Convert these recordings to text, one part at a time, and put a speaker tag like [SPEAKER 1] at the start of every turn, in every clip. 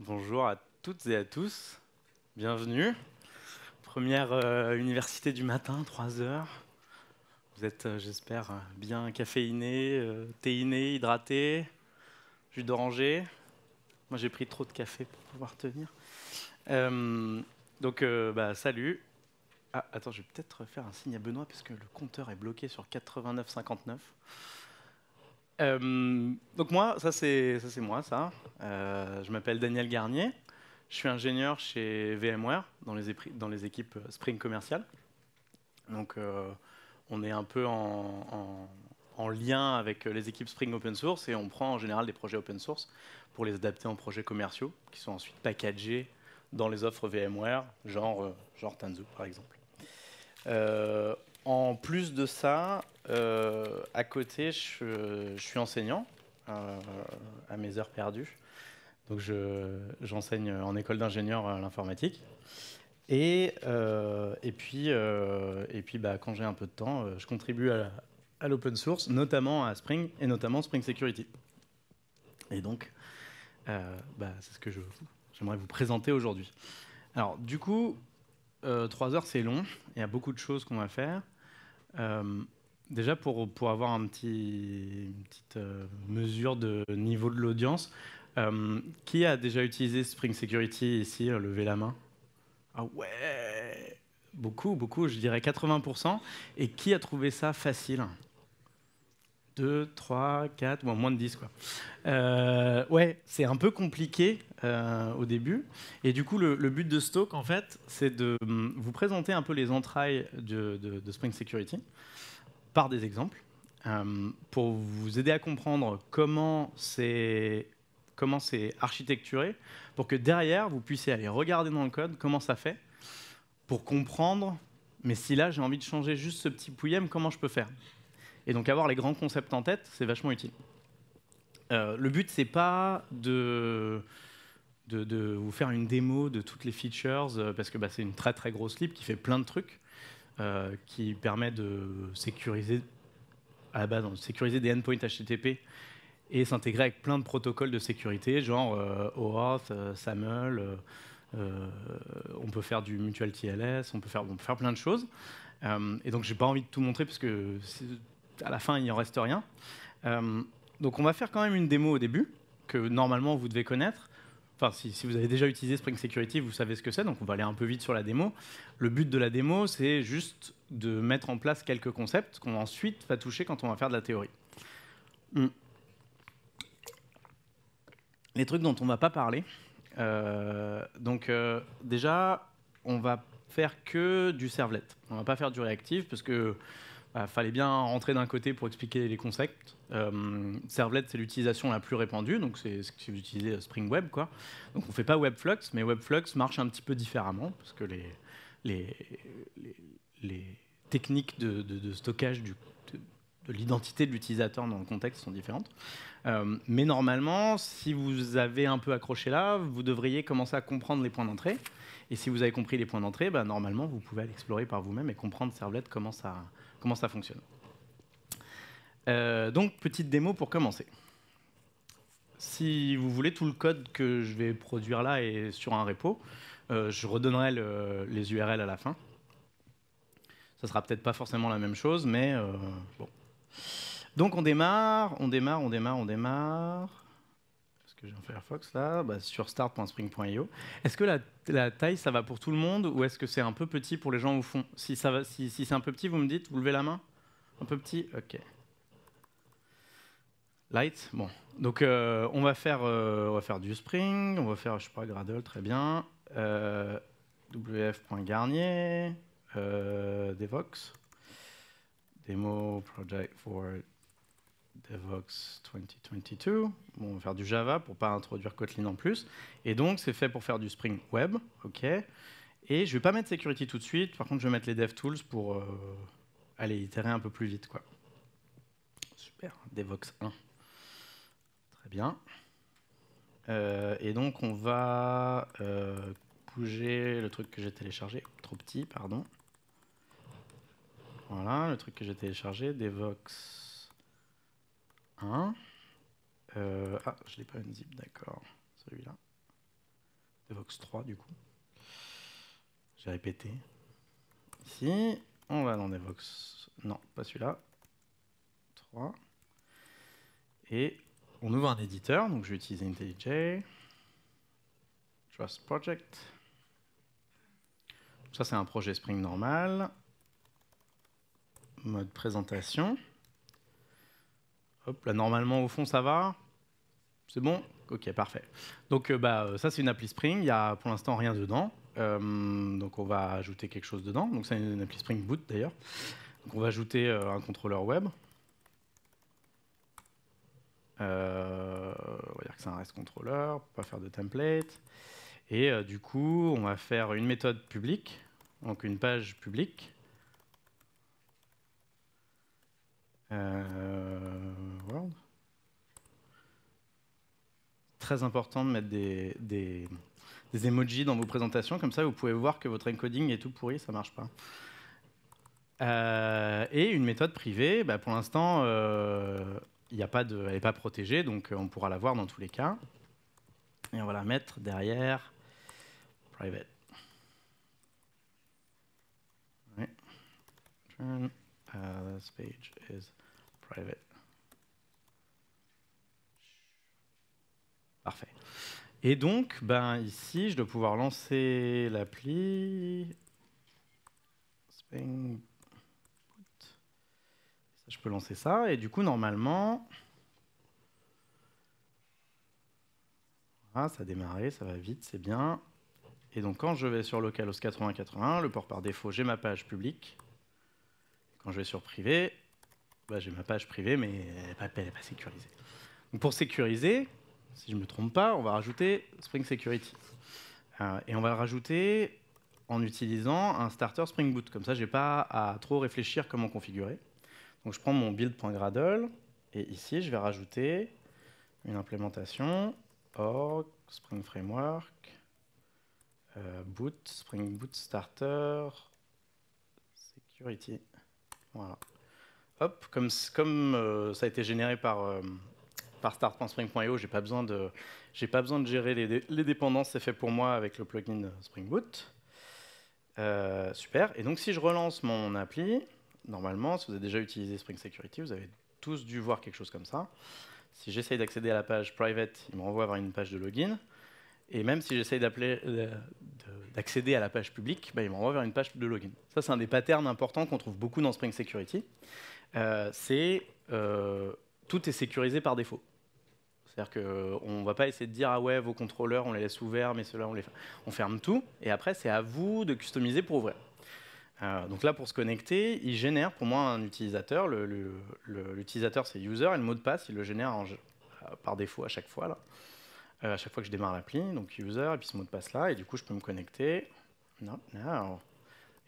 [SPEAKER 1] Bonjour à toutes et à tous. Bienvenue. Première euh, université du matin, 3 heures. Vous êtes, euh, j'espère, bien caféiné, théinés, euh, théiné, hydraté, jus d'oranger. Moi, j'ai pris trop de café pour pouvoir tenir. donc, bah, salut. Ah, attends, je vais peut-être faire un signe à Benoît parce que le compteur est bloqué sur 89,59. Euh, donc moi, ça c'est ça c'est moi ça. Euh, je m'appelle Daniel Garnier. Je suis ingénieur chez VMware dans les, équipes Spring commercial. Donc euh, on est un peu en, lien avec les équipes Spring Open Source et on prend en général des projets Open Source pour les adapter en projets commerciaux qui sont ensuite packagés dans les offres VMware, genre, genre Tanzu par exemple. En plus de ça, euh, à côté, je, suis enseignant euh, à mes heures perdues. Donc j'enseigne en école d'ingénieur l'informatique. Et, euh, puis, bah, quand j'ai un peu de temps, je contribue à l'open source, notamment à Spring, et notamment Spring Security. Et donc, bah, c'est ce que j'aimerais vous présenter aujourd'hui. Alors du coup, trois heures c'est long, il y a beaucoup de choses qu'on va faire. Euh, déjà, pour, avoir un petit, une petite euh, mesure de niveau de l'audience, euh, qui a déjà utilisé Spring Security ici Levez la main. Ah ouais Beaucoup, beaucoup, je dirais 80%. Et qui a trouvé ça facile 2, 3, 4, moins de 10. Quoi. ouais, c'est un peu compliqué euh, au début. Et du coup, le, but de Stoke, en fait, c'est de hum, vous présenter un peu les entrailles de, Spring Security par des exemples hum, pour vous aider à comprendre comment c'est comment c'est architecturé, pour que derrière, vous puissiez aller regarder dans le code comment ça fait, pour comprendre, mais si là, j'ai envie de changer juste ce petit pouillem, comment je peux faire Et donc avoir les grands concepts en tête, c'est vachement utile. Euh, le but, c'est pas de de, vous faire une démo de toutes les features, euh, parce que bah, c'est une très très grosse lib qui fait plein de trucs, euh, qui permet de sécuriser, à la base, sécuriser des endpoints HTTP et s'intégrer avec plein de protocoles de sécurité, genre euh, OAuth, SAML, on peut faire du mutual TLS, on peut faire, on peut faire plein de choses. et donc, j'ai pas envie de tout montrer, parce que à la fin, il n'y en reste rien. donc, on va faire quand même une démo au début, que normalement, vous devez connaître. Enfin, si, vous avez déjà utilisé Spring Security, vous savez ce que c'est, donc on va aller un peu vite sur la démo. Le but de la démo, c'est juste de mettre en place quelques concepts qu'on ensuite va toucher quand on va faire de la théorie. Hmm. Les trucs dont on ne va pas parler. Euh, donc euh, déjà, on va faire que du servlet. On ne va pas faire du réactif, parce que il euh, fallait bien rentrer d'un côté pour expliquer les concepts. Euh, Servlet, c'est l'utilisation la plus répandue, donc c'est ce que utilisez euh, Spring Web. Quoi. Donc on ne fait pas Webflux, mais Webflux marche un petit peu différemment, parce que les, les, les, techniques de, stockage du, de, l'identité de l'utilisateur dans le contexte sont différentes. mais normalement, si vous avez un peu accroché là, vous devriez commencer à comprendre les points d'entrée. Et si vous avez compris les points d'entrée, bah, normalement, vous pouvez aller explorer par vous-même et comprendre Servlet comment ça comment ça fonctionne. Euh, donc, petite démo pour commencer. Si vous voulez, tout le code que je vais produire là est sur un repo. Euh, je redonnerai les URL à la fin. Ça sera peut-être pas forcément la même chose, mais euh, bon. Donc on démarre, on démarre, on démarre, on démarre j'ai en Firefox là, bah, sur start.spring.io. Est-ce que la, taille, ça va pour tout le monde ou est-ce que c'est un peu petit pour les gens au fond Si, si, c'est un peu petit, vous me dites, vous levez la main Un peu petit Ok. Light Bon. Donc euh, on, va faire, euh, on va du Spring, on va faire, je sais pas, Gradle, très bien. Euh, wf.garnier, euh, Devox, Demo Project for DevOps 2022. on va faire du Java pour pas introduire Kotlin en plus. Et donc, c'est fait pour faire du Spring Web. OK. Et je vais pas mettre security tout de suite. Par contre, je vais mettre les DevTools pour euh, aller itérer un peu plus vite. Quoi. Super. DevOps 1. Très bien. Euh, et donc, on va euh, bouger le truc que j'ai téléchargé. Trop petit, pardon. Voilà, le truc que j'ai téléchargé, DevOps 1. Hein euh, ah, je n'ai pas une zip, d'accord. Celui-là. Devox 3, du coup. J'ai répété. Ici, on va dans Devox. Non, pas celui-là. 3. Et on ouvre un éditeur, donc je vais utiliser IntelliJ. Trust Project. Ça, c'est un projet Spring normal. Mode présentation là, normalement, au fond, ça va. C'est bon Ok, parfait. Donc, euh, bah, euh, ça, c'est une appli Spring. Il n'y a pour l'instant rien dedans. Euh, donc, on va ajouter quelque chose dedans. Donc, c'est une appli Spring Boot, d'ailleurs. Donc, on va ajouter un contrôleur web. on va dire que c'est un REST contrôleur. On pas faire de template. Et du coup, on va faire une méthode publique. Donc, une page publique. Euh, Très important de mettre des, emojis dans vos présentations, comme ça vous pouvez voir que votre encoding est tout pourri, ça marche pas. Euh, et une méthode privée, bah, pour l'instant, euh, elle n'est pas protégée, donc euh, on pourra la voir dans tous les cas. Et on va la mettre derrière private. this page is private. Parfait. Et donc, ben, ici, je dois pouvoir lancer l'appli. Je peux lancer ça, et du coup, normalement, ah, ça a démarré, ça va vite, c'est bien. Et donc, quand je vais sur localhost 8081, le port par défaut, j'ai ma page publique. Quand je vais sur privé, bah, j'ai ma page privée, mais elle n'est pas, pas, sécurisée. Donc, pour sécuriser, si je ne me trompe pas, on va rajouter Spring Security. Euh, et on va le rajouter en utilisant un starter Spring Boot. Comme ça, je n'ai pas à trop réfléchir comment configurer. Donc je prends mon build.gradle et ici, je vais rajouter une implémentation org Spring Framework euh, boot Spring Boot starter security. Voilà. Hop, comme, comme euh, ça a été généré par par start.spring.io, j'ai pas besoin de, j'ai pas besoin de gérer les, dépendances, c'est fait pour moi avec le plugin Spring Boot. Euh, super. Et donc si je relance mon appli, normalement, si vous avez déjà utilisé Spring Security, vous avez tous dû voir quelque chose comme ça. Si j'essaye d'accéder à la page private, il me renvoie vers une page de login. Et même si j'essaye euh, d'accéder à la page publique, il bah, il renvoie vers une page de login. Ça, c'est un des patterns importants qu'on trouve beaucoup dans Spring Security. Euh, c'est tout est sécurisé par défaut. C'est-à-dire qu'on euh, ne va pas essayer de dire, ah ouais, vos contrôleurs, on les laisse ouverts, mais ceux-là, on les on ferme tout. Et après, c'est à vous de customiser pour ouvrir. Euh, donc là, pour se connecter, il génère pour moi un utilisateur. L'utilisateur, c'est user, et le mot de passe, il le génère euh, par défaut à chaque fois. Là. à chaque fois que je démarre l'appli, donc user, et puis ce mot de passe là, et du coup, je peux me connecter.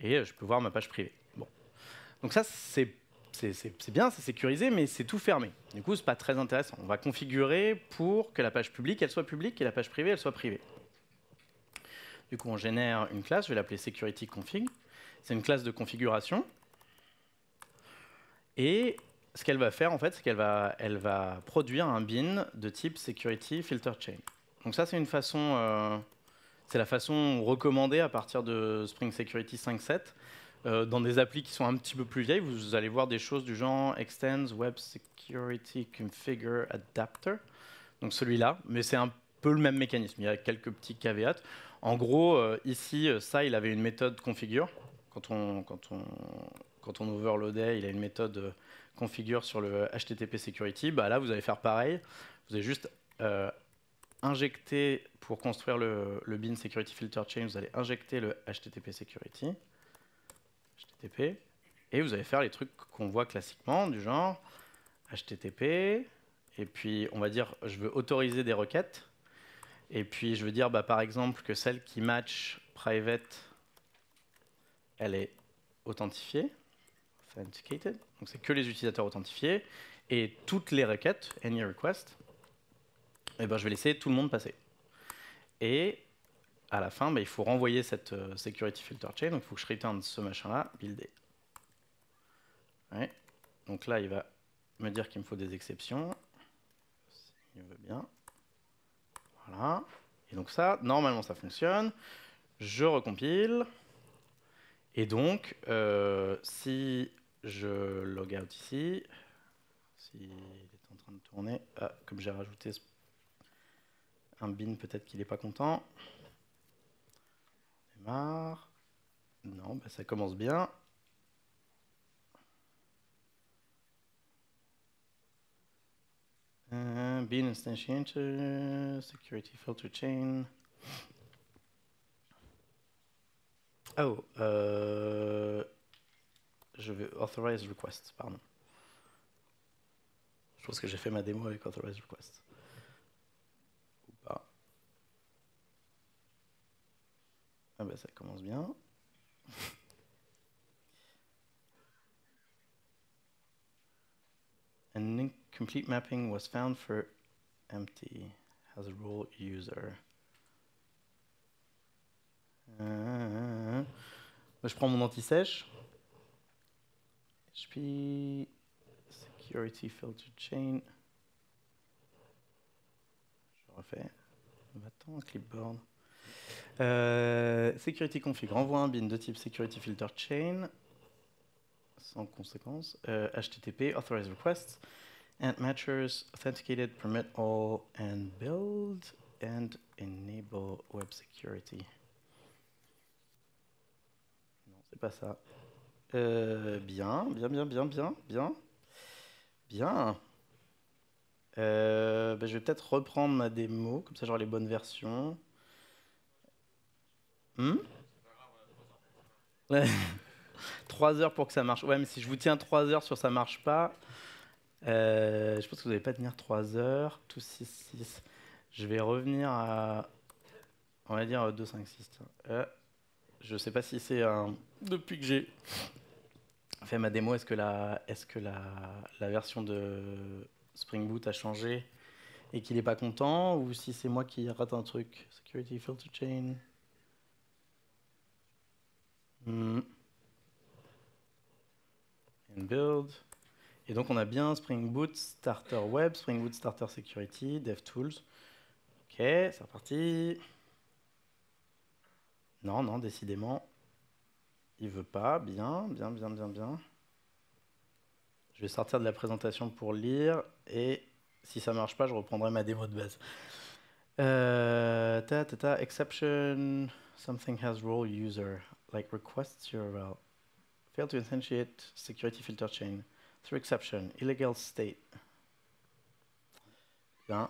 [SPEAKER 1] Et je peux voir ma page privée. Bon. Donc ça, c'est c'est bien, c'est sécurisé, mais c'est tout fermé. Du coup, c'est pas très intéressant. On va configurer pour que la page publique, elle soit publique, et la page privée, elle soit privée. Du coup, on génère une classe, je vais l'appeler security_config. C'est une classe de configuration. Et ce qu'elle va faire, en fait, c'est qu'elle va, produire un bin de type SecurityFilterChain. Donc ça, c'est une façon, euh, c'est la façon recommandée à partir de Spring Security 5.7 euh, dans des applis qui sont un petit peu plus vieilles, vous allez voir des choses du genre Extends Web Security Configure Adapter. Donc celui-là, mais c'est un peu le même mécanisme. Il y a quelques petits caveats. En gros, euh, ici, euh, ça, il avait une méthode configure. Quand on, quand on, quand on overloadait, il a une méthode configure sur le HTTP Security. Bah là, vous allez faire pareil. Vous allez juste injecter, pour construire le, le bin Security Filter Chain, vous allez injecter le HTTP Security. HTTP, et vous allez faire les trucs qu'on voit classiquement, du genre HTTP, et puis on va dire, je veux autoriser des requêtes, et puis je veux dire, bah, par exemple, que celle qui match private, elle est authentifiée, authenticated, donc c'est que les utilisateurs authentifiés, et toutes les requêtes, any request, et eh ben, je vais laisser tout le monde passer. Et à la fin, il faut renvoyer cette euh, security filter chain. Donc, il faut que je return ce machin-là, buildé. Donc là, il va me dire qu'il me faut des exceptions. veut bien. Voilà. Et donc ça, normalement, ça fonctionne. Je recompile. Et donc, euh, si je log out ici, s'il est en train de tourner, ah, comme j'ai rajouté un bin, peut-être qu'il n'est pas content. Non, bah, ça commence bien. Uh, bean instantiator, security filter chain. Oh, euh, je vais authorize request, pardon. Je pense que j'ai fait ma démo avec authorize request. Ah bah ça commence bien. An incomplete mapping was found for empty as a role user. Euh, je prends mon anti-sèche. HP security filter chain. Je refais. Va-t'en clipboard. Euh, security config renvoie un bin de type security filter chain sans conséquence. HTTP euh, authorize requests and matchers authenticated permit all and build and enable web security. Non, c'est pas ça. Euh, bien, bien, bien, bien, bien, bien, bien. Euh, ben, je vais peut-être reprendre ma démo, comme ça j'aurai les bonnes versions. 3 hmm? trois heures pour que ça marche. Ouais, mais si je vous tiens trois heures sur ça marche pas, euh, je pense que vous n'allez pas tenir trois heures. Tout 6, 6. Je vais revenir à. On va dire 2, 5, 6. Je je sais pas si c'est un. Depuis que j'ai fait ma démo, est-ce que, la, est que la, la version de Spring Boot a changé et qu'il n'est pas content ou si c'est moi qui rate un truc Security filter chain. Mm. build. Et donc on a bien Spring Boot Starter Web, Spring Boot Starter Security, DevTools. Ok, c'est reparti. Non, non, décidément, il veut pas. Bien, bien, bien, bien, bien. Je vais sortir de la présentation pour lire et si ça marche pas, je reprendrai ma démo de base. Euh, ta, ta, ta, exception, something has role user. like requests URL, uh, fail to instantiate security filter chain through exception, illegal state. Yeah.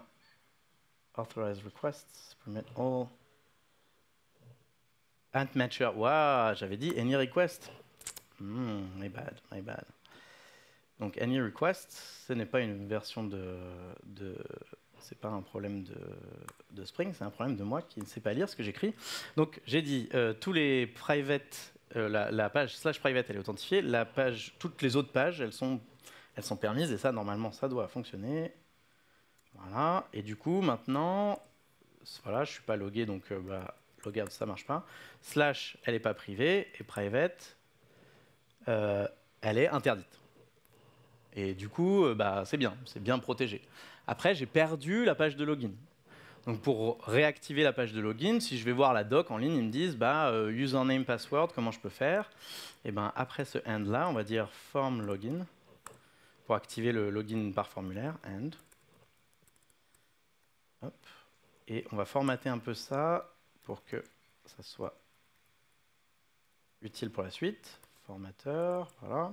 [SPEAKER 1] Authorize requests, permit all. And match up. Wow, j'avais dit any request. Mm, my bad, my bad. Donc any request, ce n'est pas une version de, de c'est pas un problème de, Spring, c'est un problème de moi qui ne sais pas lire ce que j'écris. Donc j'ai dit euh, tous les private, euh, la, page slash private elle est authentifiée, la page, toutes les autres pages elles sont, elles sont permises et ça normalement ça doit fonctionner. Voilà, et du coup maintenant, voilà, je suis pas logué donc euh, bah, logout ça marche pas. Slash elle n'est pas privée et private euh, elle est interdite. Et du coup, bah, c'est bien, c'est bien protégé. Après, j'ai perdu la page de login. Donc pour réactiver la page de login, si je vais voir la doc en ligne, ils me disent bah, euh, username, password, comment je peux faire Et eh ben après ce end là, on va dire form login pour activer le login par formulaire end. Et on va formater un peu ça pour que ça soit utile pour la suite. Formateur, voilà.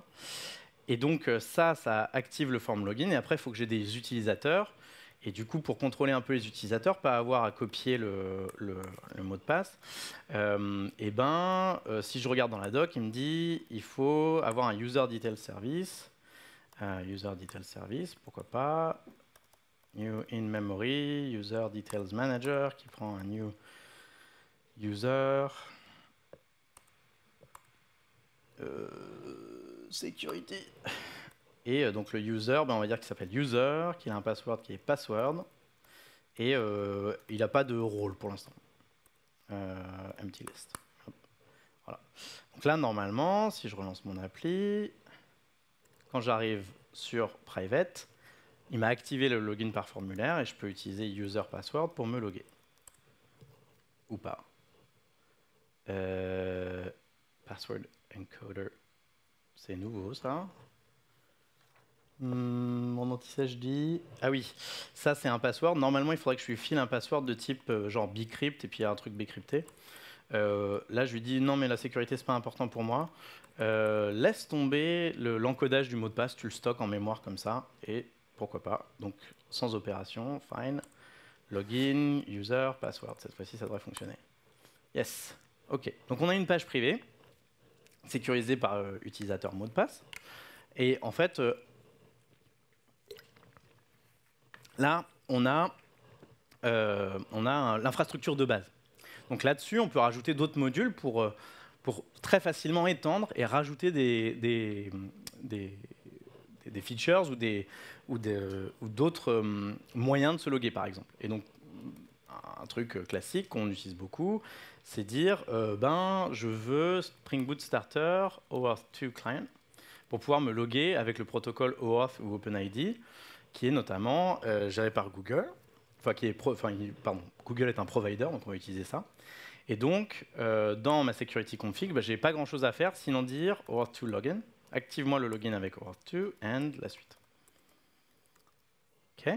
[SPEAKER 1] Et donc euh, ça, ça active le form login. Et après, il faut que j'ai des utilisateurs. Et du coup, pour contrôler un peu les utilisateurs, pas avoir à copier le, mot de passe, et euh, eh ben, euh, si je regarde dans la doc, il me dit il faut avoir un user detail service. user detail service, pourquoi pas New in memory, user details manager qui prend un new user. Euh sécurité. Et euh, donc le user, ben, on va dire qu'il s'appelle user, qu'il a un password qui est password, et euh, il n'a pas de rôle pour l'instant. Euh, empty list. Donc là, normalement, si je relance mon appli, quand j'arrive sur private, il m'a activé le login par formulaire et je peux utiliser user password pour me loguer. Ou pas. Euh, password encoder c'est nouveau ça. Hein hmm, mon anti dit. Ah oui, ça c'est un password. Normalement, il faudrait que je lui file un password de type euh, genre bcrypt et puis un truc bcrypté. Euh, là, je lui dis non, mais la sécurité c'est pas important pour moi. Euh, laisse tomber l'encodage du mot de passe, tu le stockes en mémoire comme ça et pourquoi pas. Donc sans opération, fine. Login, user, password. Cette fois-ci, ça devrait fonctionner. Yes. Ok. Donc on a une page privée sécurisé par euh, utilisateur mot de passe. Et en fait, euh, là, on a, euh, a l'infrastructure de base. Donc là-dessus, on peut rajouter d'autres modules pour, euh, pour, très facilement étendre et rajouter des, des, des, des features ou d'autres ou ou moyens de se loguer, par exemple. Et donc, un truc classique qu'on utilise beaucoup, c'est dire, euh, ben, je veux Spring Boot Starter OAuth 2 client pour pouvoir me loguer avec le protocole OAuth ou OpenID, qui est notamment euh, géré par Google. Enfin, qui est Google est un provider, donc on va utiliser ça. Et donc, euh, dans ma security config, ben, je n'ai pas grand-chose à faire, sinon dire OAuth 2 login. Active-moi le login avec OAuth 2 and la suite. OK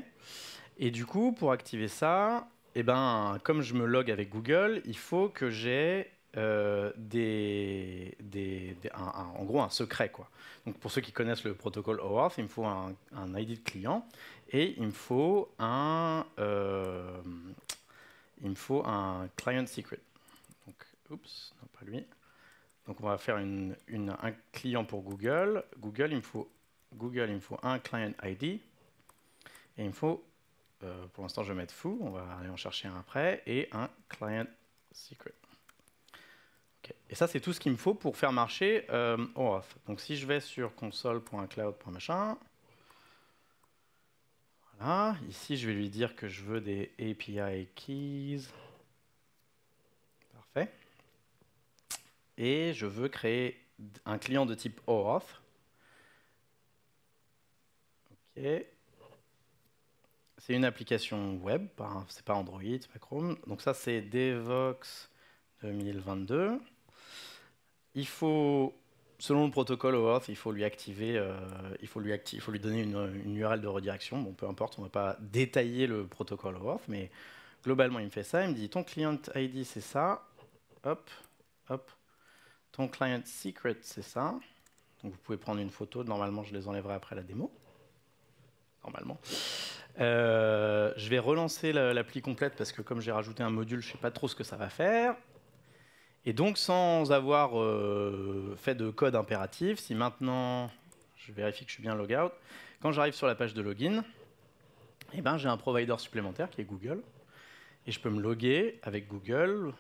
[SPEAKER 1] Et du coup, pour activer ça, et eh ben, comme je me log avec Google, il faut que j'ai euh, des, en gros un secret. Quoi. Donc pour ceux qui connaissent le protocole OAuth, il me faut un, ID de client et il me faut un, euh, il faut un client secret. Donc, oups, pas lui. Donc on va faire une, un client pour Google. Google il, me faut, Google, il me faut un client ID et il me faut euh, pour l'instant, je vais mettre fou. On va aller en chercher un après. Et un client secret. Et ça, c'est tout ce qu'il me faut pour faire marcher OAuth. Euh, Donc, si je vais sur console.cloud.machin, voilà. Ici, je vais lui dire que je veux des API keys. Parfait. Et je veux créer un client de type OAuth. OK. C'est une application web, c'est pas Android, c'est pas Chrome. Donc ça, c'est Devox 2022. Il faut, selon le protocole OAuth, il faut lui activer, euh, il, faut lui il faut lui donner une, une, URL de redirection. Bon, peu importe, on ne va pas détailler le protocole OAuth, mais globalement, il me fait ça. Il me dit ton client ID, c'est ça. Hop, hop. Ton client secret, c'est ça. Donc vous pouvez prendre une photo. Normalement, je les enlèverai après la démo normalement. Euh, je vais relancer l'appli complète parce que comme j'ai rajouté un module, je ne sais pas trop ce que ça va faire. Et donc sans avoir euh, fait de code impératif, si maintenant je vérifie que je suis bien logout, quand j'arrive sur la page de login, et eh ben, j'ai un provider supplémentaire qui est Google. Et je peux me loguer avec Google,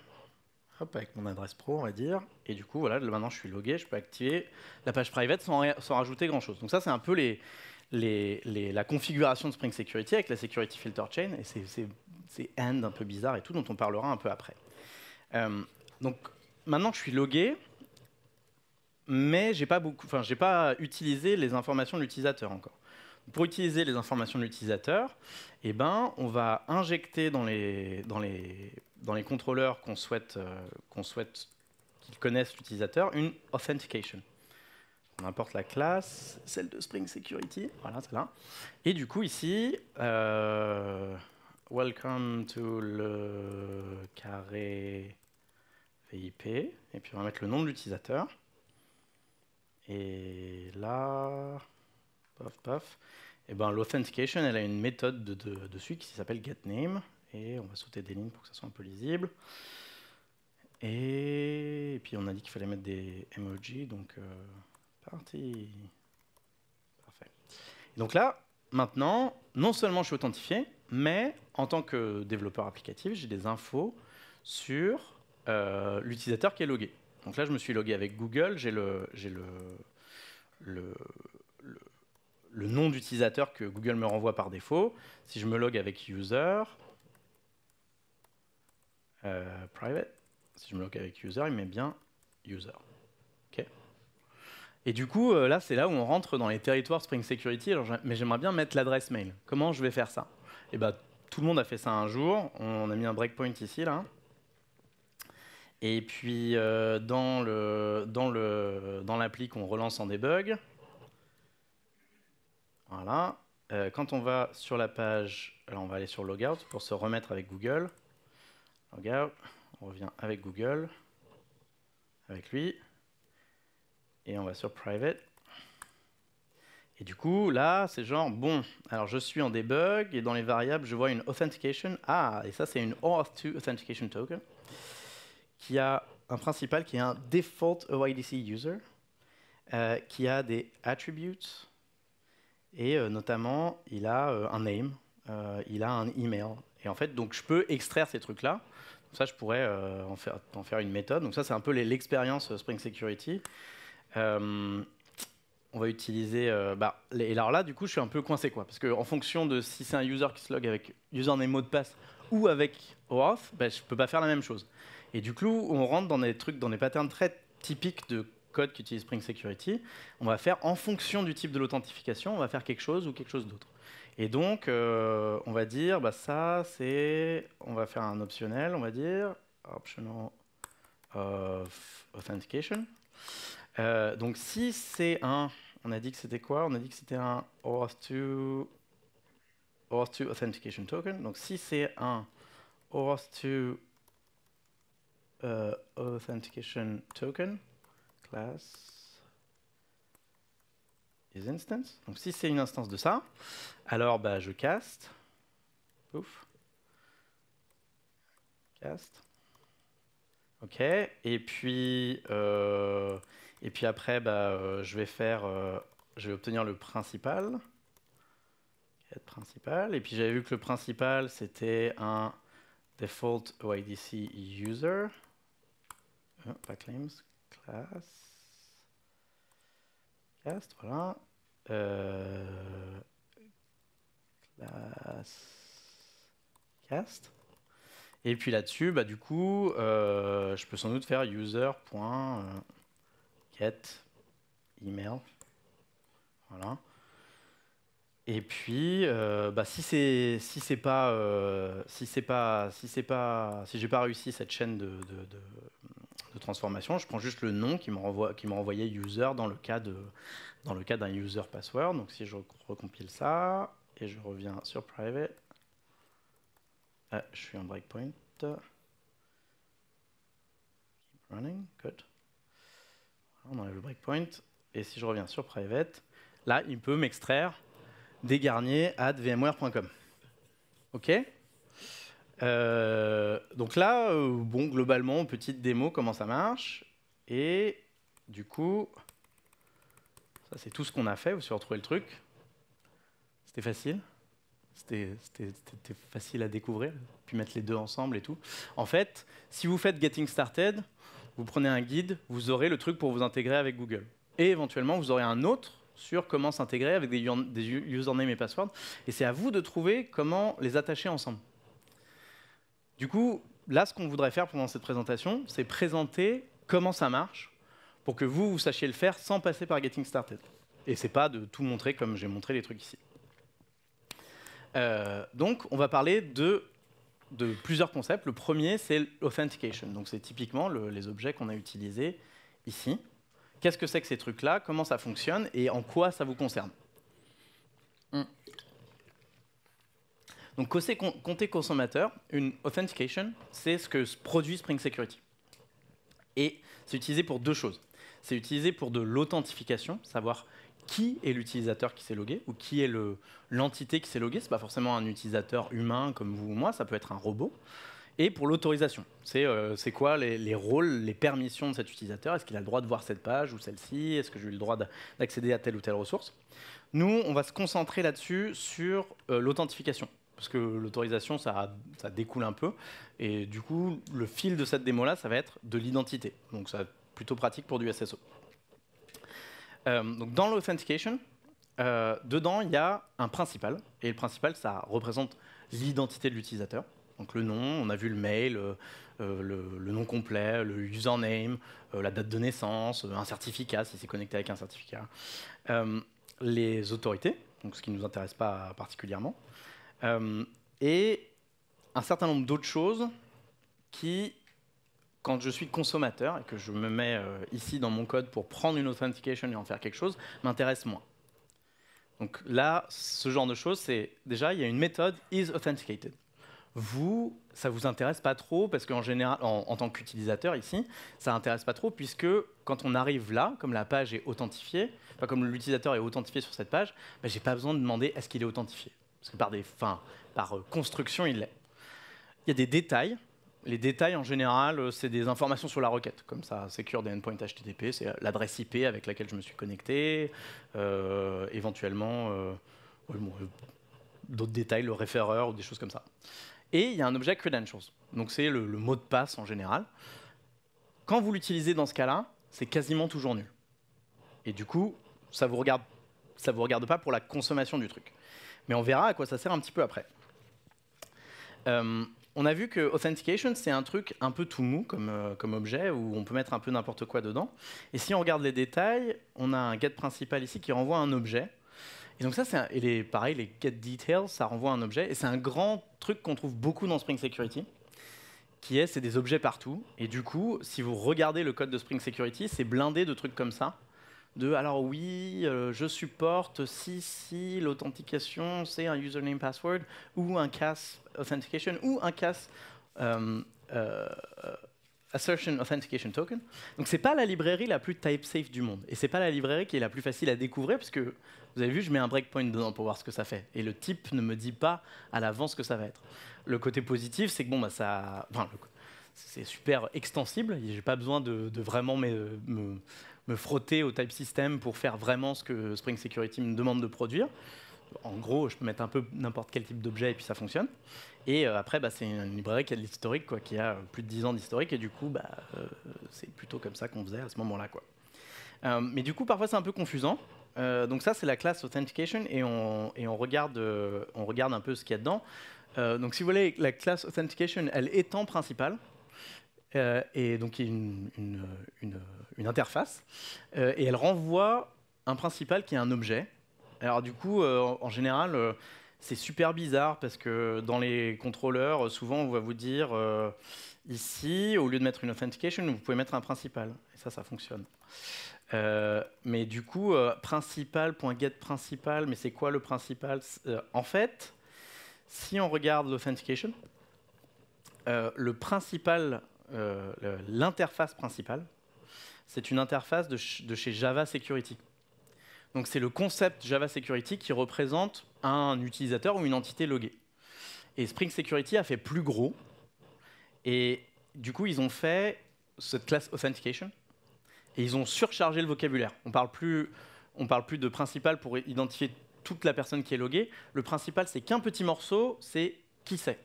[SPEAKER 1] avec mon adresse pro, on va dire. Et du coup, voilà, maintenant je suis logué, je peux activer la page private sans, sans rajouter grand-chose. Donc ça, c'est un peu les, la configuration de Spring Security avec la Security Filter Chain et c'est end un peu bizarre et tout, dont on parlera un peu après. Euh, donc maintenant, je suis logué, mais j'ai pas pas utilisé les informations de l'utilisateur encore. Pour utiliser les informations de l'utilisateur, eh ben, on va injecter dans les, dans les, contrôleurs qu'on euh, qu'on souhaite qu'ils connaissent l'utilisateur une authentication on importe la classe, celle de Spring Security, voilà celle-là. Et du coup ici, euh, welcome to le carré VIP, et puis on va mettre le nom de l'utilisateur. Et là, paf paf, et eh ben l'authentication, elle a une méthode de, dessus qui s'appelle getName, et on va sauter des lignes pour que ça soit un peu lisible. Et, puis on a dit qu'il fallait mettre des emojis, donc euh, donc là, maintenant, non seulement je suis authentifié, mais en tant que développeur applicatif, j'ai des infos sur euh, l'utilisateur qui est logué. Donc là, je me suis logué avec Google, j'ai le, le, le, nom d'utilisateur que Google me renvoie par défaut. Si je me log avec user, euh, private, si je me logue avec user, il met bien user. Okay. Et du coup, euh, là, c'est là où on rentre dans les territoires Spring Security. mais j'aimerais bien mettre l'adresse mail. Comment je vais faire ça Et eh ben, tout le monde a fait ça un jour. On a mis un breakpoint ici, là. Et puis, dans euh, l'appli dans le, dans qu'on relance en debug, voilà. Euh, quand on va sur la page, alors on va aller sur Logout pour se remettre avec Google. Logout, on revient avec Google, avec lui. Et on va sur private. Et du coup, là, c'est genre, bon, alors je suis en debug, et dans les variables, je vois une authentication. Ah, et ça, c'est une auth 2 authentication token, qui a un principal qui est un default OIDC user, euh, qui a des attributes, et euh, notamment, il a euh, un name, il a un email. Et en fait, donc, je peux extraire ces trucs-là. Ça, je pourrais en, faire, une méthode. Donc ça, c'est un peu l'expérience Spring Security. Euh, on va utiliser. Euh, bah, et alors là, du coup, je suis un peu coincé, quoi, parce que en fonction de si c'est un user qui se log avec username mot de passe ou avec OAuth, je je peux pas faire la même chose. Et du coup, on rentre dans des trucs, dans des patterns très typiques de code utilise Spring Security. On va faire en fonction du type de l'authentification, on va faire quelque chose ou quelque chose d'autre. Et donc, euh, on va dire, bah, ça, c'est, on va faire un optionnel, on va dire optional of authentication. Euh, donc si c'est un, on a dit que c'était quoi On a dit que c'était un OAuth2 authentication token. Donc si c'est un OAuth2 euh, authentication token class is instance. Donc si c'est une instance de ça, alors bah, je cast. ouf, Cast. Ok. Et puis euh, et puis après, bah, euh, euh, je vais obtenir le principal. Principal. Et puis j'avais vu que le principal, c'était un default OIDC user. Euh, claims, class. Cast, voilà. class. Cast. Et puis là-dessus, bah, du coup, je peux sans doute faire user email. Voilà. Et puis, euh, bah, si c'est si c'est pas euh, si c'est pas si c'est pas si j'ai pas réussi cette chaîne de, transformation, je prends juste le nom qui me renvoie qui me renvoyait user dans le cas de dans le cas d'un user password. Donc si je recompile ça et je reviens sur private, ah, je suis en breakpoint. Keep running, good on enlève le breakpoint, et si je reviens sur private, là, il peut m'extraire des garniers at vmware.com. OK euh, donc là, euh, bon, globalement, petite démo, comment ça marche. Et du coup, ça c'est tout ce qu'on a fait, vous avez retrouvé le truc. C'était facile. C'était facile à découvrir, puis mettre les deux ensemble et tout. En fait, si vous faites Getting Started, vous prenez un guide, vous aurez le truc pour vous intégrer avec Google. Et éventuellement, vous aurez un autre sur comment s'intégrer avec des, des usernames et passwords. Et c'est à vous de trouver comment les attacher ensemble. Du coup, là, ce qu'on voudrait faire pendant cette présentation, c'est présenter comment ça marche pour que vous, vous sachiez le faire sans passer par Getting Started. Et c'est pas de tout montrer comme j'ai montré les trucs ici. Euh, donc, on va parler de de plusieurs concepts. Le premier, c'est l'authentication. Donc, c'est typiquement les objets qu'on a utilisés ici. Qu'est-ce que c'est que ces trucs-là Comment ça fonctionne Et en quoi ça vous concerne hmm. Donc, compter consommateur, une authentication, c'est ce que produit Spring Security. Et c'est utilisé pour deux choses. C'est utilisé pour de l'authentification, savoir qui est l'utilisateur qui s'est logué ou qui est l'entité qui s'est logué. Ce n'est pas forcément un utilisateur humain comme vous ou moi, ça peut être un robot. Et pour l'autorisation, c'est euh, quoi les, rôles, les permissions de cet utilisateur Est-ce qu'il a le droit de voir cette page ou celle-ci Est-ce que j'ai eu le droit d'accéder à telle ou telle ressource Nous, on va se concentrer là-dessus sur euh, l'authentification. Parce que l'autorisation, ça, ça découle un peu. Et du coup, le fil de cette démo-là, ça va être de l'identité. Donc, ça plutôt pratique pour du SSO. Euh, dans l'authentication, euh, dedans, il y a un principal. Et le principal, ça représente l'identité de l'utilisateur. Donc le nom, on a vu le mail, euh, le, nom complet, le username, la date de naissance, un certificat si c'est connecté avec un certificat. les autorités, donc ce qui ne nous intéresse pas particulièrement. et un certain nombre d'autres choses qui quand je suis consommateur et que je me mets euh, ici dans mon code pour prendre une authentication et en faire quelque chose, m'intéresse moins. Donc là, ce genre de choses, c'est déjà, il y a une méthode is authenticated. Vous, ça ne vous intéresse pas trop parce qu'en général, en, tant qu'utilisateur ici, ça intéresse pas trop puisque quand on arrive là, comme la page est authentifiée, comme l'utilisateur est authentifié sur cette page, ben, j'ai pas besoin de demander est-ce qu'il est authentifié parce que par des, par euh, construction, il l'est. Il y a des détails les détails, en général, euh, c'est des informations sur la requête, comme ça, Secure des endpoints HTTP, c'est l'adresse IP avec laquelle je me suis connecté, euh, éventuellement euh, d'autres détails, le référeur ou des choses comme ça. Et il y a un objet credentials, donc c'est le, mot de passe en général. Quand vous l'utilisez dans ce cas-là, c'est quasiment toujours nul. Et du coup, ça ne vous, regarde, vous regarde pas pour la consommation du truc. Mais on verra à quoi ça sert un petit peu après on a vu que authentication, c'est un truc un peu tout mou comme, euh, comme objet, où on peut mettre un peu n'importe quoi dedans. Et si on regarde les détails, on a un get principal ici qui renvoie un objet. Et donc ça, c'est et pareil, les get details, ça renvoie un objet. Et c'est un grand truc qu'on trouve beaucoup dans Spring Security, qui est, c'est des objets partout. Et du coup, si vous regardez le code de Spring Security, c'est blindé de trucs comme ça, de alors oui, euh, je supporte si, si l'authentication c'est un username password ou un CAS authentication ou un CAS euh, euh, assertion authentication token. Donc c'est pas la librairie la plus type safe du monde et c'est pas la librairie qui est la plus facile à découvrir parce que vous avez vu, je mets un breakpoint dedans pour voir ce que ça fait et le type ne me dit pas à l'avance ce que ça va être. Le côté positif, c'est que bon bah ça, c'est super extensible. J'ai pas besoin de, vraiment me, me frotter au type system pour faire vraiment ce que Spring Security me demande de produire. En gros, je peux mettre un peu n'importe quel type d'objet et puis ça fonctionne. Et euh, après, bah, c'est une librairie qui a de l'historique, quoi, qui a euh, plus de 10 ans d'historique, et du coup, bah, euh, c'est plutôt comme ça qu'on faisait à ce moment-là. Quoi. mais du coup, parfois, c'est un peu confusant. donc ça, c'est la classe Authentication, et on, et on, regarde, on regarde un peu ce qu'il y a dedans. donc si vous voulez, la classe Authentication, elle est en principale. Euh, et donc, il y une, interface. Euh, et elle renvoie un principal qui est un objet. Alors, du coup, euh, en général, c'est super bizarre parce que dans les contrôleurs, souvent, on va vous dire ici, au lieu de mettre une authentication, vous pouvez mettre un principal. Et ça, ça fonctionne. mais du coup, principal, point principal, mais c'est quoi le principal En fait, si on regarde l'authentication, le principal euh, l'interface principale, c'est une interface de, chez Java Security. Donc c'est le concept Java Security qui représente un utilisateur ou une entité loguée. Et Spring Security a fait plus gros. Et du coup, ils ont fait cette classe authentication. Et ils ont surchargé le vocabulaire. On parle plus, on parle plus de principal pour identifier toute la personne qui est loguée. Le principal, c'est qu'un petit morceau, c'est qui c'est.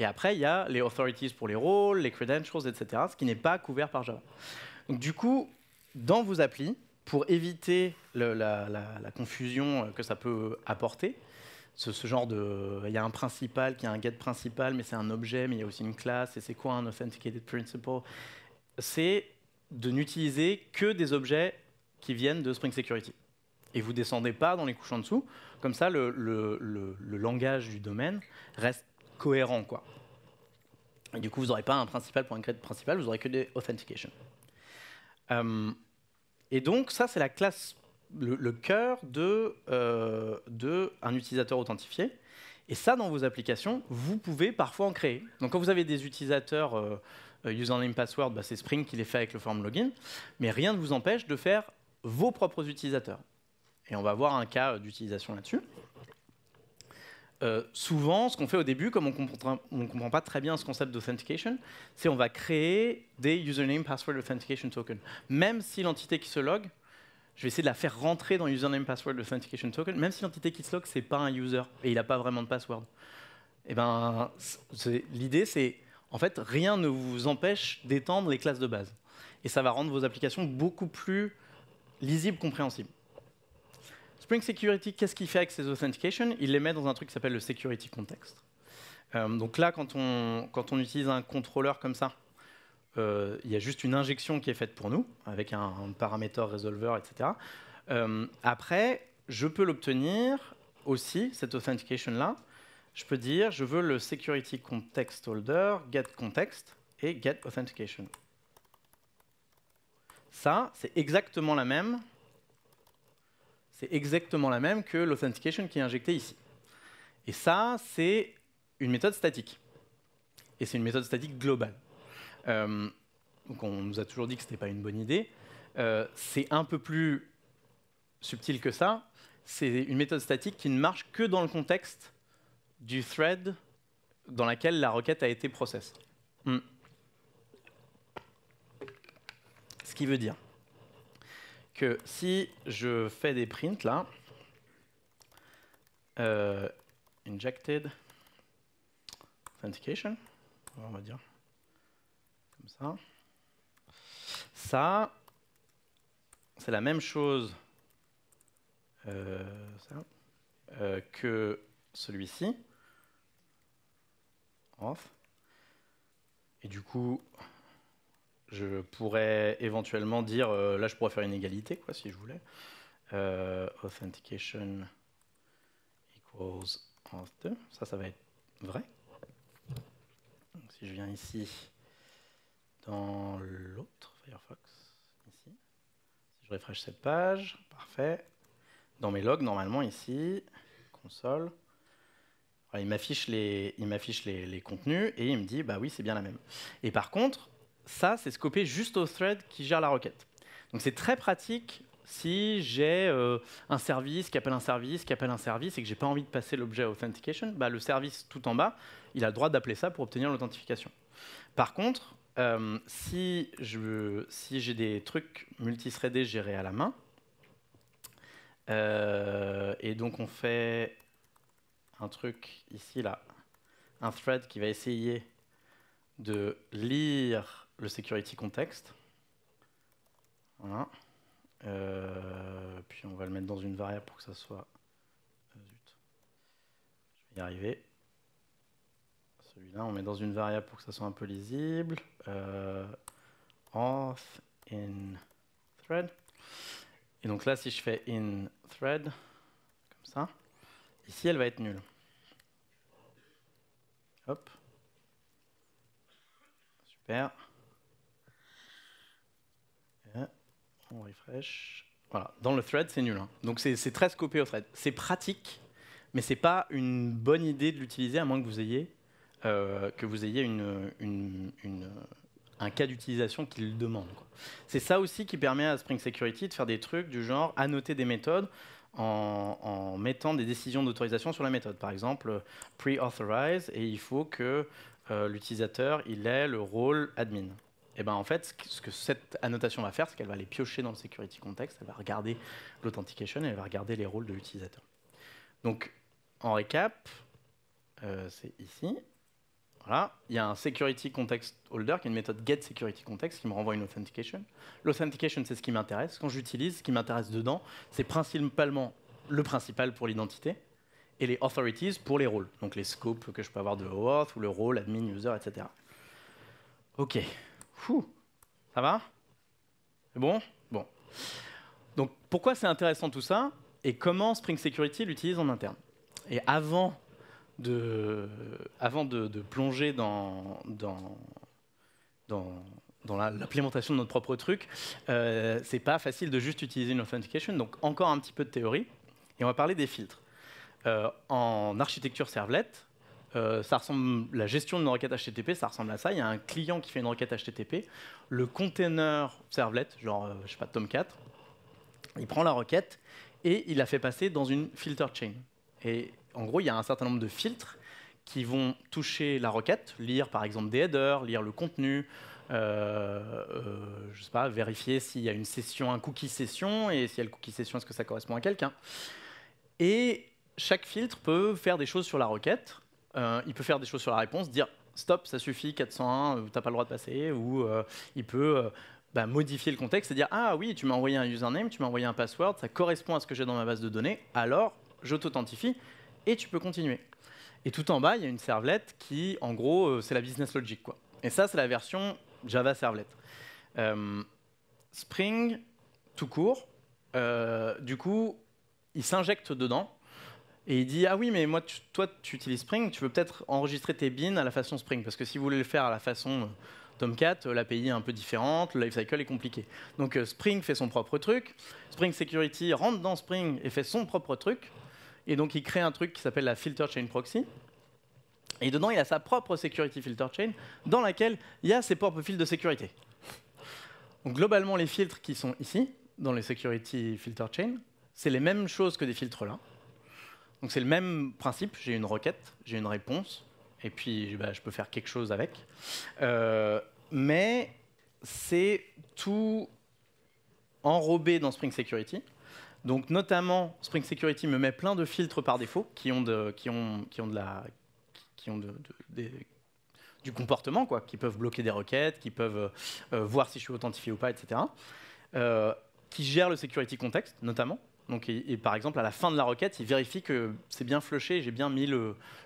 [SPEAKER 1] Et après, il y a les authorities pour les rôles, les credentials, etc., ce qui n'est pas couvert par Java. Donc, du coup, dans vos applis, pour éviter la, confusion que ça peut apporter, ce, genre de... Il y a un principal qui a un get principal, mais c'est un objet, mais il y a aussi une classe, et c'est quoi un authenticated principal C'est de n'utiliser que des objets qui viennent de Spring Security. Et vous descendez pas dans les couches en dessous, comme ça le, le langage du domaine reste cohérent, quoi. du coup, vous n'aurez pas un principal pour un grade principal, vous n'aurez que des authentication. Euh, et donc, ça, c'est la classe, le, cœur de, euh, de un utilisateur authentifié. Et ça, dans vos applications, vous pouvez parfois en créer. Donc, quand vous avez des utilisateurs euh, username password, bah, c'est Spring qui les fait avec le form login, mais rien ne vous empêche de faire vos propres utilisateurs. Et on va voir un cas d'utilisation là-dessus. Euh, souvent, ce qu'on fait au début, comme on ne comprend, pas très bien ce concept d'authentication, c'est on va créer des username password authentication token. Même si l'entité qui se log, je vais essayer de la faire rentrer dans username password authentication token, même si l'entité qui se log, c'est pas un user et il n'a pas vraiment de password. Et eh ben, l'idée, c'est en fait, rien ne vous empêche d'étendre les classes de base. Et ça va rendre vos applications beaucoup plus lisibles, compréhensibles. Spring Security, qu'est-ce qu'il fait avec ces authentications Il les met dans un truc qui s'appelle le security context. Euh, donc là, quand on, quand on utilise un contrôleur comme ça, euh, il y a juste une injection qui est faite pour nous, avec un, paramètre parameter resolver, etc. Euh, après, je peux l'obtenir aussi, cette authentication-là. Je peux dire, je veux le security context holder, get context et get authentication. Ça, c'est exactement la même c'est exactement la même que l'authentication qui est injectée ici. Et ça, c'est une méthode statique. Et c'est une méthode statique globale. Euh, donc on nous a toujours dit que ce n'était pas une bonne idée. Euh, c'est un peu plus subtil que ça. C'est une méthode statique qui ne marche que dans le contexte du thread dans lequel la requête a été processée. Hmm. Ce qui veut dire que si je fais des prints là, euh, injected authentication, on va dire comme ça. Ça, c'est la même chose euh, euh, que celui-ci. Off. Et du coup, je pourrais éventuellement dire, euh, là je pourrais faire une égalité, quoi, si je voulais. Euh, authentication equals auth ça, ça va être vrai. si je viens ici, dans l'autre Firefox, ici, si je refresh cette page, parfait. Dans mes logs, normalement, ici, console, il m'affiche les, les, contenus et il me dit bah oui c'est bien la même. Et par contre ça, c'est scopé juste au thread qui gère la requête. Donc c'est très pratique si j'ai euh, un service qui appelle un service qui appelle un service et que j'ai pas envie de passer l'objet authentication, bah, le service tout en bas, il a le droit d'appeler ça pour obtenir l'authentification. Par contre, euh, si j'ai des trucs multithreadés gérés à la main, euh, et donc on fait un truc ici là, un thread qui va essayer de lire le security context. Voilà. Euh, puis on va le mettre dans une variable pour que ça soit... Euh, zut. Je vais y arriver. Celui-là, on met dans une variable pour que ça soit un peu lisible. Euh, auth in thread. Et donc là, si je fais in thread, comme ça, ici, elle va être nulle. Hop. Super. On refresh. Voilà, dans le thread, c'est nul. Hein. Donc c'est très scopé au thread. C'est pratique, mais ce n'est pas une bonne idée de l'utiliser à moins que vous ayez, euh, que vous ayez un cas d'utilisation qui le demande. C'est ça aussi qui permet à Spring Security de faire des trucs du genre annoter des méthodes en, mettant des décisions d'autorisation sur la méthode. Par exemple, pre-authorize, et il faut que euh, l'utilisateur il ait le rôle admin. Et eh ben en fait, ce que cette annotation va faire, c'est qu'elle va aller piocher dans le security context, elle va regarder l'authentication et elle va regarder les rôles de l'utilisateur. Donc, en récap, euh, c'est ici. Voilà, il y a un security context holder qui est une méthode get security context qui me renvoie une authentication. L'authentication, c'est ce qui m'intéresse. Quand j'utilise, ce qui m'intéresse dedans, c'est principalement le principal pour l'identité et les authorities pour les rôles. Donc les scopes que je peux avoir de OAuth ou le rôle, admin, user, etc. OK, ça va Bon Bon. Donc pourquoi c'est intéressant tout ça et comment Spring Security l'utilise en interne Et avant de, avant de, plonger dans, dans, dans, l'implémentation de notre propre truc, euh, c'est pas facile de juste utiliser une authentication. Donc encore un petit peu de théorie. Et on va parler des filtres. Euh, en architecture servlette, euh, ressemble, la gestion d'une requête HTTP, ça ressemble à ça. Il y a un client qui fait une requête HTTP. Le container servlet, genre, euh, je sais pas, Tomcat, il prend la requête et il la fait passer dans une filter chain. Et en gros, il y a un certain nombre de filtres qui vont toucher la requête, lire par exemple des headers, lire le contenu, euh, je sais pas, vérifier s'il y a une session, un cookie session, et s'il y a le cookie session, est-ce que ça correspond à quelqu'un Et chaque filtre peut faire des choses sur la requête. Euh, il peut faire des choses sur la réponse, dire stop, ça suffit, 401, euh, t'as pas le droit de passer, ou euh, il peut bah, modifier le contexte et dire ah oui, tu m'as envoyé un username, tu m'as envoyé un password, ça correspond à ce que j'ai dans ma base de données, alors je t'authentifie et tu peux continuer. Et tout en bas, il y a une servlette qui, en gros, c'est la business logic. Quoi. Et ça, c'est la version Java servlette. Spring, tout court, du coup, il s'injecte dedans et il dit Ah oui, mais moi, toi, tu utilises Spring, tu veux peut-être enregistrer tes bins à la façon Spring, parce que si vous voulez le faire à la façon euh, Tomcat, euh, l'API est un peu différente, le cycle est compliqué. Donc euh, Spring fait son propre truc, Spring Security rentre dans Spring et fait son propre truc, et donc il crée un truc qui s'appelle la Filter Chain Proxy. Et dedans, il a sa propre Security Filter Chain, dans laquelle il y a ses propres fils de sécurité. Donc globalement, les filtres qui sont ici, dans les Security Filter Chain, c'est les mêmes choses que des filtres là. Donc c'est le même principe, j'ai une requête, j'ai une réponse, et puis bah, je peux faire quelque chose avec. Euh, mais c'est tout enrobé dans Spring Security. Donc notamment, Spring Security me met plein de filtres par défaut qui ont, qui ont, qui ont, de la, qui ont de, du comportement, quoi, qui peuvent bloquer des requêtes, qui peuvent euh, voir si je suis authentifié ou pas, etc. Euh, qui gère le security context, notamment. Donc, par exemple, à la fin de la requête, il vérifie que c'est bien flushé, j'ai bien mis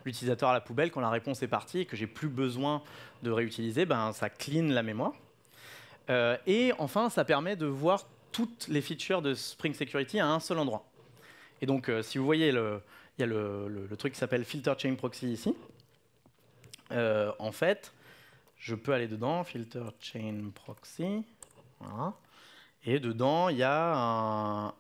[SPEAKER 1] l'utilisateur à la poubelle quand la réponse est partie et que j'ai plus besoin de réutiliser, ben, ça clean la mémoire. Euh, et enfin, ça permet de voir toutes les features de Spring Security à un seul endroit. Et donc, euh, si vous voyez, il y a le, truc qui s'appelle Filter Chain Proxy ici. Euh, en fait, je peux aller dedans, Filter Chain Proxy. Voilà. Et dedans, il y a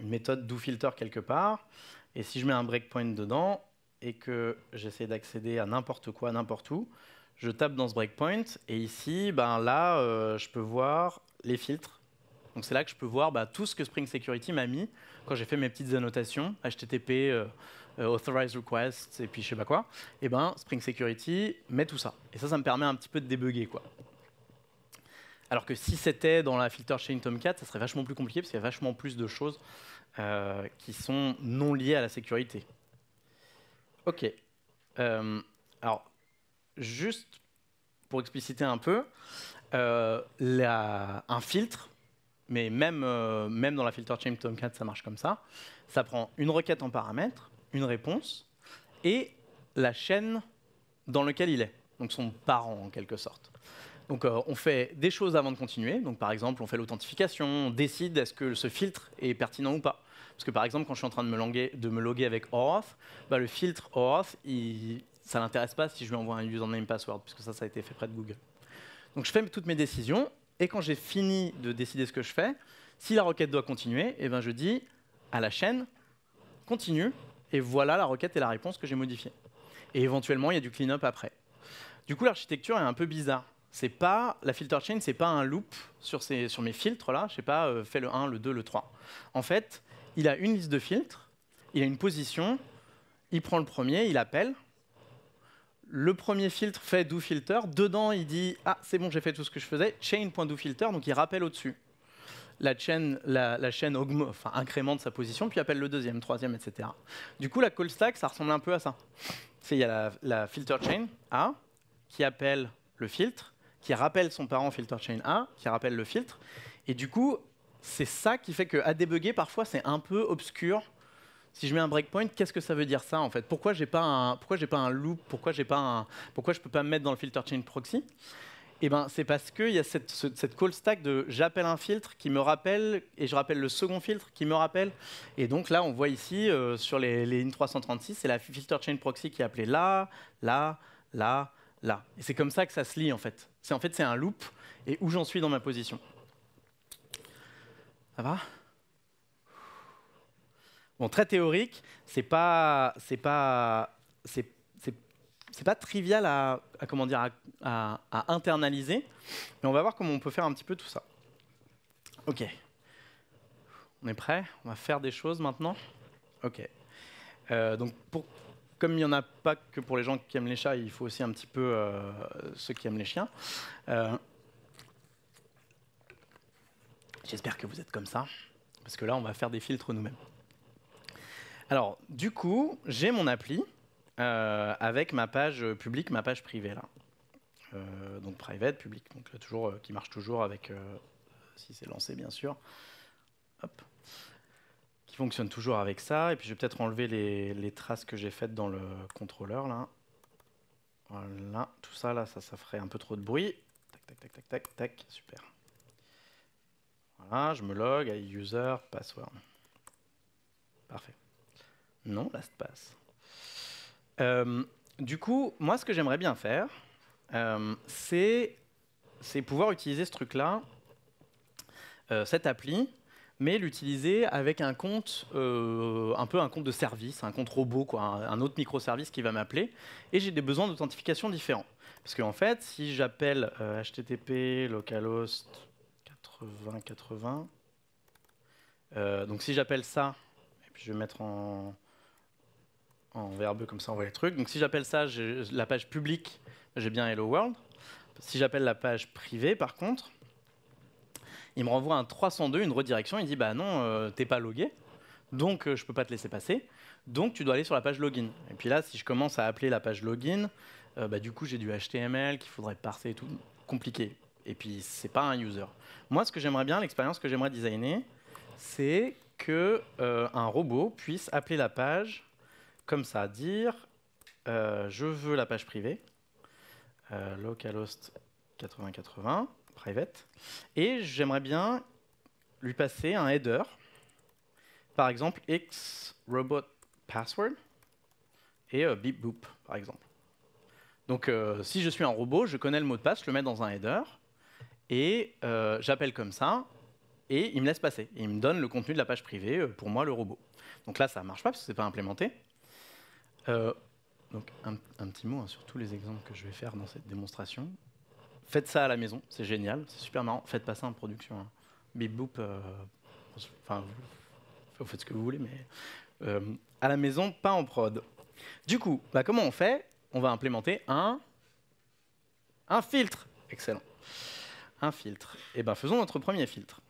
[SPEAKER 1] une méthode doFilter quelque part. Et si je mets un breakpoint dedans et que j'essaie d'accéder à n'importe quoi, n'importe où, je tape dans ce breakpoint. Et ici, ben là, euh, je peux voir les filtres. Donc c'est là que je peux voir ben, tout ce que Spring Security m'a mis quand j'ai fait mes petites annotations, HTTP, AuthorizeRequest, Authorized Request, et puis je sais pas quoi. Et ben Spring Security met tout ça. Et ça, ça me permet un petit peu de débugger. Quoi. Alors que si c'était dans la filter chain Tomcat, ça serait vachement plus compliqué parce qu'il y a vachement plus de choses euh, qui sont non liées à la sécurité. Ok. Euh, alors, juste pour expliciter un peu, euh, un filtre, mais même, même dans la filter chain Tomcat, ça marche comme ça. Ça prend une requête en paramètres, une réponse et la chaîne dans laquelle il est, donc son parent en quelque sorte. Donc euh, on fait des choses avant de continuer. Donc par exemple, on fait l'authentification, on décide est-ce que ce filtre est pertinent ou pas. Parce que par exemple, quand je suis en train de me, de me loguer avec OAuth, le filtre OAuth, ça ne l'intéresse pas si je lui envoie un username password, puisque ça, ça a été fait près de Google. Donc je fais toutes mes décisions, et quand j'ai fini de décider ce que je fais, si la requête doit continuer, eh ben je dis à la chaîne, continue, et voilà la requête et la réponse que j'ai modifiée. Et éventuellement, il y a du clean-up après. Du coup, l'architecture est un peu bizarre c'est pas la filter chain, c'est pas un loop sur, sur mes filtres là. Je sais pas, euh, fait le 1, le 2, le 3. En fait, il a une liste de filtres, il a une position, il prend le premier, il appelle. Le premier filtre fait do filter. Dedans, il dit ah c'est bon, j'ai fait tout ce que je faisais. Chain.do filter, donc il rappelle au-dessus. La chaîne, la, chaîne augmente, enfin, incrémente sa position, puis appelle le deuxième, troisième, etc. Du coup, la call stack, ça ressemble un peu à ça. Il y a la, la filter chain A qui appelle le filtre, qui rappelle son parent filter chain A, qui rappelle le filtre. Et du coup, c'est ça qui fait qu'à débugger, parfois, c'est un peu obscur. Si je mets un breakpoint, qu'est-ce que ça veut dire ça en fait Pourquoi j'ai pas un pourquoi j'ai pas un loop Pourquoi j'ai pas un pourquoi je peux pas me mettre dans le filter chain proxy eh ben, c'est parce qu'il y a cette, cette, call stack de j'appelle un filtre qui me rappelle et je rappelle le second filtre qui me rappelle. Et donc là, on voit ici euh, sur les, lignes 336, c'est la filter chain proxy qui est appelée là, là, là, là. Et c'est comme ça que ça se lit en fait. C'est en fait c'est un loop et où j'en suis dans ma position. Ça va Bon, très théorique, c'est pas c'est pas c'est pas trivial à, comment dire à, internaliser, mais on va voir comment on peut faire un petit peu tout ça. Ok. On est prêt On va faire des choses maintenant. Ok. Euh, donc pour comme il n'y en a pas que pour les gens qui aiment les chats, il faut aussi un petit peu euh, ceux qui aiment les chiens. Euh, j'espère que vous êtes comme ça, parce que là, on va faire des filtres nous-mêmes. Alors, du coup, j'ai mon appli euh, avec ma page publique, ma page privée là. donc private, public, donc toujours, qui marche toujours avec, si c'est lancé bien sûr. Hop qui fonctionne toujours avec ça. Et puis je vais peut-être enlever les, traces que j'ai faites dans le contrôleur là. Voilà, tout ça là, ça, ça ferait un peu trop de bruit. Tac, tac, tac, tac, tac, tac, super. Voilà, je me log à user password. Parfait. Non, là, passe. Euh, du coup, moi, ce que j'aimerais bien faire, euh, c'est pouvoir utiliser ce truc-là, euh, cette appli, mais l'utiliser avec un compte, euh, un peu un compte de service, un compte robot, quoi, un, autre microservice qui va m'appeler, et j'ai des besoins d'authentification différents. Parce qu'en en fait, si j'appelle HTTP euh, localhost 8080, euh, donc si j'appelle ça, et puis je vais mettre en, en verbeux comme ça, on voit les trucs. Donc si j'appelle ça la page publique, j'ai bien Hello World. Si j'appelle la page privée, par contre, il me renvoie un 302, une redirection. Il dit Bah non, euh, t'es pas logué, donc je euh, je peux pas te laisser passer. Donc tu dois aller sur la page login. Et puis là, si je commence à appeler la page login, euh, bah, du coup j'ai du HTML qu'il faudrait parser et tout. Compliqué. Et puis c'est pas un user. Moi, ce que j'aimerais bien, l'expérience que j'aimerais designer, c'est que un robot puisse appeler la page comme ça, dire je veux la page privée, localhost 8080. Et j'aimerais bien lui passer un header, par exemple x robot password et euh, boop, par exemple. Donc euh, si je suis un robot, je connais le mot de passe, je le mets dans un header, et euh, j'appelle comme ça, et il me laisse passer. Et il me donne le contenu de la page privée, euh, pour moi, le robot. Donc là, ça ne marche pas, parce que ce n'est pas implémenté. donc un, petit mot hein, sur tous les exemples que je vais faire dans cette démonstration. Faites ça à la maison, c'est génial, c'est super marrant. Faites pas ça en production. Bip hein. boop, euh, enfin, vous, faites ce que vous voulez, mais euh, à la maison, pas en prod. Du coup, bah, comment on fait On va implémenter un, un filtre. Excellent. Un filtre. Et eh ben, faisons notre premier filtre.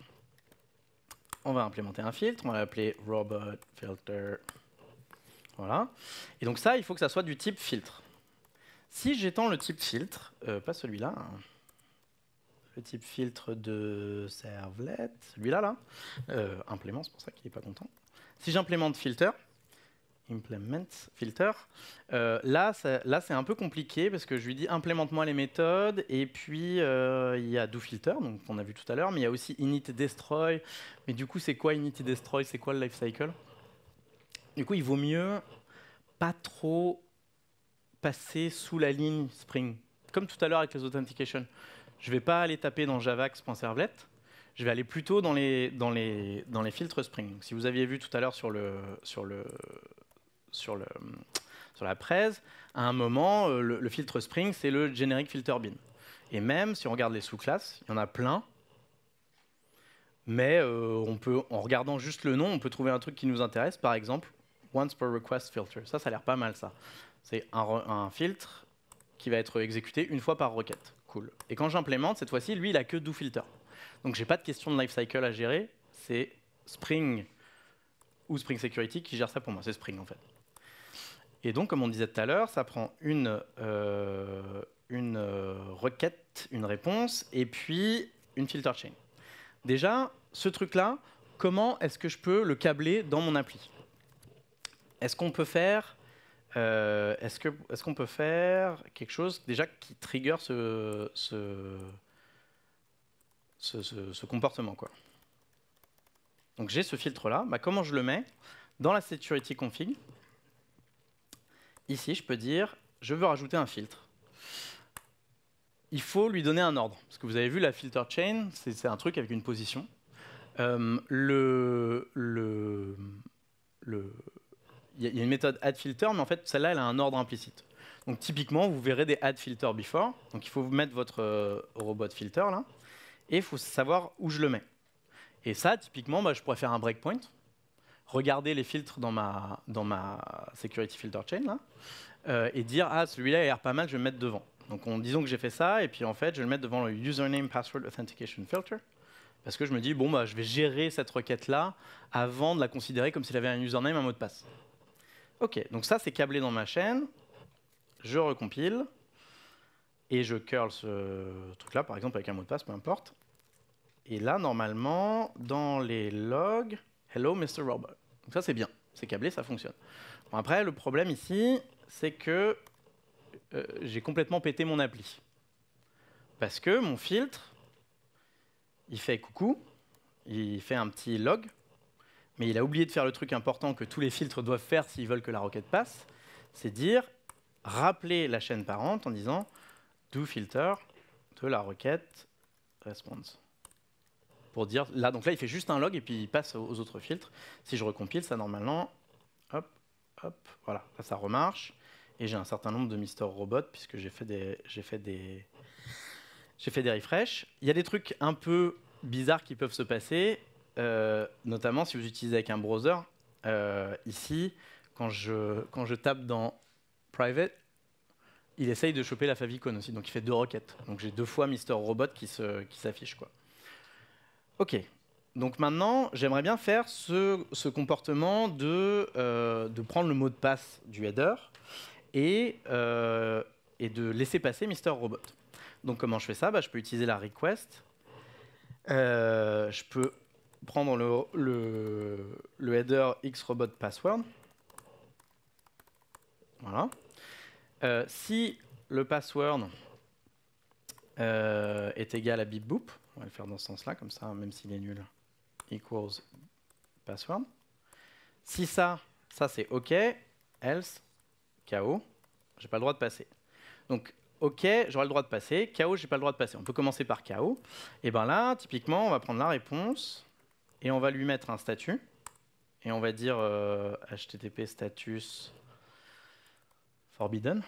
[SPEAKER 1] On va implémenter un filtre, on va l'appeler robot filter. Voilà. Et donc ça, il faut que ça soit du type filtre. Si j'étends le type filtre, euh, pas celui-là, hein. le type filtre de servlet, celui-là, là, euh, implément, c'est pour ça qu'il n'est pas content. Si j'implémente filter, implement filter. Euh, là, c'est un peu compliqué parce que je lui dis implémente-moi les méthodes et puis il y a do filter, donc on a vu tout à l'heure, mais il y a aussi init destroy. Mais du coup, c'est quoi init destroy C'est quoi le lifecycle Du coup, il vaut mieux pas trop passer sous la ligne Spring, comme tout à l'heure avec les authentications. Je ne vais pas aller taper dans javax.servlet, je vais aller plutôt dans les, dans les, dans les filtres Spring. si vous aviez vu tout à l'heure sur, le, sur, le, sur, le, sur la presse, à un moment, euh, le, filtre Spring, c'est le generic filter bin. Et même si on regarde les sous-classes, il y en a plein. Mais euh, on peut, en regardant juste le nom, on peut trouver un truc qui nous intéresse. Par exemple, once per request filter. Ça, ça a l'air pas mal, ça. C'est un, filtre qui va être exécuté une fois par requête. Cool. Et quand j'implémente, cette fois-ci, lui, il a que do filter. Donc j'ai pas de question de lifecycle à gérer, c'est Spring ou Spring Security qui gère ça pour moi. C'est Spring en fait. Et donc, comme on disait tout à l'heure, ça prend une, euh, euh, requête, une réponse, et puis une filter chain. Déjà, ce truc-là, comment est-ce que je peux le câbler dans mon appli Est-ce qu'on peut faire euh, est-ce que est-ce qu'on peut faire quelque chose déjà qui trigger ce ce, ce, ce, comportement quoi Donc j'ai ce filtre là. Bah, comment je le mets Dans la security config. Ici, je peux dire je veux rajouter un filtre. Il faut lui donner un ordre parce que vous avez vu la filter chain, c'est un truc avec une position. Euh, le, le, le il y, a une méthode add filter, mais en fait, celle-là, elle a un ordre implicite. Donc typiquement, vous verrez des add filter before. Donc il faut mettre votre euh, robot filter là, et il faut savoir où je le mets. Et ça, typiquement, bah, je pourrais faire un breakpoint, regarder les filtres dans ma, dans ma security filter chain là, euh, et dire ah celui-là il a l'air pas mal, je vais le mettre devant. Donc disons que j'ai fait ça, et puis en fait je vais le mettre devant le username password authentication filter. Parce que je me dis, bon, bah, je vais gérer cette requête-là avant de la considérer comme s'il avait un username, un mot de passe. Ok, donc ça c'est câblé dans ma chaîne. Je recompile et je curl ce truc-là, par exemple avec un mot de passe, peu importe. Et là, normalement, dans les logs, hello Mr. Robot. Donc ça c'est bien, c'est câblé, ça fonctionne. après, le problème ici, c'est que euh, j'ai complètement pété mon appli. Parce que mon filtre, il fait coucou, il fait un petit log, mais il a oublié de faire le truc important que tous les filtres doivent faire s'ils veulent que la requête passe, c'est dire rappeler la chaîne parente en disant do filter de la requête response. Pour dire, là, donc là, il fait juste un log et puis il passe aux autres filtres. Si je recompile ça, normalement, hop, hop, voilà, ça remarche. Et j'ai un certain nombre de Mister Robot puisque j'ai fait des, j'ai fait des, j'ai fait des refresh. Il y a des trucs un peu bizarres qui peuvent se passer. Euh, notamment si vous utilisez avec un browser. Euh, ici, quand je, quand je tape dans private, il essaye de choper la favicon aussi, donc il fait deux requêtes. Donc j'ai deux fois Mister Robot qui s'affiche. Qui quoi. Ok, donc maintenant, j'aimerais bien faire ce, ce comportement de, euh, de, prendre le mot de passe du header et, et de laisser passer Mister Robot. Donc comment je fais ça bah, Je peux utiliser la request. je peux prendre le, le, header password. Voilà. Euh, si le password euh, est égal à bip boop, on va le faire dans ce sens-là, comme ça, même s'il est nul, equals password. Si ça, ça c'est OK, else, KO, j'ai pas le droit de passer. Donc OK, j'aurai le droit de passer, KO, j'ai pas le droit de passer. On peut commencer par KO. Et ben là, typiquement, on va prendre la réponse et on va lui mettre un statut. Et on va dire HTTP euh, status forbidden.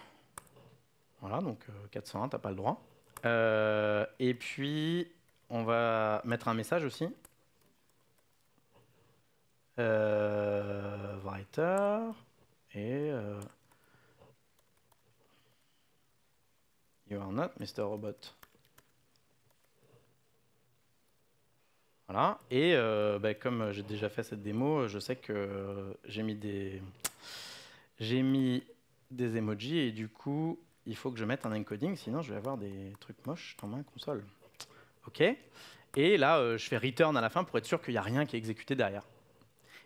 [SPEAKER 1] Voilà, donc 401, euh, t'as pas le droit. Euh, et puis, on va mettre un message aussi. writer. Et. you are not Mr. Robot. Voilà. Et euh, bah, comme j'ai déjà fait cette démo, je sais que j'ai mis des j'ai mis des emojis et du coup, il faut que je mette un encoding, sinon je vais avoir des trucs moches dans ma console. OK Et là, euh, je fais return à la fin pour être sûr qu'il n'y a rien qui est exécuté derrière.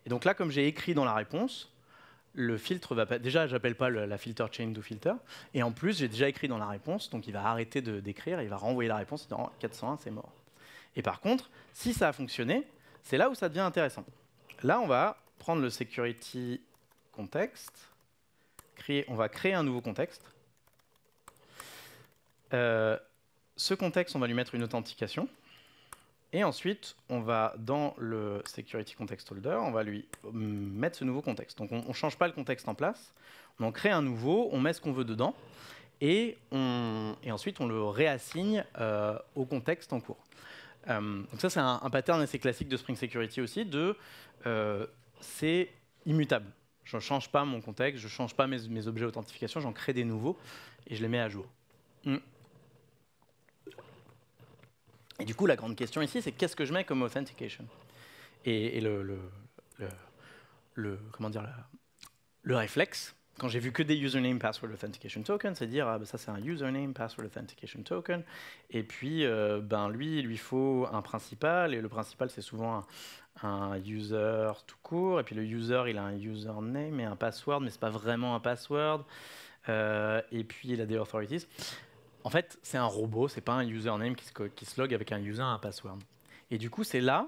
[SPEAKER 1] Et donc là, comme j'ai écrit dans la réponse, le filtre va pas... Déjà, j'appelle pas la filter chain do filter. Et en plus, j'ai déjà écrit dans la réponse, donc il va arrêter d'écrire il va renvoyer la réponse dans 401, c'est mort. Et par contre, si ça a fonctionné, c'est là où ça devient intéressant. Là, on va prendre le security context, on va créer un nouveau contexte. Euh, ce contexte, on va lui mettre une authentication. Et ensuite, on va dans le security context holder, on va lui mm, mettre ce nouveau contexte. Donc on ne change pas le contexte en place, on en crée un nouveau, on met ce qu'on veut dedans, et, ensuite on le réassigne euh, au contexte en cours. Euh, donc ça, c'est un, pattern assez classique de Spring Security aussi, de euh, c'est immutable. Je ne change pas mon contexte, je ne change pas mes, objets d'authentification, j'en crée des nouveaux et je les mets à jour. Mm. Et du coup, la grande question ici, c'est qu'est-ce que je mets comme authentication Et, le, comment dire, le réflexe, quand j'ai vu que des username password authentication token, c'est dire ah, bah, ça c'est un username password authentication token, et puis euh, ben lui il lui faut un principal et le principal c'est souvent un, user tout court et puis le user il a un username et un password mais c'est pas vraiment un password euh, et puis il a des authorities. En fait c'est un robot, c'est pas un username qui se, qui se log avec un user et un password. Et du coup c'est là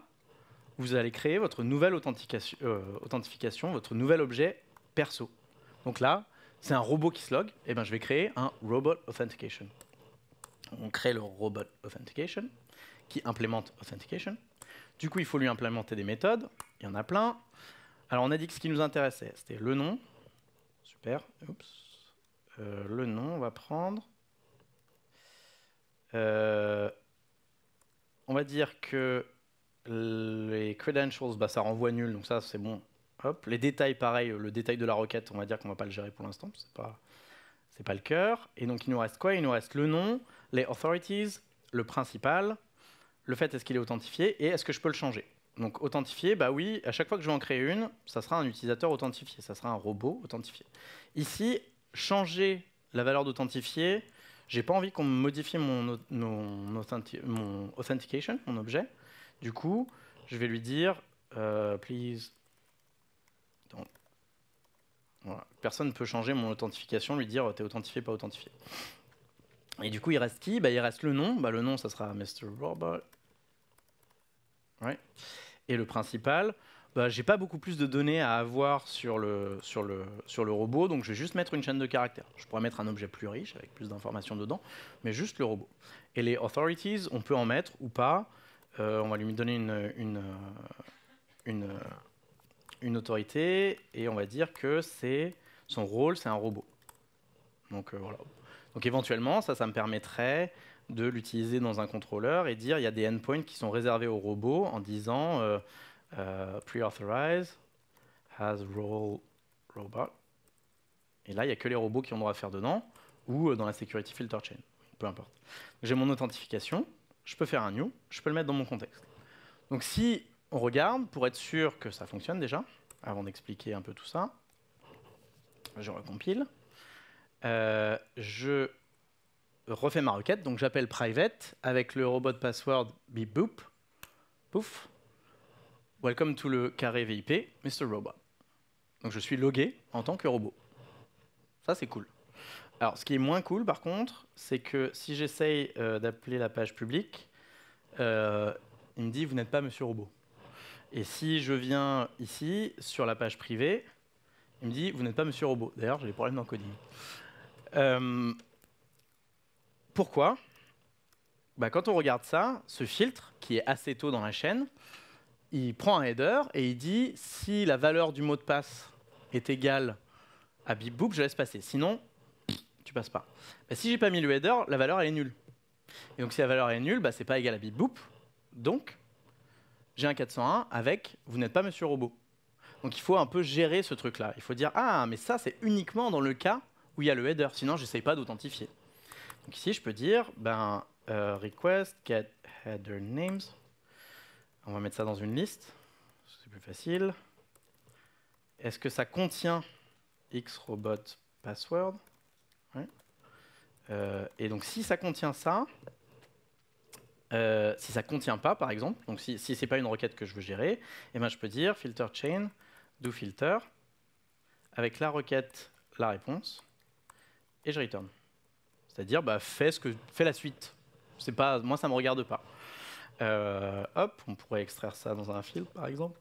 [SPEAKER 1] où vous allez créer votre nouvelle euh, authentification votre nouvel objet perso. Donc là, c'est un robot qui se log. Et eh ben, je vais créer un robot authentication. On crée le robot authentication qui implémente authentication. Du coup, il faut lui implémenter des méthodes. Il y en a plein. Alors, on a dit que ce qui nous intéressait, c'était le nom. Super. Oups. Euh, le nom, on va prendre. Euh, on va dire que les credentials, bah, ça renvoie nul, donc ça, c'est bon les détails, pareil, euh, le détail de la requête, on va dire qu'on ne va pas le gérer pour l'instant, c'est pas c'est pas le cœur. Et donc il nous reste quoi Il nous reste le nom, les authorities, le principal, le fait est-ce qu'il est authentifié et est-ce que je peux le changer. Donc authentifié, bah oui, à chaque fois que je vais en créer une, ça sera un utilisateur authentifié, ça sera un robot authentifié. Ici, changer la valeur d'authentifié, j'ai pas envie qu'on modifie mon, authentication, mon objet. Du coup, je vais lui dire euh, please Personne ne peut changer mon authentification, lui dire euh, t'es authentifié, pas authentifié. Et du coup, il reste qui bah, Il reste le nom. Bah, le nom, ça sera Mr. Robot. Et le principal, bah, j'ai pas beaucoup plus de données à avoir sur le, sur, le, sur le robot, donc je vais juste mettre une chaîne de caractères. Je pourrais mettre un objet plus riche avec plus d'informations dedans, mais juste le robot. Et les authorities, on peut en mettre ou pas. Euh, on va lui donner une, une une autorité et on va dire que c'est son rôle, c'est un robot. Donc euh, voilà. Donc éventuellement, ça, ça me permettrait de l'utiliser dans un contrôleur et dire il y a des endpoints qui sont réservés aux robots en disant euh, pre has role robot. Et là, il n'y a que les robots qui ont droit à faire dedans ou euh, dans la security filter chain, peu importe. J'ai mon authentification, je peux faire un new, je peux le mettre dans mon contexte. Donc si on regarde pour être sûr que ça fonctionne déjà, avant d'expliquer un peu tout ça. Je recompile. Euh, je refais ma requête, donc j'appelle private avec le robot password bip boop, pouf, welcome to le carré VIP, Mr. Robot. Donc je suis logué en tant que robot. Ça c'est cool. Alors ce qui est moins cool par contre, c'est que si j'essaye euh, d'appeler la page publique, euh, il me dit vous n'êtes pas Monsieur Robot. Et si je viens ici, sur la page privée, il me dit, vous n'êtes pas monsieur robot. D'ailleurs, j'ai des problèmes d'encoding. Euh, pourquoi bah, Quand on regarde ça, ce filtre, qui est assez tôt dans la chaîne, il prend un header et il dit, si la valeur du mot de passe est égale à bip je laisse passer. Sinon, tu passes pas. Si bah, si j'ai pas mis le header, la valeur est nulle. Et donc si la valeur est nulle, bah, c'est pas égal à bip Donc, j'ai un 401 avec vous n'êtes pas monsieur robot. Donc il faut un peu gérer ce truc-là. Il faut dire ah mais ça c'est uniquement dans le cas où il y a le header, sinon je n'essaye pas d'authentifier. Donc ici je peux dire ben euh, request get header names. On va mettre ça dans une liste, c'est plus facile. Est-ce que ça contient xrobot password euh, Et donc si ça contient ça, euh, si ça ne contient pas, par exemple, donc si, si ce n'est pas une requête que je veux gérer, eh ben je peux dire filter chain do filter avec la requête, la réponse, et je return. C'est-à-dire, bah, fais, ce que, fais la suite. Pas, moi, ça ne me regarde pas. Euh, hop, on pourrait extraire ça dans un fil, par exemple.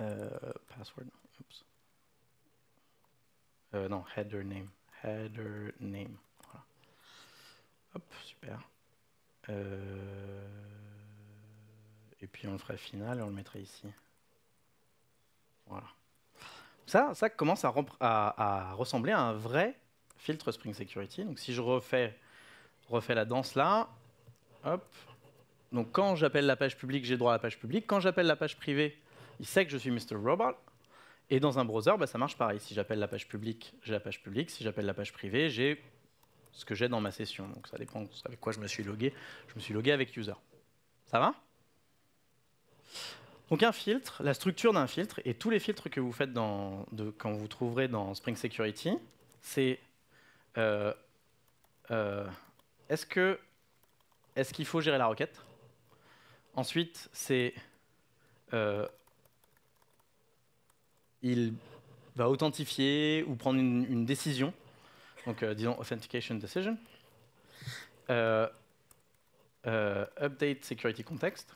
[SPEAKER 1] Euh, password, non, header name. Header name. Hop, super. Euh, et puis on le ferait final et on le mettrait ici. Voilà. Ça, ça commence à, ressembler à un vrai filtre Spring Security. Donc si je refais, refais la danse là, hop. Donc quand j'appelle la page publique, j'ai droit à la page publique. Quand j'appelle la page privée, il sait que je suis Mr. Robot. Et dans un browser, bah, ça marche pareil. Si j'appelle la page publique, j'ai la page publique. Si j'appelle la page privée, j'ai ce que j'ai dans ma session. Donc ça dépend avec quoi je me suis logué. Je me suis logué avec user. Ça va donc un filtre, la structure d'un filtre et tous les filtres que vous faites dans, quand vous trouverez dans Spring Security, c'est euh, euh, est-ce que est qu'il faut gérer la requête Ensuite, c'est euh, il va authentifier ou prendre une décision donc euh, disons authentication decision, euh, euh, update security context,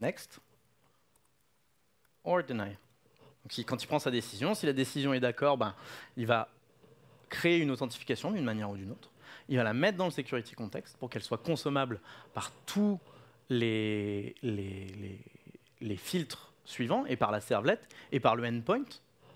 [SPEAKER 1] next, or deny. Donc, quand il prend sa décision, si la décision est d'accord, ben, il va créer une authentification d'une manière ou d'une autre. Il va la mettre dans le security context pour qu'elle soit consommable par tous les, les, filtres suivants et par la servlette et par le endpoint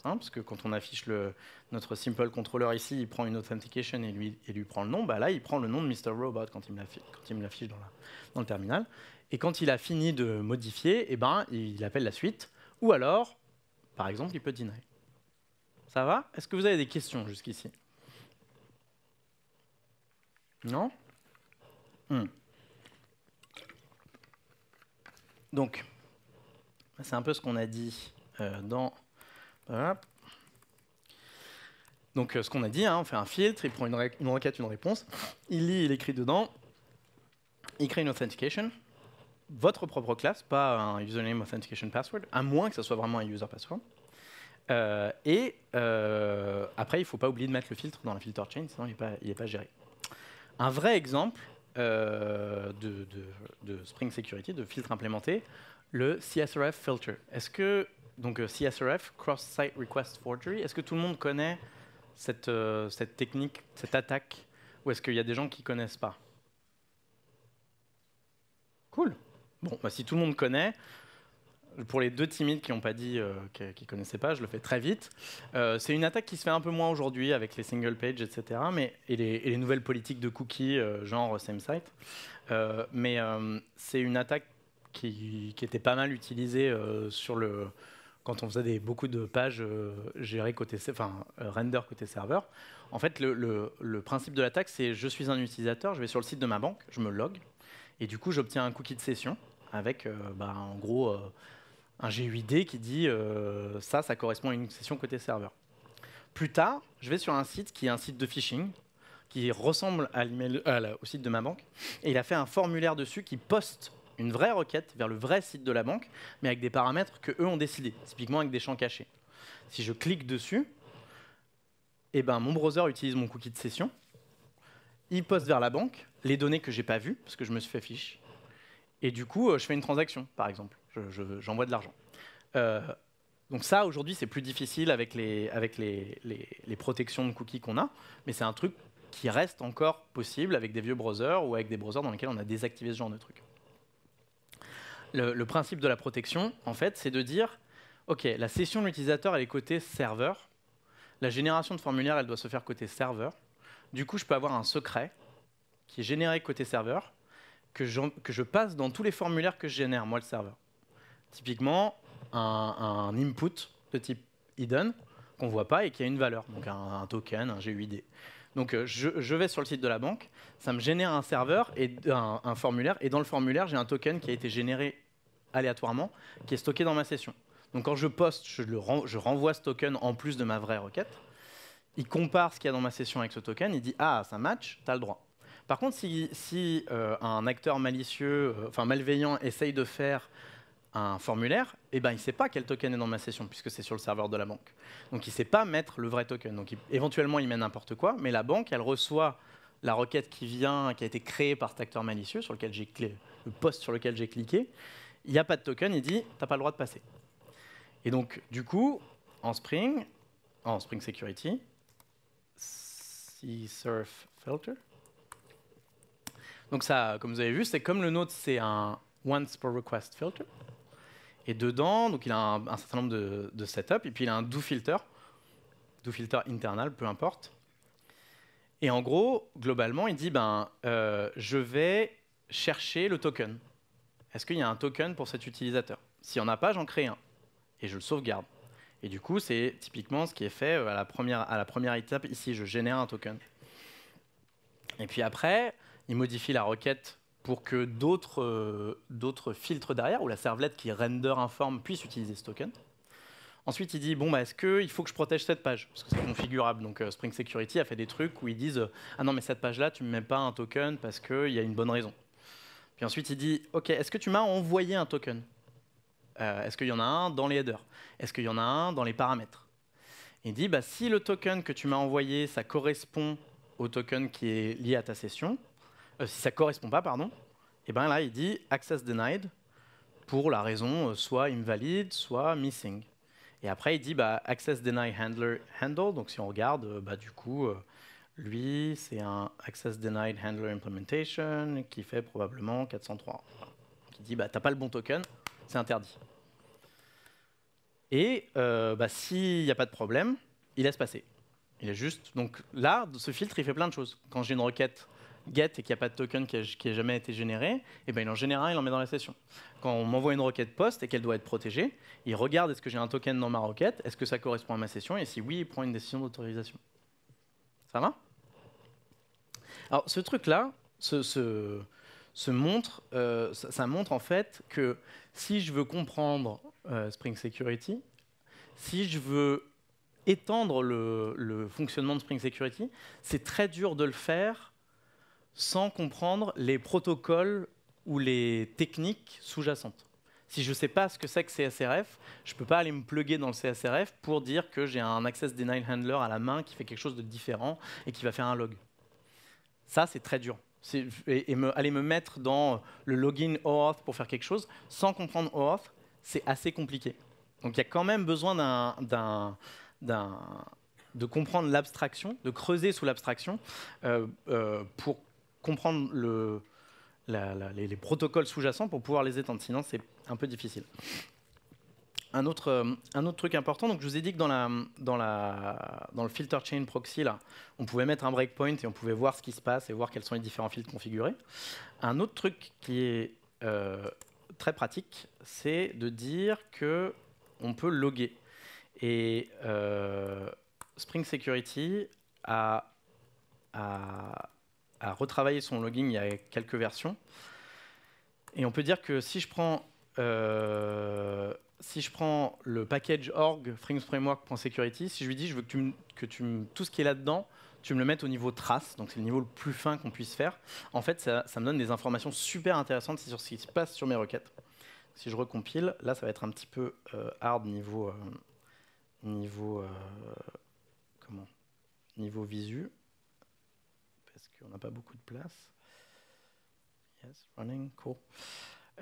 [SPEAKER 1] Hein, parce que quand on affiche le, notre simple contrôleur ici, il prend une authentication et lui, et lui prend le nom. Bah là, il prend le nom de Mr. Robot quand il me l'affiche dans, la, dans, le terminal. Et quand il a fini de modifier, eh ben, il appelle la suite. Ou alors, par exemple, il peut dîner Ça va Est-ce que vous avez des questions jusqu'ici Non hmm. Donc, c'est un peu ce qu'on a dit euh, dans donc euh, ce qu'on a dit, hein, on fait un filtre, il prend une, requête, une réponse, il lit, il écrit dedans, il crée une authentication, votre propre classe, pas un username authentication password, à moins que ce soit vraiment un user password. Euh, et euh, après, il ne faut pas oublier de mettre le filtre dans la filter chain, sinon il n'est pas, géré. Un vrai exemple de, de, Spring Security, de filtre implémenté, le CSRF filter. Est-ce que donc euh, CSRF, Cross-Site Request Forgery. Est-ce que tout le monde connaît euh, cette, technique, cette attaque Ou est-ce qu'il y a des gens qui ne connaissent pas Cool. Bon, bah, si tout le monde connaît, pour les deux timides qui n'ont pas dit, euh, qu'ils ne connaissaient pas, je le fais très vite. c'est une attaque qui se fait un peu moins aujourd'hui avec les single pages, etc. Mais, et, les, nouvelles politiques de cookies, genre same site. mais c'est une attaque qui, était pas mal utilisée sur le, quand on faisait beaucoup de pages euh, gérées côté, euh, render côté serveur, en fait, le, principe de l'attaque, c'est je suis un utilisateur, je vais sur le site de ma banque, je me log, et du coup, j'obtiens un cookie de session avec, euh, bah, en gros, un GUID qui dit ça, ça correspond à une session côté serveur. Plus tard, je vais sur un site qui est un site de phishing, qui ressemble au site de ma banque, et il a fait un formulaire dessus qui poste une vraie requête vers le vrai site de la banque, mais avec des paramètres que eux ont décidé, typiquement avec des champs cachés. Si je clique dessus, eh ben, mon browser utilise mon cookie de session, il poste vers la banque les données que j'ai pas vues, parce que je me suis fait fiche, et du coup, euh, je fais une transaction, par exemple, j'envoie de l'argent. Euh, donc ça, aujourd'hui, c'est plus difficile avec les, avec les protections de cookies qu'on a, mais c'est un truc qui reste encore possible avec des vieux browsers ou avec des browsers dans lesquels on a désactivé ce genre de truc le, principe de la protection, en fait, c'est de dire, OK, la session de l'utilisateur, elle est côté serveur. La génération de formulaire, elle doit se faire côté serveur. Du coup, je peux avoir un secret qui est généré côté serveur, que je, passe dans tous les formulaires que je génère, moi, le serveur. Typiquement, un, input de type hidden qu'on ne voit pas et qui a une valeur, donc un token, un GUID. Donc euh, je, vais sur le site de la banque, ça me génère un serveur et un, formulaire, et dans le formulaire, j'ai un token qui a été généré aléatoirement, qui est stocké dans ma session. Donc quand je poste, je, renvoie ce token en plus de ma vraie requête. Il compare ce qu'il y a dans ma session avec ce token, il dit Ah, ça match, tu le droit. Par contre, si, euh, un acteur malicieux, euh, enfin malveillant, essaye de faire un formulaire, et eh ben, il ne sait pas quel token est dans ma session, puisque c'est sur le serveur de la banque. Donc il ne sait pas mettre le vrai token. Donc éventuellement, il met n'importe quoi, mais la banque, elle reçoit la requête qui vient, qui a été créée par cet acteur malicieux, sur lequel j'ai le poste sur lequel j'ai cliqué. Il n'y a pas de token, il dit, tu n'as pas le droit de passer. Et donc, du coup, en Spring, oh, en Spring Security, surf Filter. Donc ça, comme vous avez vu, c'est comme le nôtre, c'est un Once per Request Filter. Et dedans, donc il a un, certain nombre de, setups, et puis il a un do filter, do filter internal, peu importe. Et en gros, globalement, il dit ben, euh, je vais chercher le token. Est-ce qu'il y a un token pour cet utilisateur S'il n'y en a pas, j'en crée un et je le sauvegarde. Et du coup, c'est typiquement ce qui est fait euh, à la, première, à la première étape. Ici, je génère un token. Et puis après, il modifie la requête pour que d'autres euh, filtres derrière, ou la servlette qui render informe, puissent puisse utiliser ce token. Ensuite, il dit bon, bah, est-ce qu'il faut que je protège cette page Parce que c'est configurable. Donc, euh, Spring Security a fait des trucs où ils disent ah non, mais cette page-là, tu ne me mets pas un token parce qu'il y a une bonne raison. Puis ensuite, il dit ok, est-ce que tu m'as envoyé un token euh, Est-ce qu'il y en a un dans les headers Est-ce qu'il y en a un dans les paramètres Il dit bah, si le token que tu m'as envoyé, ça correspond au token qui est lié à ta session, euh, si ça correspond pas, pardon, et eh ben là il dit access denied pour la raison euh, soit invalide, soit missing. Et après il dit bah, access denied handler handle. Donc si on regarde, euh, bah, du coup lui c'est un access denied handler implementation qui fait probablement 403. Qui dit bah t'as pas le bon token, c'est interdit. Et bah, s'il n'y a pas de problème, il laisse passer. Il est juste. Donc là, ce filtre, il fait plein de choses. Quand j'ai une requête get et qu'il n'y a pas de token qui n'a jamais été généré, et eh ben il en général il en met dans la session. Quand on m'envoie une requête post et qu'elle doit être protégée, il regarde est-ce que j'ai un token dans ma requête, est-ce que ça correspond à ma session, et si oui, il prend une décision d'autorisation. Ça va Alors ce truc-là, ce, montre, euh, ça, montre en fait que si je veux comprendre euh, Spring Security, si je veux étendre le, le, fonctionnement de Spring Security, c'est très dur de le faire sans comprendre les protocoles ou les techniques sous-jacentes. Si je ne sais pas ce que c'est que CSRF, je ne peux pas aller me pluguer dans le CSRF pour dire que j'ai un access denial handler à la main qui fait quelque chose de différent et qui va faire un log. Ça, c'est très dur. Et, me, aller me mettre dans le login OAuth pour faire quelque chose sans comprendre OAuth, c'est assez compliqué. Donc il y a quand même besoin de comprendre l'abstraction, de creuser sous l'abstraction euh, euh, pour comprendre le, les, protocoles sous-jacents pour pouvoir les étendre. Sinon, c'est un peu difficile. Un autre, euh, un autre truc important, donc je vous ai dit que dans, la, dans, la, dans le filter chain proxy, là, on pouvait mettre un breakpoint et on pouvait voir ce qui se passe et voir quels sont les différents filtres configurés. Un autre truc qui est euh, très pratique, c'est de dire que on peut loguer. Et euh, Spring Security a, a a retravaillé son logging il y a quelques versions. Et on peut dire que si je prends, euh, si je prends le package org frames si je lui dis je veux que, tu que tu tout ce qui est là-dedans, tu me le mettes au niveau trace, donc c'est le niveau le plus fin qu'on puisse faire, en fait ça, me donne des informations super intéressantes sur ce qui se passe sur mes requêtes. Si je recompile, là ça va être un petit peu euh, hard niveau, euh, niveau, comment niveau visu on n'a pas beaucoup de place. Yes, running, cool.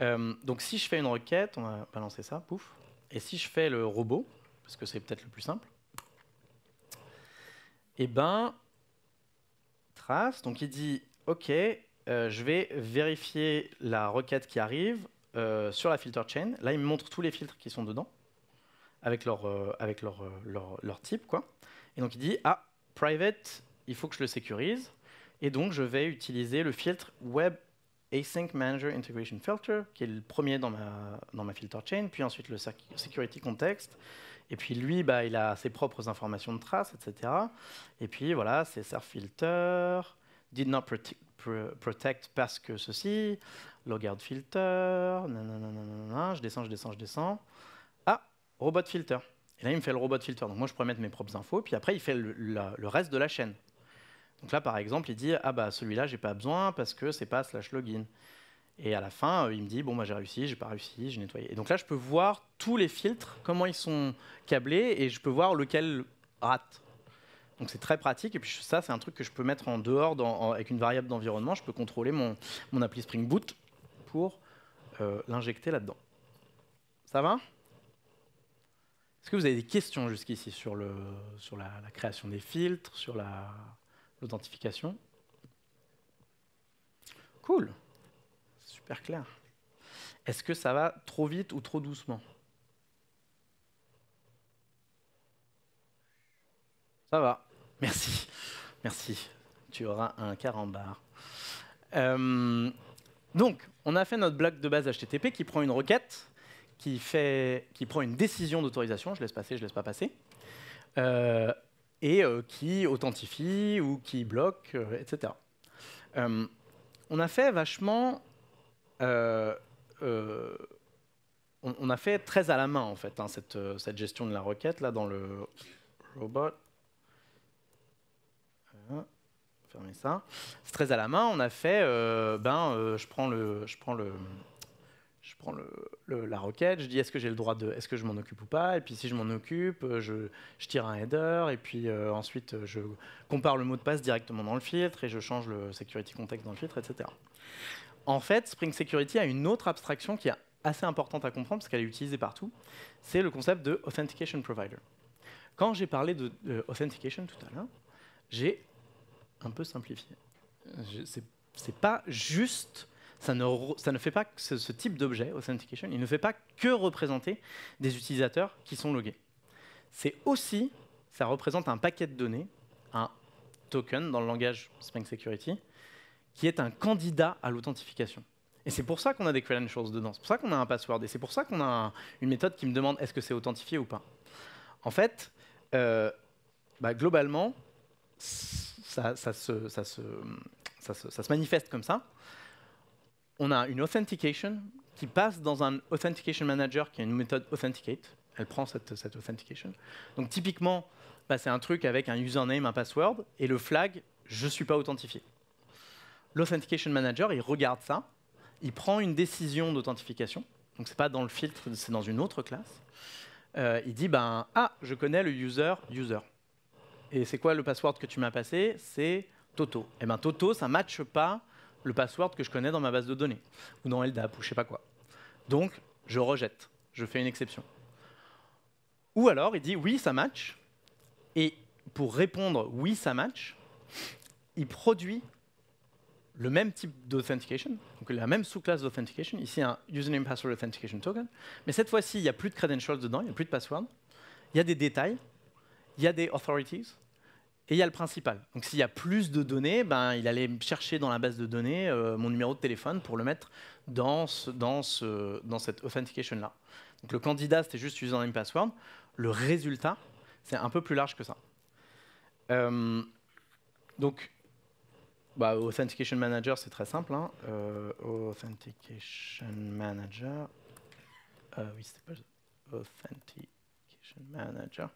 [SPEAKER 1] Euh, donc si je fais une requête, on va balancer ça, pouf. Et si je fais le robot, parce que c'est peut-être le plus simple, et eh ben, trace, donc il dit, OK, euh, je vais vérifier la requête qui arrive euh, sur la filter chain. Là, il me montre tous les filtres qui sont dedans, avec leur, avec leur, type, quoi. Et donc il dit, ah, private, il faut que je le sécurise. Et donc, je vais utiliser le filtre Web Async Manager Integration Filter, qui est le premier dans ma, dans ma filter chain, puis ensuite le Security Context. Et puis lui, bah, il a ses propres informations de traces, etc. Et puis voilà, c'est Surf Filter, Did Not protect, parce que ceci, Logout Filter, nanana, je descends, je descends, je descends. Ah, Robot Filter. Et là, il me fait le Robot Filter. Donc moi, je pourrais mettre mes propres infos, puis après, il fait le, le reste de la chaîne. Donc là, par exemple, il dit Ah, bah celui-là, j'ai pas besoin parce que c'est pas slash login. Et à la fin, euh, il me dit Bon, bah j'ai réussi, j'ai pas réussi, j'ai nettoyé. Et donc là, je peux voir tous les filtres, comment ils sont câblés, et je peux voir lequel rate. Donc c'est très pratique. Et puis ça, c'est un truc que je peux mettre en dehors avec une variable d'environnement. Je peux contrôler mon, appli Spring Boot pour euh, l'injecter là-dedans. Ça va Est-ce que vous avez des questions jusqu'ici sur, le, sur la, la création des filtres, sur la l'authentification. Cool, super clair. Est-ce que ça va trop vite ou trop doucement Ça va, merci, merci. Tu auras un carambar. Euh, donc, on a fait notre bloc de base HTTP qui prend une requête, qui, fait, qui prend une décision d'autorisation, je laisse passer, je laisse pas passer. Euh, et euh, qui authentifie ou qui bloque, euh, etc. Euh, on a fait vachement on, a fait très à la main, en fait, hein, cette, gestion de la requête, là, dans le robot. Fermez ça. C'est très à la main. On a fait, ben, je prends le... Je prends le je prends le, la requête, je dis est-ce que j'ai le droit de, est-ce que je m'en occupe ou pas, et puis si je m'en occupe, euh, je, tire un header, et puis euh, ensuite euh, je compare le mot de passe directement dans le filtre, et je change le security context dans le filtre, etc. En fait, Spring Security a une autre abstraction qui est assez importante à comprendre, parce qu'elle est utilisée partout, c'est le concept de Authentication Provider. Quand j'ai parlé de, Authentication tout à l'heure, j'ai un peu simplifié. C'est pas juste ça ne, fait pas ce, type d'objet, authentication, il ne fait pas que représenter des utilisateurs qui sont logués. C'est aussi, ça représente un paquet de données, un token dans le langage Spring Security, qui est un candidat à l'authentification. Et c'est pour ça qu'on a des credentials dedans, c'est pour ça qu'on a un password, et c'est pour ça qu'on a une méthode qui me demande est-ce que c'est authentifié ou pas. En fait, euh, bah, globalement, ça, se, manifeste comme ça on a une authentication qui passe dans un authentication manager qui a une méthode authenticate. Elle prend cette, authentication. Donc typiquement, bah, c'est un truc avec un username, un password, et le flag, je ne suis pas authentifié. L'authentication manager, il regarde ça, il prend une décision d'authentification, donc ce n'est pas dans le filtre, c'est dans une autre classe. Euh, il dit, ben, ah, je connais le user, user. Et c'est quoi le password que tu m'as passé C'est Toto. Et eh bien Toto, ça ne matche pas le password que je connais dans ma base de données, ou dans LDAP, ou je sais pas quoi. Donc, je rejette, je fais une exception. Ou alors, il dit oui, ça match, et pour répondre oui, ça match, il produit le même type d'authentication, donc la même sous-classe d'authentication, ici un username password authentication token, mais cette fois-ci, il n'y a plus de credentials dedans, il n'y a plus de password, il y a des détails, il y a des authorities, et il y a le principal. Donc s'il y a plus de données, ben, il allait chercher dans la base de données euh, mon numéro de téléphone pour le mettre dans, cette authentication-là. Donc le candidat, c'était juste username password. Le résultat, c'est un peu plus large que ça. Euh, donc, bah, Authentication Manager, c'est très simple. Hein. Euh, authentication Manager. oui, c'était pas Authentication Manager.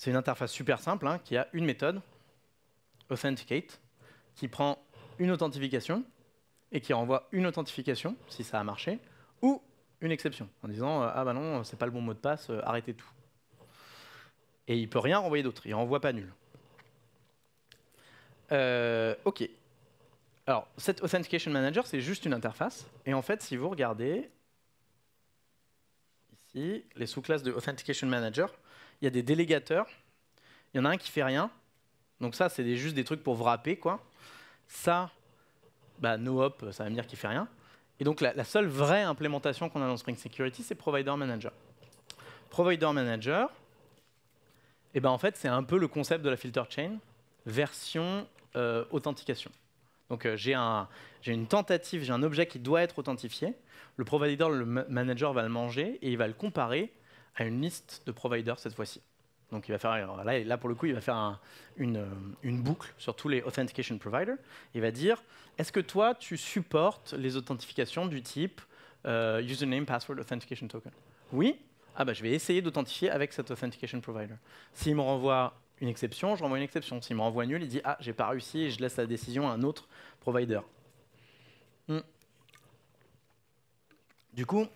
[SPEAKER 1] C'est une interface super simple hein, qui a une méthode, authenticate, qui prend une authentification et qui renvoie une authentification, si ça a marché, ou une exception, en disant euh, Ah bah non, c'est pas le bon mot de passe, euh, arrêtez tout. Et il ne peut rien renvoyer d'autre, il renvoie pas nul. Euh, ok. Alors, cet Authentication Manager, c'est juste une interface. Et en fait, si vous regardez ici, les sous-classes de Authentication Manager, il y a des délégateurs. Il y en a un qui fait rien. Donc ça, c'est juste des trucs pour wrapper, quoi. Ça, bah, no hop, euh, ça va me dire qu'il fait rien. Et donc la, seule vraie implémentation qu'on a dans Spring Security, c'est Provider Manager. Provider Manager, et eh ben, en fait, c'est un peu le concept de la filter chain version euh, authentication. Donc euh, j'ai un, une tentative, j'ai un objet qui doit être authentifié. Le provider, le manager va le manger et il va le comparer à une liste de providers cette fois-ci. Donc il va faire, là, là pour le coup, il va faire euh, une, boucle sur tous les authentication providers. Il va dire, est-ce que toi, tu supportes les authentifications du type euh, username, password, authentication token Oui Ah bah je vais essayer d'authentifier avec cet authentication provider. S'il me renvoie une exception, je renvoie une exception. S'il me renvoie nul, il dit, ah, j'ai pas réussi et je laisse la décision à un autre provider. Hmm. Du coup,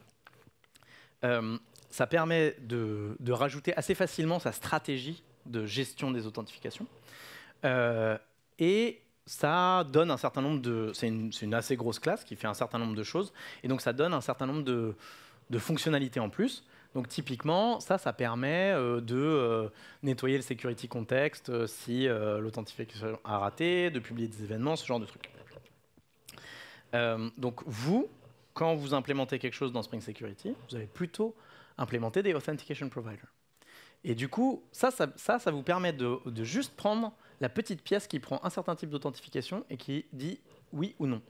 [SPEAKER 1] euh, ça permet de, rajouter assez facilement sa stratégie de gestion des authentifications. Euh, et ça donne un certain nombre de... C'est une, assez grosse classe qui fait un certain nombre de choses. Et donc ça donne un certain nombre de, fonctionnalités en plus. Donc typiquement, ça, ça permet euh, de euh, nettoyer le security context si l'authentification a raté, de publier des événements, ce genre de trucs. donc vous, quand vous implémentez quelque chose dans Spring Security, vous avez plutôt implémenter des authentication providers. Et du coup, ça, ça, ça, vous permet de, de, juste prendre la petite pièce qui prend un certain type d'authentification et qui dit oui ou non.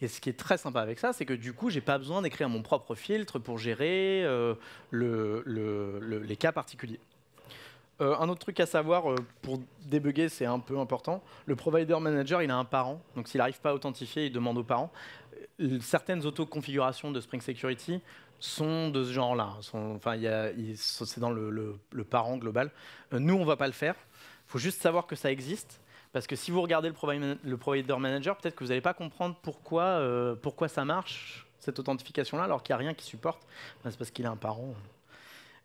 [SPEAKER 1] Et ce qui est très sympa avec ça, c'est que du coup, j'ai pas besoin d'écrire mon propre filtre pour gérer euh, le, les cas particuliers. Euh, un autre truc à savoir euh, pour débugger, c'est un peu important. Le provider manager, il a un parent, donc s'il n'arrive pas à authentifier, il demande aux parents. Certaines auto-configurations de Spring Security sont de ce genre-là. Enfin, c'est dans le, parent global. Euh, nous, on ne va pas le faire. Il faut juste savoir que ça existe. Parce que si vous regardez le, provider, manager, peut-être que vous n'allez pas comprendre euh, pourquoi, ça marche, cette authentification-là, alors qu'il n'y a rien qui supporte. Bah, c'est parce qu'il a un parent.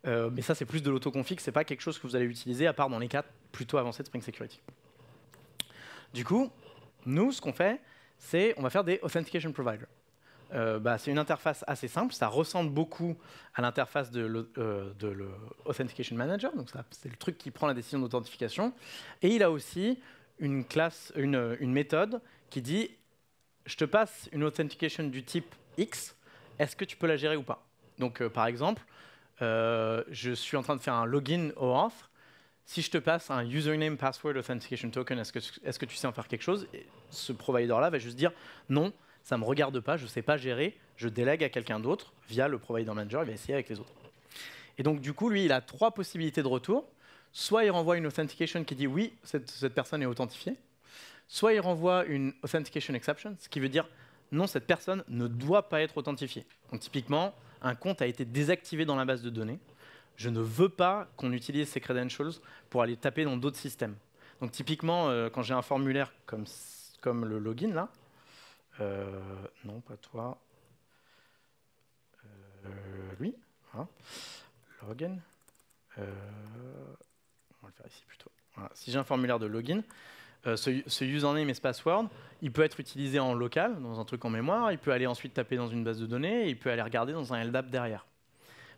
[SPEAKER 1] Euh, mais ça, c'est plus de l'autoconfig. Ce n'est pas quelque chose que vous allez utiliser, à part dans les cas plutôt avancés de Spring Security. Du coup, nous, ce qu'on fait, c'est on va faire des authentication providers. Euh, bah, c'est une interface assez simple. Ça ressemble beaucoup à l'interface de l'Authentication euh, Manager. Donc, c'est le truc qui prend la décision d'authentification. Et il a aussi une classe, une, méthode qui dit je te passe une authentication du type X. Est-ce que tu peux la gérer ou pas Donc, euh, par exemple, je suis en train de faire un login au auth. Si je te passe un username password authentication token, est-ce que, est que tu sais en faire quelque chose Ce provider-là va juste dire non, ça ne me regarde pas, je ne sais pas gérer, je délègue à quelqu'un d'autre via le provider manager, il va essayer avec les autres. Et donc, du coup, lui, il a trois possibilités de retour. Soit il renvoie une authentication qui dit oui, cette, personne est authentifiée. Soit il renvoie une authentication exception, ce qui veut dire non, cette personne ne doit pas être authentifiée. Donc, typiquement, un compte a été désactivé dans la base de données. Je ne veux pas qu'on utilise ces credentials pour aller taper dans d'autres systèmes. Donc typiquement, euh, quand j'ai un formulaire comme, comme le login, là, euh, non, pas toi. Euh, lui. Hein. Login. Euh, on va le faire ici plutôt. Si j'ai un formulaire de login, ce, username et ce password, il peut être utilisé en local, dans un truc en mémoire, il peut aller ensuite taper dans une base de données, et il peut aller regarder dans un LDAP derrière.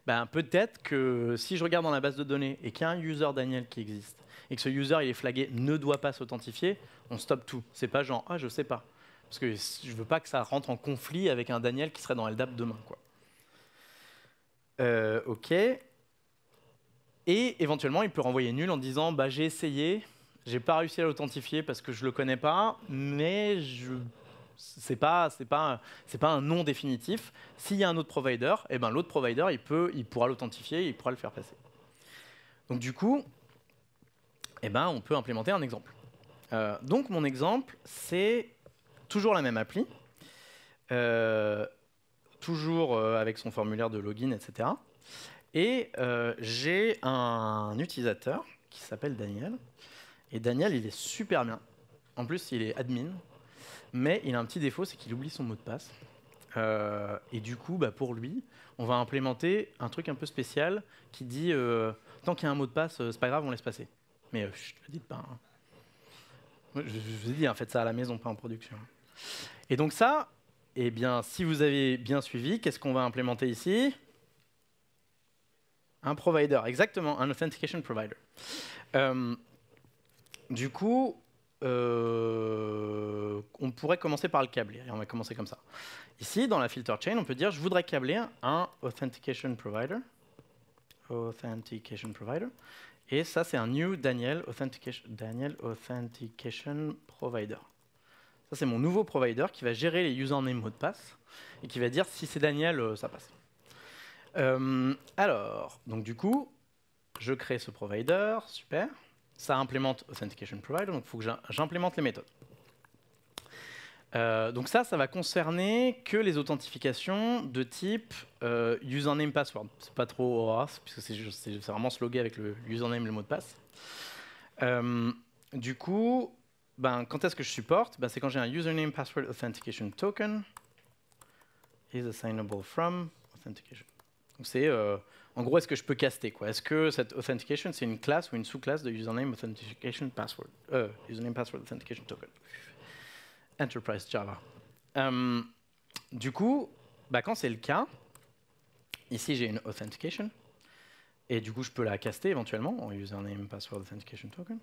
[SPEAKER 1] Ben, peut-être que si je regarde dans la base de données et qu'il y a un user Daniel qui existe, et que ce user il est flagué ne doit pas s'authentifier, on stoppe tout. C'est pas genre ah je sais pas. Parce que je ne veux pas que ça rentre en conflit avec un Daniel qui serait dans LDAP demain. Quoi. Euh, ok. Et éventuellement, il peut renvoyer nul en disant bah, j'ai essayé, j'ai pas réussi à l'authentifier parce que je le connais pas, mais je c'est pas pas pas un nom définitif. S'il y a un autre provider, eh ben l'autre provider, il peut il pourra l'authentifier, il pourra le faire passer. Donc du coup, eh ben on peut implémenter un exemple. Euh, donc mon exemple, c'est toujours la même appli, euh, toujours euh, avec son formulaire de login, etc. Et euh, j'ai un utilisateur qui s'appelle Daniel. Et Daniel, il est super bien. En plus, il est admin. Mais il a un petit défaut, c'est qu'il oublie son mot de passe. et du coup, bah, pour lui, on va implémenter un truc un peu spécial qui dit tant qu'il y a un mot de passe, c'est pas grave, on laisse passer. Mais je ne dites pas. Hein. Je, je, vous ai dit, faites ça à la maison, pas en production. Et donc ça, eh bien, si vous avez bien suivi, qu'est-ce qu'on va implémenter ici Un provider, exactement, un authentication provider. Euh, du coup, euh, on pourrait commencer par le câbler, et on va commencer comme ça. Ici, dans la filter chain, on peut dire je voudrais câbler un authentication provider. Authentication provider. Et ça, c'est un new Daniel authentication, Daniel authentication provider c'est mon nouveau provider qui va gérer les usernames mot de passe et qui va dire si c'est Daniel, euh, ça passe. Euh, alors, donc du coup, je crée ce provider, super. Ça implémente Authentication Provider, donc il faut que j'implémente les méthodes. Euh, donc ça, ça va concerner que les authentifications de type username password. C'est pas trop OAuth, puisque c'est vraiment slogué avec le username le mot de passe. du coup, ben, quand est-ce que je supporte ben, C'est quand j'ai un username password authentication token is assignable from authentication. Euh, en gros est-ce que je peux caster quoi Est-ce que cette authentication c'est une classe ou une sous-classe de username authentication password euh, username password authentication token enterprise Java. Euh, du coup, ben, quand c'est le cas, ici j'ai une authentication et du coup je peux la caster éventuellement en username password authentication token.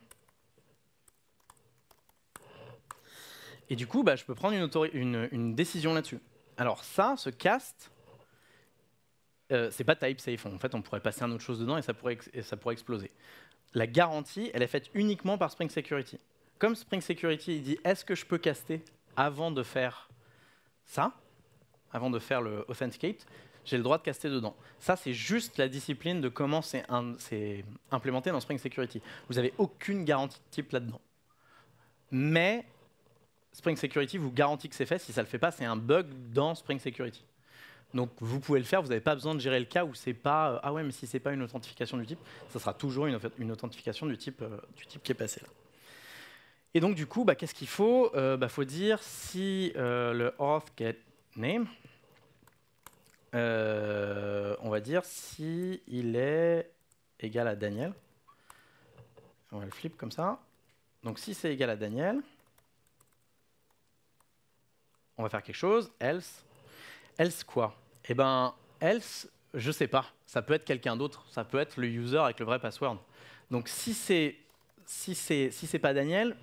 [SPEAKER 1] Et du coup, bah, je peux prendre une, une décision là-dessus. Alors ça, ce cast, euh, c'est pas type safe. En fait, on pourrait passer un autre chose dedans et ça pourrait, ça pourrait exploser. La garantie, elle est faite uniquement par Spring Security. Comme Spring Security, dit est-ce que je peux caster avant de faire ça, avant de faire le authenticate, j'ai le droit de caster dedans. Ça, c'est juste la discipline de comment c'est implémenté dans Spring Security. Vous n'avez aucune garantie de type là-dedans. Mais Spring Security vous garantit que c'est fait. Si ça ne le fait pas, c'est un bug dans Spring Security. Donc vous pouvez le faire, vous n'avez pas besoin de gérer le cas où c'est pas euh, ah ouais mais si c'est pas une authentification du type, ça sera toujours une, authentification du type, euh, du type qui est passé là. Et donc du coup, bah, qu'est-ce qu'il faut Il euh, bah, faut dire si le auth get name, on va dire si il est égal à Daniel. On va le flip comme ça. Donc si c'est égal à Daniel, on va faire quelque chose, else. Else quoi Eh ben, else, je sais pas. Ça peut être quelqu'un d'autre. Ça peut être le user avec le vrai password. Donc si c'est si c'est si c'est pas Daniel,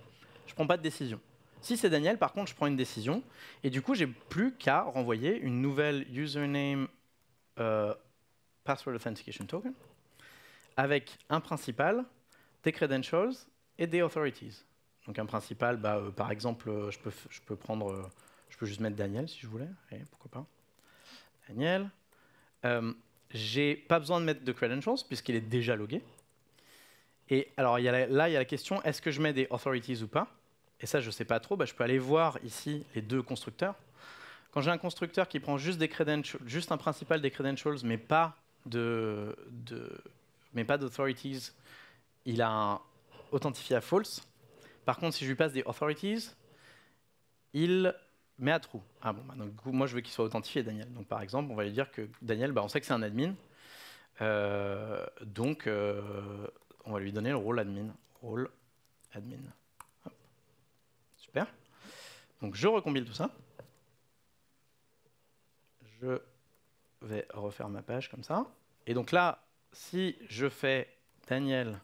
[SPEAKER 1] je prends pas de décision. Si c'est Daniel, par contre, je prends une décision et du coup, j'ai plus qu'à renvoyer une nouvelle username euh, password authentication token avec un principal, des credentials et des authorities. Donc un principal, bah, euh, par exemple, euh, je peux je peux prendre je peux juste mettre Daniel si je voulais. pourquoi pas Daniel. Euh, j'ai pas besoin de mettre de credentials puisqu'il est déjà logué. Et alors là, il y a la question est-ce que je mets des authorities ou pas Et ça, je ne sais pas trop. Bah, je peux aller voir ici les deux constructeurs. Quand j'ai un constructeur qui prend juste, des credentials, juste un principal des credentials, mais pas de, mais pas d'authorities, il a un authentifié à false. Par contre, si je lui passe des authorities, il mais à trou. Ah bon, bah, donc, moi je veux qu'il soit authentifié, Daniel. Donc par exemple, on va lui dire que Daniel, bah, on sait que c'est un admin, euh, donc euh, on va lui donner le rôle admin. Rôle admin. Super. Donc je recombine tout ça. Je vais refaire ma page comme ça. Et donc là, si je fais Daniel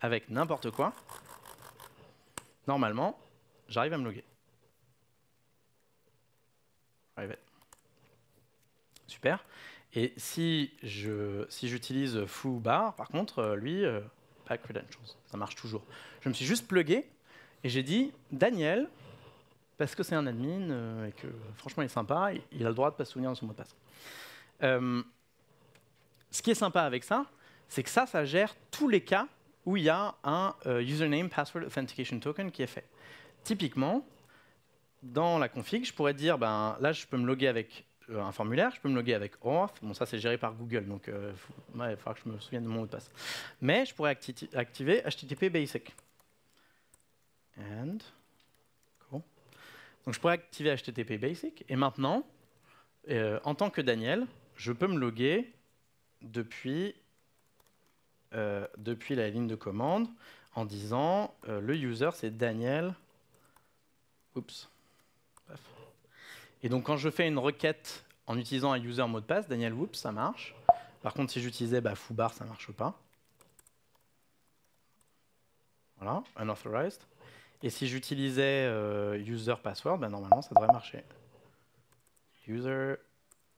[SPEAKER 1] avec n'importe quoi, normalement, j'arrive à me loguer. Super. Et si je si j'utilise foo bar, par contre, euh, lui, euh, pas credentials, ça marche toujours. Je me suis juste plugué et j'ai dit Daniel, parce que c'est un admin euh, et que franchement il est sympa, il a le droit de pas se souvenir de son mot de passe. ce qui est sympa avec ça, c'est que ça, ça gère tous les cas où il y a un username password authentication token qui est fait. Typiquement, dans la config, je pourrais dire, ben, là, je peux me loguer avec euh, un formulaire, je peux me loguer avec OAuth. Bon, ça, c'est géré par Google, donc euh, il faut, faudra que je me souvienne de mon mot de passe. Mais je pourrais activer HTTP Basic. And. Cool. Donc, je pourrais activer HTTP Basic. Et maintenant, euh, en tant que Daniel, je peux me loguer depuis, depuis la ligne de commande en disant le user, c'est Daniel. Oups. Et donc quand je fais une requête en utilisant un user mot de passe, Daniel Whoops, ça marche. Par contre, si j'utilisais bah, foobar, ça ne marche pas. Voilà, unauthorized. Et si j'utilisais euh, user password, bah, normalement, ça devrait marcher. User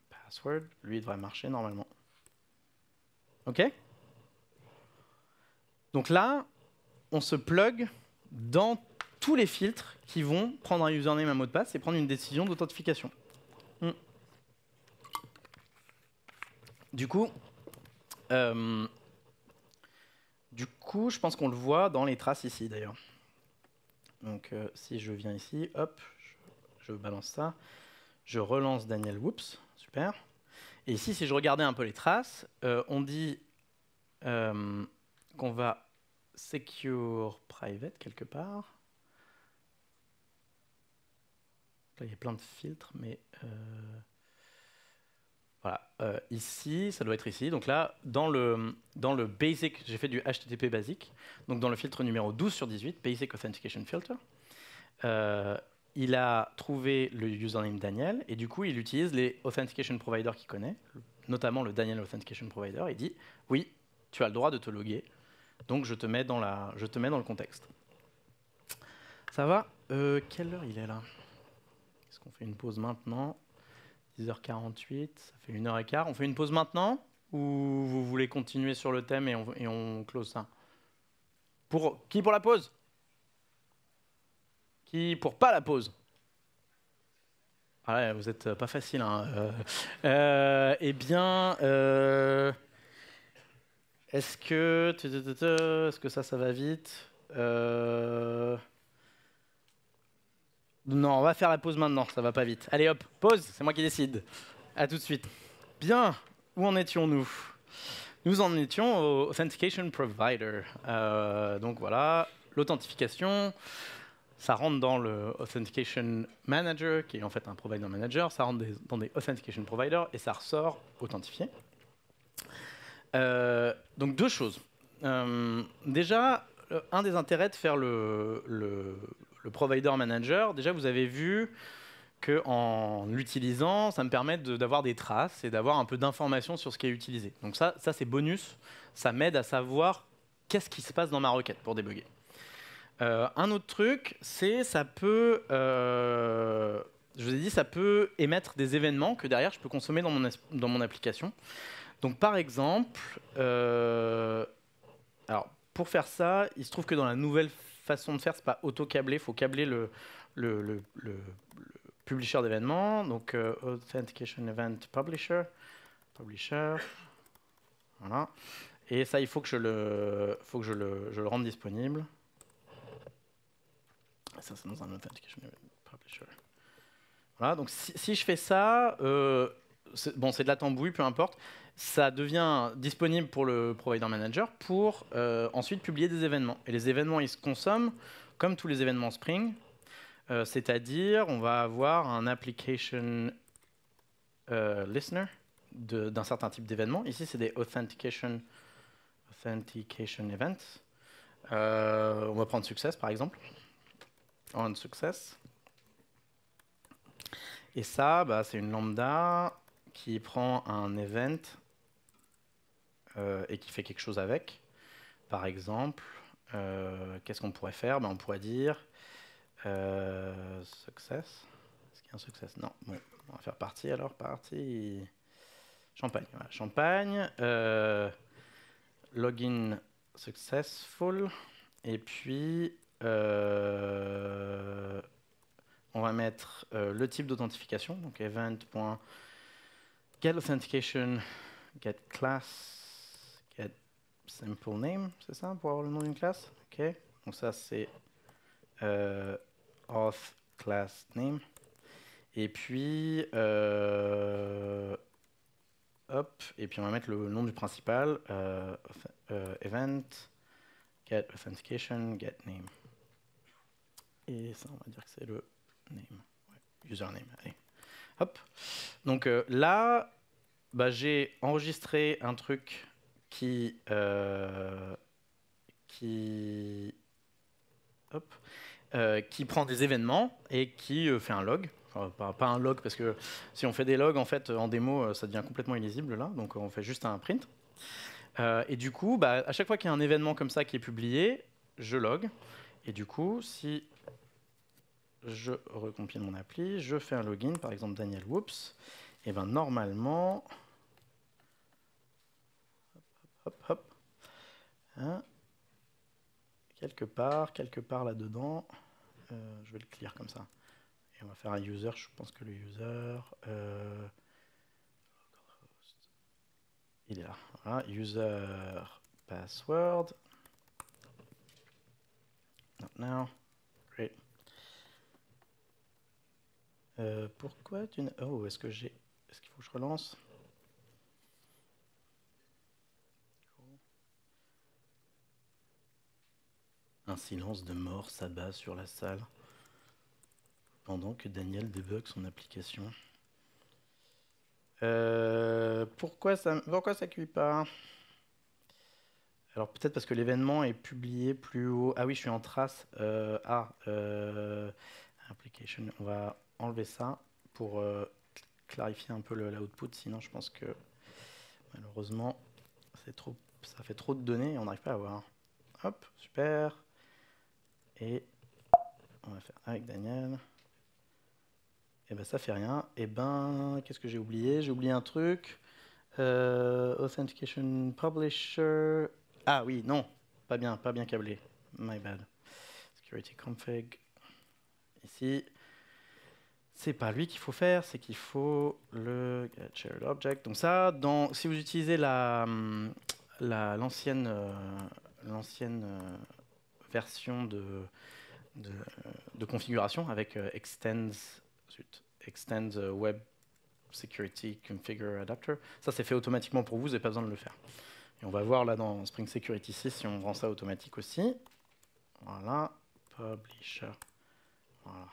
[SPEAKER 1] password, lui, devrait marcher normalement. OK Donc là, on se plug dans tous les filtres qui vont prendre un username, un mot de passe et prendre une décision d'authentification. Hmm. Du coup, euh, du coup, je pense qu'on le voit dans les traces ici d'ailleurs. Donc euh, si je viens ici, hop, je, balance ça, je relance Daniel Whoops, super. Et ici, si je regardais un peu les traces, euh, on dit qu'on va secure private quelque part. il y a plein de filtres, mais euh, voilà. Euh, ici, ça doit être ici. Donc là, dans le, dans le basic, j'ai fait du HTTP basic. Donc dans le filtre numéro 12 sur 18, basic authentication filter, euh, il a trouvé le username Daniel et du coup, il utilise les authentication providers qu'il connaît, notamment le Daniel authentication provider. Il dit oui, tu as le droit de te loguer. Donc je te mets dans la, je te mets dans le contexte. Ça va Quelle heure il est là on fait une pause maintenant. 10h48, ça fait 1h15. On fait une pause maintenant ou vous voulez continuer sur le thème et on, close ça pour, Qui pour la pause Qui pour pas la pause ah vous êtes pas facile. Hein. Euh, euh, eh bien, euh, est-ce que, est-ce que ça, ça va vite non, on va faire la pause maintenant, ça va pas vite. Allez hop, pause, c'est moi qui décide. A tout de suite. Bien, où en étions-nous Nous en étions au Authentication Provider. Euh, donc voilà, l'authentification, ça rentre dans le Authentication Manager, qui est en fait un Provider Manager, ça rentre dans des Authentication provider et ça ressort authentifié. Euh, donc deux choses. Euh, déjà, un des intérêts de faire le le provider manager, déjà vous avez vu en l'utilisant, ça me permet d'avoir des traces et d'avoir un peu d'informations sur ce qui est utilisé. Donc ça, ça c'est bonus, ça m'aide à savoir qu'est-ce qui se passe dans ma requête pour débugger. Euh, un autre truc, c'est ça peut, euh, je vous dit, ça peut émettre des événements que derrière je peux consommer dans mon, application. Donc par exemple, euh, alors pour faire ça, il se trouve que dans la nouvelle façon de faire, c'est pas auto-câbler, il faut câbler le, le, le, le publisher d'événement. Donc, euh, Authentication Event Publisher. Publisher. Voilà. Et ça, il faut que je le, faut que je le, je le rende disponible. Ça, c'est dans un Authentication Event Publisher. Voilà, donc si, je fais ça, euh, bon, c'est de la tambouille, peu importe. Ça devient disponible pour le provider manager pour euh, ensuite publier des événements. Et les événements, ils se consomment comme tous les événements Spring. Euh, c'est-à-dire, on va avoir un application euh, listener d'un certain type d'événement. Ici, c'est des authentication, authentication events. on va prendre success, par exemple. On success. Et ça, bah, c'est une lambda qui prend un event euh, et qui fait quelque chose avec. Par exemple, euh, qu'est-ce qu'on pourrait faire ben, On pourrait dire euh, success. Est-ce qu'il y a un success Non. on va faire partie alors. Partie. Champagne. Champagne. login successful. Et puis, on va mettre le type d'authentification. Donc, event get authentication, get class, get simple name, c'est ça, pour avoir le nom d'une classe OK. Donc ça, c'est euh, auth class name. Et puis, euh, hop, et puis on va mettre le nom du principal, euh, euh, event, get authentication, get name. Et ça, on va dire que c'est le name, username, allez. Donc euh, là, bah, j'ai enregistré un truc qui, euh, euh, qui, prend des événements et qui fait un log. pas, un log, parce que si on fait des logs, en fait, en démo, ça devient complètement illisible là. Donc on fait juste un print. et du coup, bah, à chaque fois qu'il y a un événement comme ça qui est publié, je log. Et du coup, si je recompile mon appli, je fais un login, par exemple Daniel Whoops, et bien normalement, hop, hop, hop, hein, quelque part, quelque part là-dedans, euh, je vais le clear comme ça. Et on va faire un user, je pense que le user, euh, il est là, voilà, user password, not now. Euh, pourquoi tu Oh, est-ce que j'ai... Est-ce qu'il faut que je relance Un silence de mort s'abat sur la salle pendant que Daniel débug son application. Euh, pourquoi ça pourquoi ça cuit pas Alors peut-être parce que l'événement est publié plus haut. Ah oui, je suis en trace. Euh, ah, application. On va enlever ça pour euh, clarifier un peu l'output, sinon je pense que malheureusement c'est trop, ça fait trop de données et on n'arrive pas à voir. Hop, super. Et on va faire avec Daniel. Et eh ben ça fait rien. Et eh ben qu'est-ce que j'ai oublié J'ai oublié un truc. Euh, authentication publisher. Ah oui, non, pas bien, pas bien câblé. My bad. Security config. Ici c'est pas lui qu'il faut faire, c'est qu'il faut le shared object. Donc ça, dans, si vous utilisez la hum, l'ancienne euh, l'ancienne euh, version de, de, euh, configuration avec extends web security configure adapter, ça c'est fait automatiquement pour vous, vous n'avez pas besoin de le faire. Et on va voir là dans Spring Security 6 si on rend ça automatique aussi. Voilà, publisher. Voilà.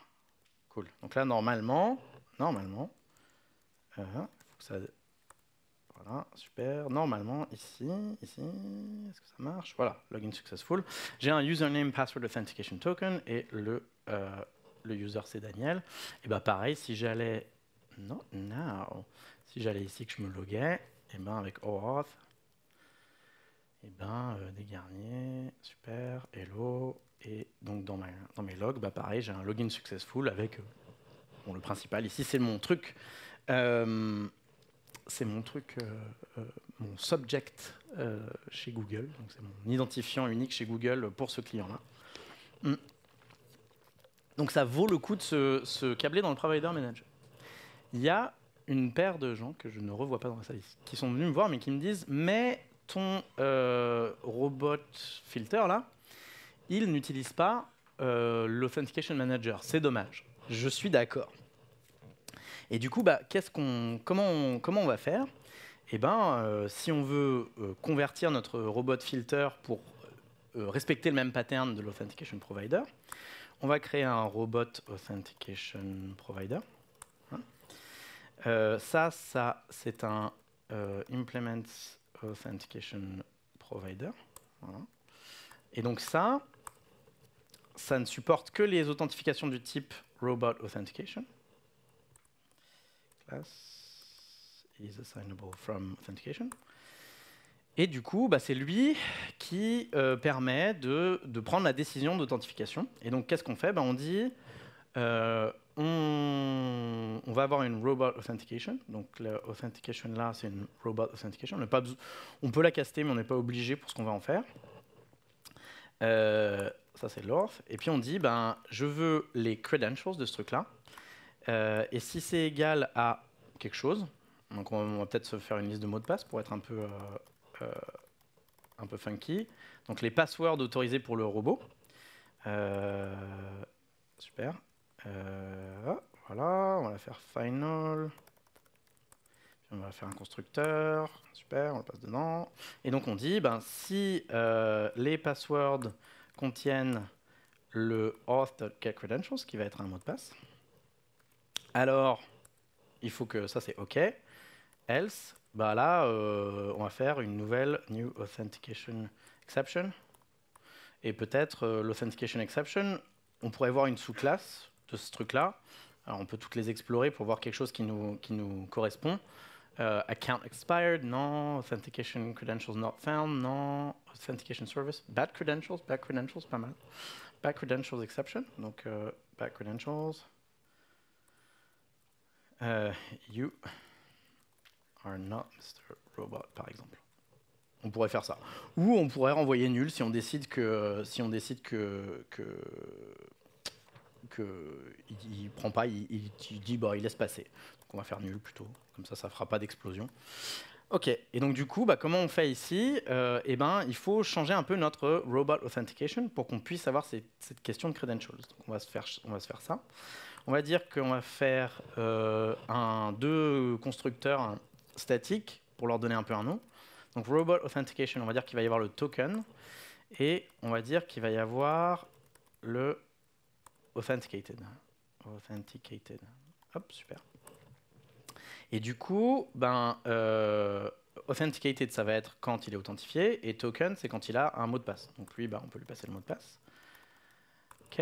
[SPEAKER 1] Donc là, normalement, normalement, euh, Voilà, super. Normalement, ici, ici, est-ce que ça marche Voilà, login successful. J'ai un username password authentication token et le, euh, le user c'est Daniel. Et bah pareil, si j'allais... Non, now. Si j'allais ici que je me loguais, et ben avec OAuth, eh ben, euh, des garniers, super, hello. Et donc dans, ma, dans mes logs, bah pareil, j'ai un login successful avec euh, le principal. Ici, c'est mon truc. Euh, c'est mon truc, mon subject chez Google. Donc c'est mon identifiant unique chez Google pour ce client-là. Hmm. Donc ça vaut le coup de se, se câbler dans le provider manager. Il y a une paire de gens que je ne revois pas dans la salle qui sont venus me voir mais qui me disent Mais ton euh, robot filter, là, il n'utilise pas euh, l'authentication manager. C'est dommage. Je suis d'accord. Et du coup, bah, qu'est-ce qu'on, comment, on, comment on va faire Eh ben, euh, si on veut convertir notre robot filter pour respecter le même pattern de l'authentication provider, on va créer un robot authentication provider. Hein. ça, ça, c'est un implement Authentication Provider. Voilà. Et donc ça, ça ne supporte que les authentifications du type Robot Authentication. Class is assignable from authentication. Et du coup, bah, c'est lui qui euh, permet de, prendre la décision d'authentification. Et donc, qu'est-ce qu'on fait bah, On dit euh, on, va avoir une robot authentication. Donc l'authentication là, c'est une robot authentication. On, peut la caster, mais on n'est pas obligé pour ce qu'on va en faire. Euh, ça, c'est l'ORF. Et puis on dit, ben, je veux les credentials de ce truc-là. Euh, et si c'est égal à quelque chose, donc on, va, peut-être se faire une liste de mots de passe pour être un peu, un peu funky. Donc les passwords autorisés pour le robot. super. Euh, voilà, on va faire final. on va faire un constructeur. Super, on le passe dedans. Et donc on dit, ben, si euh, les passwords contiennent le auth.getCredentials, qui va être un mot de passe, alors il faut que ça c'est OK. Else, ben, là, euh, on va faire une nouvelle new authentication exception. Et peut-être l'authentication exception, on pourrait voir une sous-classe de ce truc-là. on peut toutes les explorer pour voir quelque chose qui nous, qui nous correspond. Euh, account expired, non. Authentication credentials not found, non. Authentication service, bad credentials, bad credentials, pas mal. Bad credentials exception, donc euh, bad credentials. Euh, you are not Mr. Robot, par exemple. On pourrait faire ça. Ou on pourrait renvoyer nul si on décide que, si on décide que, que que euh, il, prend pas, il, dit bon bah, il laisse passer. Donc on va faire nul plutôt, comme ça ça fera pas d'explosion. Ok, et donc du coup, bah, comment on fait ici euh, Eh ben, il faut changer un peu notre robot authentication pour qu'on puisse avoir cette question de credentials. Donc on va se faire, on va se faire ça. On va dire qu'on va faire euh, un, deux constructeurs statiques pour leur donner un peu un nom. Donc robot authentication, on va dire qu'il va y avoir le token et on va dire qu'il va y avoir le authenticated. Authenticated. Hop, super. Et du coup, ben, euh, authenticated, ça va être quand il est authentifié, et token, c'est quand il a un mot de passe. Donc lui, ben, on peut lui passer le mot de passe. OK.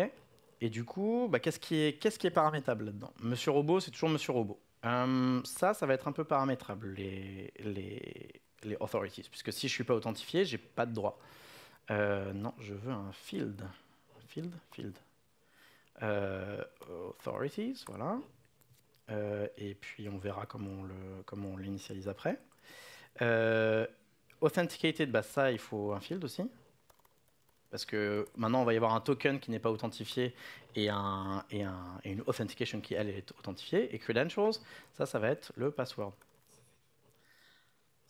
[SPEAKER 1] Et du coup, ben, qu'est-ce qui, est, quest qui est paramétrable là-dedans Monsieur Robot, c'est toujours Monsieur Robot. Hum, ça, ça va être un peu paramétrable, les, les, les authorities, puisque si je ne suis pas authentifié, j'ai pas de droit. Euh, non, je veux un field. Field, field. Euh, authorities, voilà. Euh, et puis on verra comment on l'initialise après. Euh, authenticated, bah ça, il faut un field aussi parce que maintenant on va y avoir un token qui n'est pas authentifié et, un, et, un, et, une authentication qui elle est authentifiée et credentials ça ça va être le password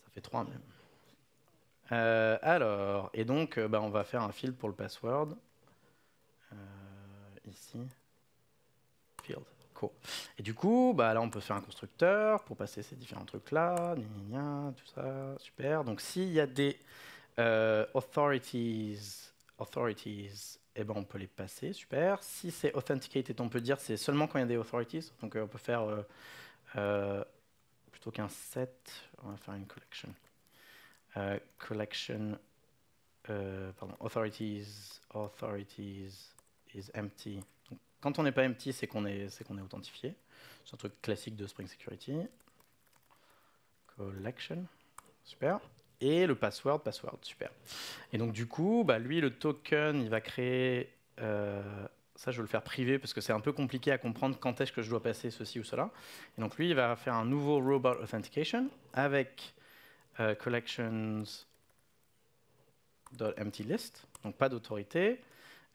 [SPEAKER 1] ça fait trois même alors et donc bah, on va faire un field pour le password Field. Cool. Et du coup, bah, là, on peut faire un constructeur pour passer ces différents trucs-là, tout ça, super. Donc, s'il y a des euh, authorities, authorities eh ben, on peut les passer, super. Si c'est authenticated, on peut dire c'est seulement quand il y a des authorities. Donc, euh, on peut faire, euh, plutôt qu'un set, on va faire une collection. collection, pardon, authorities, authorities, empty. quand on n'est pas empty, c'est qu'on est, qu'on est authentifié. C'est un truc classique de Spring Security. Collection. Super. Et le password, password, super. Et donc du coup, bah, lui, le token, il va créer... Euh, ça, je vais le faire privé parce que c'est un peu compliqué à comprendre quand est-ce que je dois passer ceci ou cela. Et donc lui, il va faire un nouveau robot authentication avec euh, collections.emptyList, donc pas d'autorité,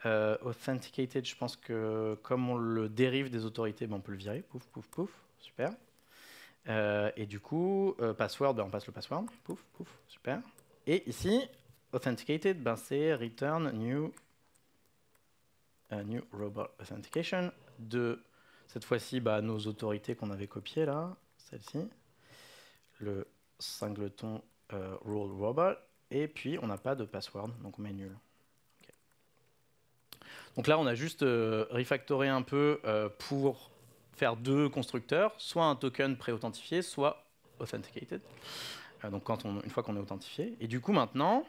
[SPEAKER 1] euh, authenticated, je pense que comme on le dérive des autorités, ben on peut le virer. Pouf, pouf, pouf. Super. Euh, et du coup, euh, password, ben on passe le password. Pouf, pouf. Super. Et ici, authenticated, ben c'est return new, new robot authentication de cette fois-ci bah, nos autorités qu'on avait copiées là, celle-ci, le singleton rule robot. Et puis, on n'a pas de password, donc on met nul. Donc là, on a juste euh, refactoré un peu euh, pour faire deux constructeurs, soit un token pré-authentifié, soit authenticated. Euh, donc quand une fois qu'on est authentifié. Et du coup, maintenant,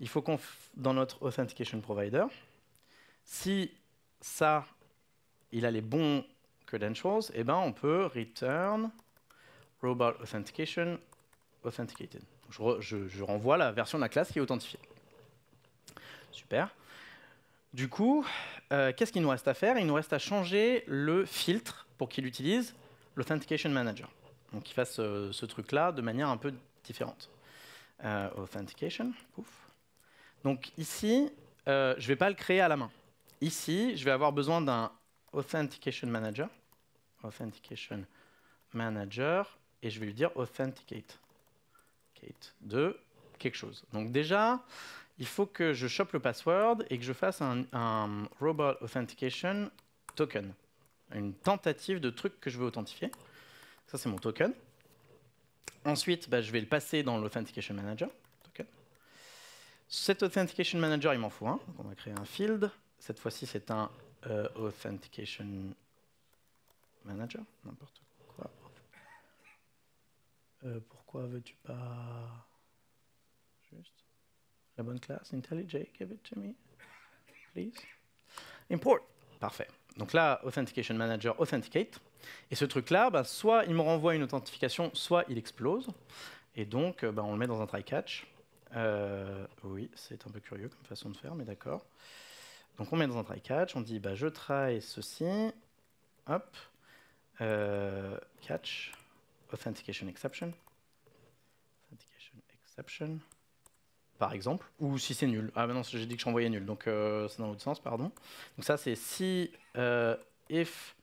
[SPEAKER 1] il faut qu'on, dans notre authentication provider, si ça, il a les bons credentials, eh ben on peut return robot authentication authenticated. Je, je renvoie la version de la classe qui est authentifiée. Super. Du coup, euh, qu'est-ce qu'il nous reste à faire Il nous reste à changer le filtre pour qu'il utilise l'Authentication Manager. Donc qu'il fasse euh, ce truc-là de manière un peu différente. Euh, authentication, pouf. Donc ici, je ne vais pas le créer à la main. Ici, je vais avoir besoin d'un Authentication Manager. Authentication Manager. Et je vais lui dire Authenticate. de quelque chose. Donc déjà, il faut que je chope le password et que je fasse un, robot authentication token, une tentative de truc que je veux authentifier. Ça, c'est mon token. Ensuite, bah, je vais le passer dans l'authentication manager. Token. Cet authentication manager, il m'en faut un. on va créer un field. Cette fois-ci, c'est un euh, authentication manager, n'importe quoi. Euh, pourquoi veux-tu pas la bonne classe, IntelliJ, give it to me, please. Import, parfait. Donc là, Authentication Manager authenticate. Et ce truc-là, bah, soit il me renvoie une authentification, soit il explose. Et donc, euh, bah, on le met dans un try-catch. Euh, oui, c'est un peu curieux comme façon de faire, mais d'accord. Donc on met dans un try-catch, on dit bah, je try ceci, hop, euh, catch, authentication exception, authentication exception, par exemple, ou si c'est nul. Ah, bah non, j'ai dit que j'envoyais nul, donc euh, c'est dans l'autre sens, pardon. Donc ça, c'est si euh, if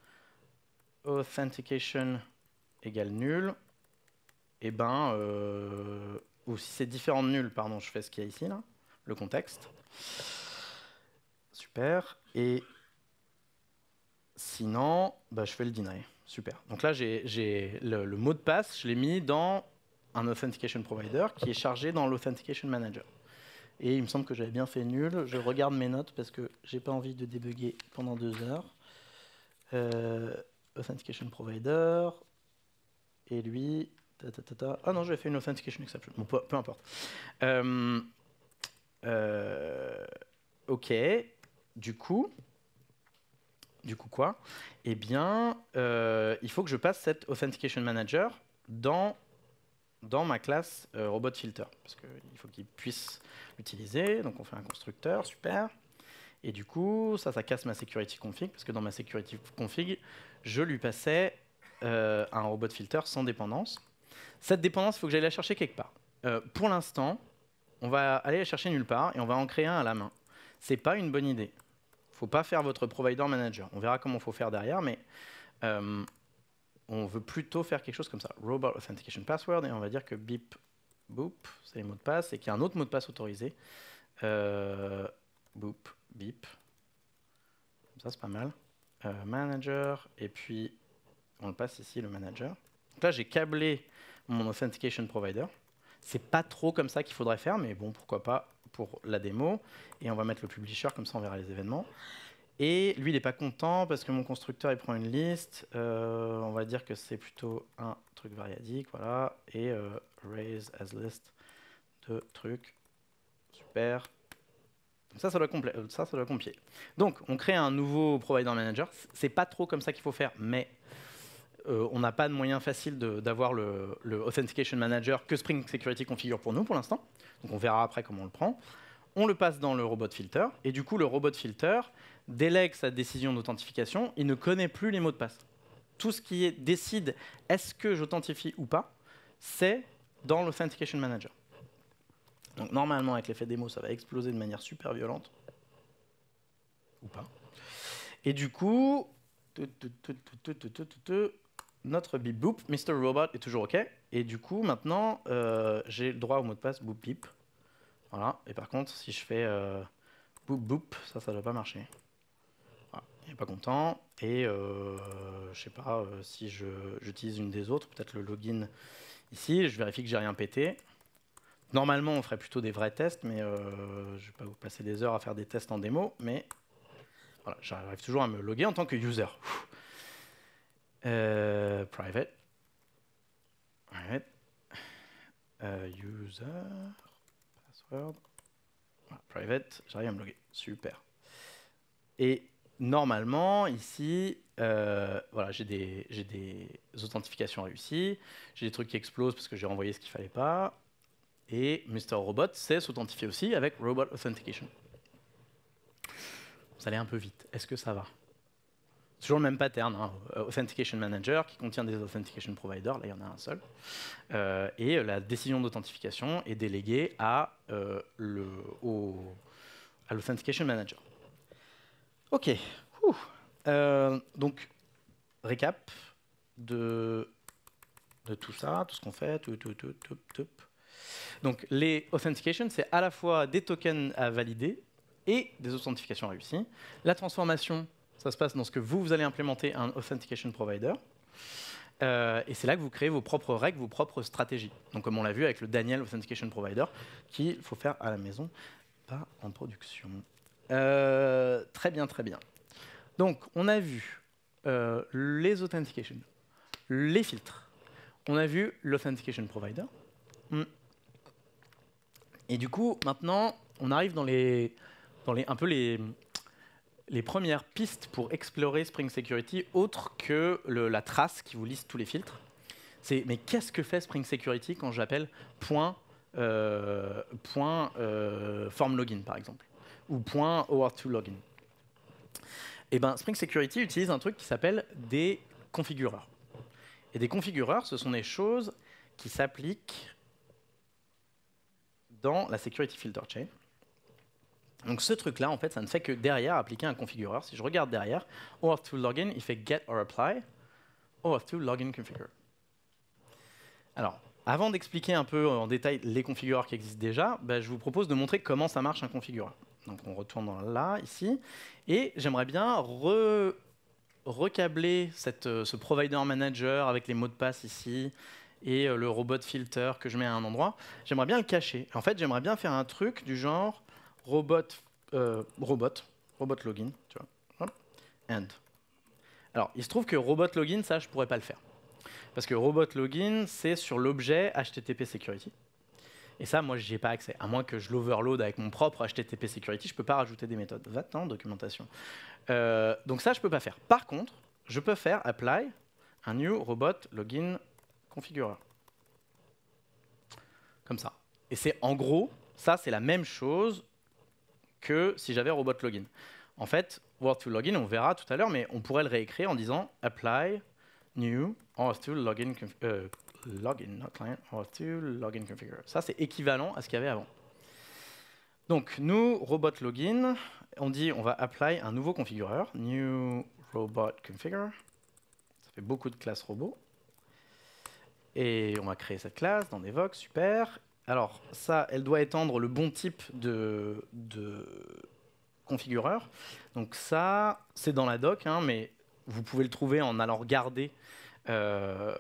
[SPEAKER 1] authentication égale nul, et eh ben, euh, ou si c'est différent de nul, pardon, je fais ce qu'il y a ici, là, le contexte. Super. Et sinon, bah, je fais le deny. Super. Donc là, j'ai le, le mot de passe, je l'ai mis dans un authentication provider qui est chargé dans l'authentication manager. Et il me semble que j'avais bien fait nul. Je regarde mes notes parce que j'ai pas envie de débugger pendant deux heures. Euh, authentication provider. Et lui. Ta, ta, ah non, j'avais fait une authentication exception. peu, importe. Euh, euh, ok. Du coup. Du coup quoi Eh bien, il faut que je passe cet authentication manager dans dans ma classe RobotFilter, euh, robot filter, parce qu'il faut qu'il puisse l'utiliser. Donc on fait un constructeur, super. Et du coup, ça, ça casse ma security config, parce que dans ma security config, je lui passais euh, un robot filter sans dépendance. Cette dépendance, il faut que j'aille la chercher quelque part. Euh, pour l'instant, on va aller la chercher nulle part et on va en créer un à la main. C'est pas une bonne idée. Faut pas faire votre provider manager. On verra comment faut faire derrière, mais on veut plutôt faire quelque chose comme ça, Robot Authentication Password, et on va dire que bip, boop, c'est les mots de passe, et qu'il y a un autre mot de passe autorisé. Euh, boop, bip. Comme ça, c'est pas mal. Euh, manager, et puis on le passe ici, le manager. là, j'ai câblé mon authentication provider. C'est pas trop comme ça qu'il faudrait faire, mais bon, pourquoi pas pour la démo. Et on va mettre le publisher, comme ça on verra les événements. Et lui, il n'est pas content parce que mon constructeur, il prend une liste. Euh, on va dire que c'est plutôt un truc variadique, voilà. Et euh, raise as list de trucs. Super. Ça, ça doit, euh, ça, ça doit compiler. Donc, on crée un nouveau provider manager. C'est pas trop comme ça qu'il faut faire, mais on n'a pas de moyen facile d'avoir le, le, authentication manager que Spring Security configure pour nous pour l'instant. Donc, on verra après comment on le prend. On le passe dans le robot filter. Et du coup, le robot filter, délègue sa décision d'authentification, il ne connaît plus les mots de passe. Tout ce qui décide est-ce que j'authentifie ou pas, c'est dans l'Authentication Manager. Donc normalement, avec l'effet démo, ça va exploser de manière super violente. Ou pas. Et du coup, notre bip boop, Mr. Robot est toujours OK. Et du coup, maintenant, euh, j'ai le droit au mot de passe boop bip. Voilà. Et par contre, si je fais euh, boop boop, ça, ça ne va pas marcher il n'est pas content. Et euh, je ne sais pas euh, si j'utilise une des autres, peut-être le login ici, je vérifie que j'ai rien pété. Normalement, on ferait plutôt des vrais tests, mais euh, je ne vais pas vous passer des heures à faire des tests en démo, mais j'arrive toujours à me loguer en tant que user. private. private. user. Password. private. J'arrive à me loguer. Super. Et normalement, ici, euh, voilà, j'ai des, authentifications réussies, j'ai des trucs qui explosent parce que j'ai renvoyé ce qu'il fallait pas, et Mr. Robot sait s'authentifier aussi avec Robot Authentication. Vous allez un peu vite, est-ce que ça va Toujours le même pattern, hein. Authentication Manager qui contient des Authentication Providers, là il y en a un seul, euh, et la décision d'authentification est déléguée à, euh, le, au, à l'Authentication Manager. Ok. Euh, donc, récap de, tout ça, tout ce qu'on fait. Tout, tout, donc, les authentication, c'est à la fois des tokens à valider et des authentifications réussies. La transformation, ça se passe dans ce que vous, vous allez implémenter un authentication provider. Euh, et c'est là que vous créez vos propres règles, vos propres stratégies. Donc, comme on l'a vu avec le Daniel Authentication Provider, qu'il faut faire à la maison, pas en production. Euh, très bien, très bien. Donc, on a vu euh, les Authentication, les filtres. On a vu l'authentication provider. Mm. Et du coup, maintenant, on arrive dans les, dans les un peu les, les premières pistes pour explorer Spring Security, autre que la trace qui vous liste tous les filtres. C'est mais qu'est-ce que fait Spring Security quand j'appelle point, euh, par exemple ou or 2 login. Et eh ben, Spring Security utilise un truc qui s'appelle des configureurs. Et des configureurs, ce sont des choses qui s'appliquent dans la Security Filter Chain. Donc ce truc-là, en fait, ça ne fait que derrière appliquer un configureur. Si je regarde derrière, OAuth 2 login, il fait get or apply, OAuth 2 login Alors, avant d'expliquer un peu en détail les configureurs qui existent déjà, ben, je vous propose de montrer comment ça marche un configureur. Donc on retourne dans là, ici. Et j'aimerais bien recabler euh, ce provider manager avec les mots de passe ici et euh, le robot filter que je mets à un endroit. J'aimerais bien le cacher. En fait, j'aimerais bien faire un truc du genre robot, euh, robot, robot login, tu vois. Alors, il se trouve que robot login, ça, je pourrais pas le faire. Parce que robot login, c'est sur l'objet HTTP security. Et ça, moi, je n'y pas accès. À moins que je l'overload avec mon propre HTTP Security, je ne peux pas rajouter des méthodes. Va-t'en, documentation. Euh, donc ça, je ne peux pas faire. Par contre, je peux faire apply un new robot login configureur. Comme ça. Et c'est en gros, ça, c'est la même chose que si j'avais robot login. En fait, word to login, on verra tout à l'heure, mais on pourrait le réécrire en disant apply new auth to login euh, login, not client, or to login configure. Ça, c'est équivalent à ce qu'il y avait avant. Donc, nous, robot login, on dit on va apply un nouveau configureur, new robot configure. Ça fait beaucoup de classes robots. Et on va créer cette classe dans Devox, super. Alors, ça, elle doit étendre le bon type de, configureur. Donc ça, c'est dans la doc, hein, mais vous pouvez le trouver en allant regarder euh,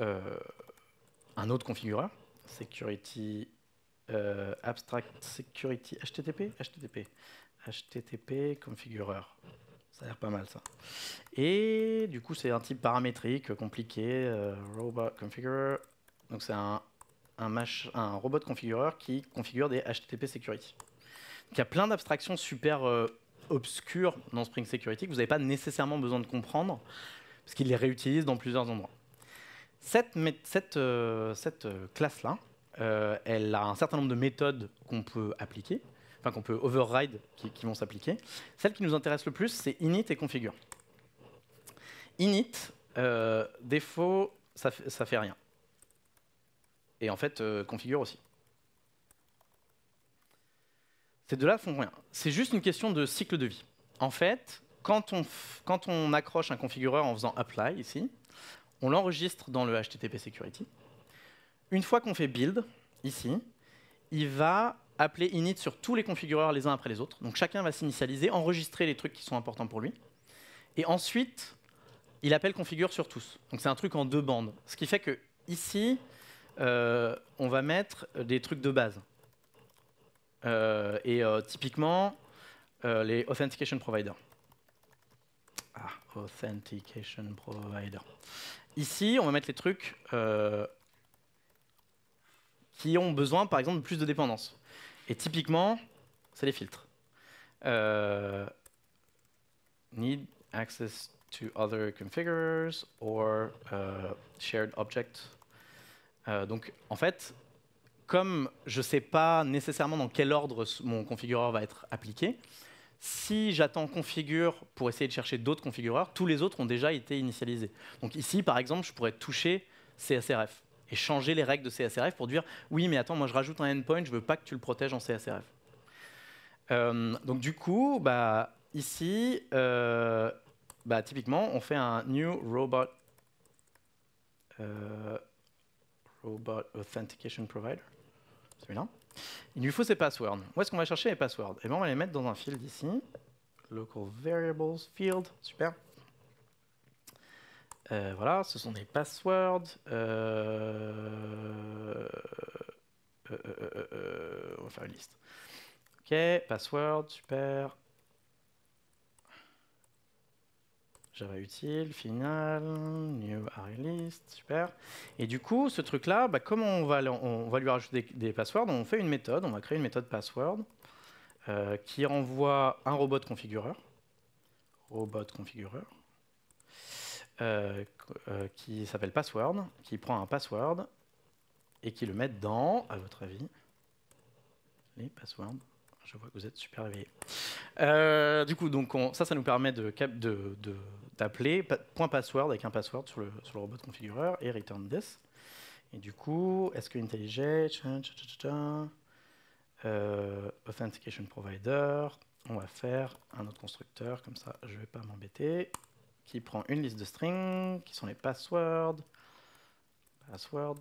[SPEAKER 1] euh, un autre configureur, security euh, abstract security HTTP HTTP HTTP configureur. Ça a l'air pas mal ça. Et du coup, c'est un type paramétrique compliqué, euh, robot configurer. Donc c'est un, un, robot configureur qui configure des HTTP security. il y a plein d'abstractions super euh, obscures dans Spring Security que vous n'avez pas nécessairement besoin de comprendre parce qu'il les réutilise dans plusieurs endroits. Cette, euh, euh, classe-là, euh, elle a un certain nombre de méthodes qu'on peut appliquer, enfin qu'on peut override, qui, vont s'appliquer. Celle qui nous intéresse le plus, c'est init et configure. Init, défaut, ça, ça fait rien. Et en fait, configure aussi. Ces deux-là font rien. C'est juste une question de cycle de vie. En fait, quand on, quand on accroche un configureur en faisant apply ici, on l'enregistre dans le HTTP Security. Une fois qu'on fait build, ici, il va appeler init sur tous les configureurs les uns après les autres. Donc chacun va s'initialiser, enregistrer les trucs qui sont importants pour lui. Et ensuite, il appelle configure sur tous. Donc c'est un truc en deux bandes. Ce qui fait que ici, euh, on va mettre des trucs de base. Euh, et euh, typiquement, les authentication provider. Ah, authentication provider. Ici, on va mettre les trucs euh, qui ont besoin, par exemple, de plus de dépendance. Et typiquement, c'est les filtres. Euh, need access to other configurers or euh, shared object. donc, en fait, comme je ne sais pas nécessairement dans quel ordre mon configureur va être appliqué, si j'attends configure pour essayer de chercher d'autres configureurs, tous les autres ont déjà été initialisés. Donc ici, par exemple, je pourrais toucher CSRF et changer les règles de CSRF pour dire oui, mais attends, moi je rajoute un endpoint, je veux pas que tu le protèges en CSRF. Euh, donc du coup, bah, ici, euh, bah, typiquement, on fait un new robot, euh, robot authentication provider, celui-là. Il lui faut ses passwords. Où est-ce qu'on va chercher les passwords Et eh bien, on va les mettre dans un field ici. Local variables field, super. Euh, voilà, ce sont des passwords. Euh, euh, on va faire une liste. Ok, password, super. Java utile, final, new array list, super. Et du coup, ce truc-là, bah, comment on va, on va lui rajouter des, passwords On fait une méthode, on va créer une méthode password euh, qui renvoie un robot configureur, robot configureur, euh, euh, qui s'appelle password, qui prend un password et qui le met dans, à votre avis, les passwords je vois que vous êtes super éveillé du coup, donc ça, ça nous permet de, de, appeler point .password avec un password sur le, sur le robot configureur et return this. Et du coup, est-ce que IntelliJ, euh, authentication provider, on va faire un autre constructeur, comme ça je ne vais pas m'embêter, qui prend une liste de strings, qui sont les passwords, passwords,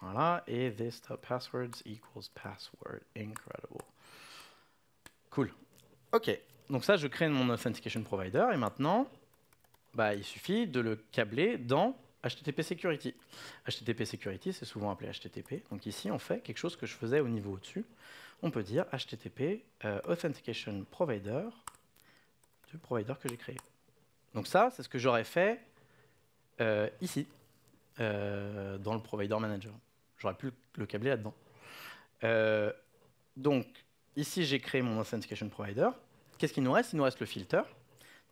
[SPEAKER 1] voilà, et this passwords equals password, incredible. Cool. Ok, donc ça, je crée mon authentication provider et maintenant, bah, il suffit de le câbler dans HTTP Security. HTTP Security, c'est souvent appelé HTTP. Donc ici, on fait quelque chose que je faisais au niveau au-dessus. On peut dire HTTP euh, Authentication Provider du provider que j'ai créé. Donc ça, c'est ce que j'aurais fait euh, ici, euh, dans le Provider Manager. J'aurais pu le câbler là-dedans. donc ici, j'ai créé mon Authentication Provider qu'est-ce qu'il nous reste Il nous reste le filter.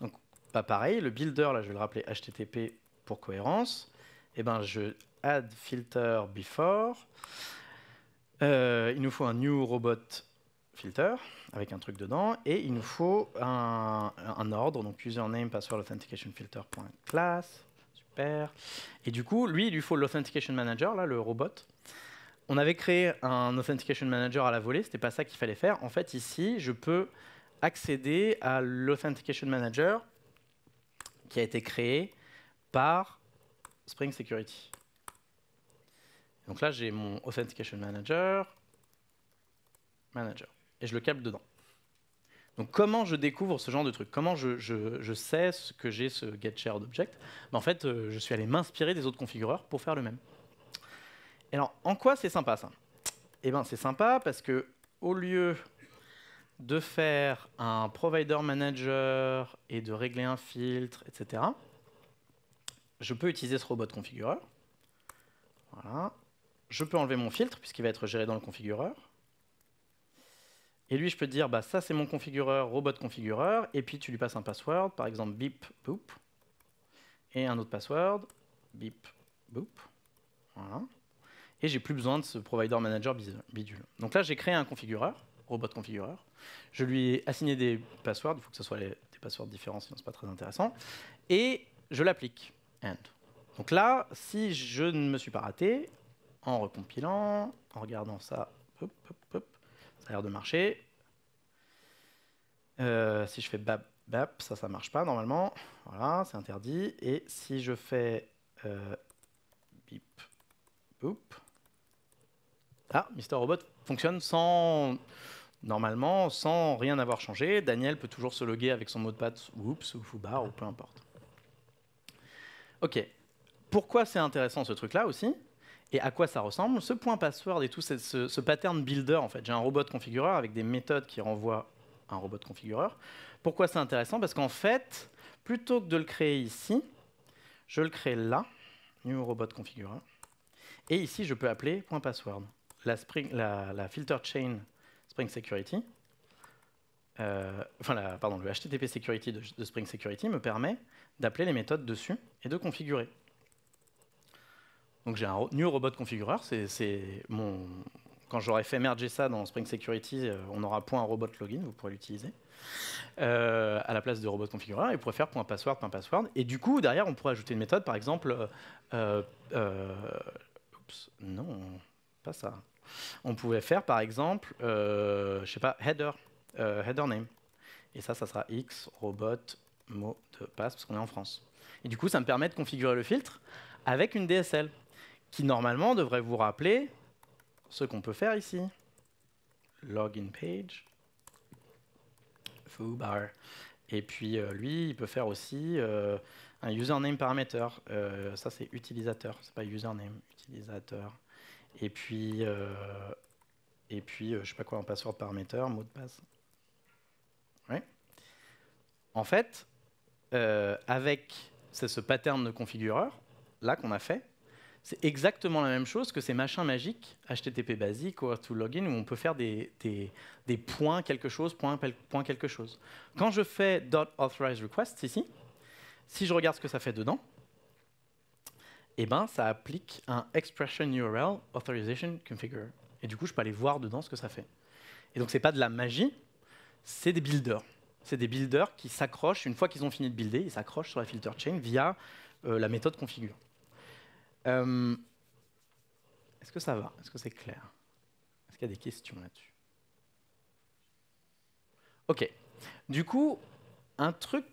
[SPEAKER 1] Donc, pas pareil, le builder, là, je vais le rappeler HTTP pour cohérence. Et eh ben, je add filter before. Euh, il nous faut un new robot filter avec un truc dedans et il nous faut un, ordre, donc username, password, authentication filter, point, Super. Et du coup, lui, il lui faut l'authentication manager, là, le robot. On avait créé un authentication manager à la volée, c'était pas ça qu'il fallait faire. En fait, ici, je peux accéder à l'Authentication Manager qui a été créé par Spring Security. Donc là, j'ai mon Authentication Manager, Manager, et je le câble dedans. Donc comment je découvre ce genre de truc Comment je, sais ce que j'ai ce GetSharedObject ben, En fait, euh, je suis allé m'inspirer des autres configureurs pour faire le même. alors, en quoi c'est sympa ça Eh bien, c'est sympa parce que au lieu de faire un provider manager et de régler un filtre, etc., je peux utiliser ce robot configureur. Je peux enlever mon filtre puisqu'il va être géré dans le configureur. Et lui, je peux dire, bah, ça c'est mon configureur, robot configureur, et puis tu lui passes un password, par exemple bip boop, et un autre password, bip boop. Et j'ai plus besoin de ce provider manager bidule. Donc là, j'ai créé un configureur robot configureur. Je lui ai assigné des passwords, il faut que ce soit des passwords différents, sinon c'est pas très intéressant. Et je l'applique. And. Donc là, si je ne me suis pas raté, en recompilant, en regardant ça, ça a l'air de marcher. Euh, si je fais bap, bap, ça, ça marche pas normalement. Voilà, c'est interdit. Et si je fais euh, bip, boop, ah, Mister Robot fonctionne sans Normalement, sans rien avoir changé, Daniel peut toujours se loguer avec son mot de passe ou Foobar ou peu importe. Ok. Pourquoi c'est intéressant ce truc-là aussi et à quoi ça ressemble Ce point password et tout ce, ce pattern builder, en fait, j'ai un robot configureur avec des méthodes qui renvoient un robot configureur. Pourquoi c'est intéressant Parce qu'en fait, plutôt que de le créer ici, je le crée là, new robot configureur, et ici je peux appeler point password. la filter chain Security, enfin, euh, pardon, le HTTP Security de, Spring Security me permet d'appeler les méthodes dessus et de configurer. Donc j'ai un new robot configureur, c'est mon... Quand j'aurai fait merger ça dans Spring Security, euh, on aura point robot login, vous pourrez l'utiliser, euh, à la place de robot configureur, et vous pourrez faire point password, password. Et du coup, derrière, on pourrait ajouter une méthode, par exemple, oups, non, pas ça on pouvait faire par exemple, euh, je sais pas, header, euh, header name. Et ça, ça sera X, robot, mot de passe, parce qu'on est en France. Et du coup, ça me permet de configurer le filtre avec une DSL, qui normalement devrait vous rappeler ce qu'on peut faire ici. Login page, foobar. Et puis euh, lui, il peut faire aussi un username parameter. ça, c'est utilisateur, c'est pas username, utilisateur. Et puis, euh, et puis euh, je sais pas quoi, un password paramètre, mot de passe. Ouais. En fait, euh, avec ce pattern de configureur, là qu'on a fait, c'est exactement la même chose que ces machins magiques HTTP basique ou to login où on peut faire des, points quelque chose, point, quelque chose. Quand je fais .authorize request ici, si je regarde ce que ça fait dedans, eh ben, ça applique un expression URL authorization configure. Et du coup, je peux aller voir dedans ce que ça fait. Et donc, ce n'est pas de la magie, c'est des builders. C'est des builders qui s'accrochent, une fois qu'ils ont fini de builder, ils s'accrochent sur la filter chain via euh, la méthode configure. Euh, est-ce que ça va Est-ce que c'est clair Est-ce qu'il y a des questions là-dessus Ok. Du coup, un truc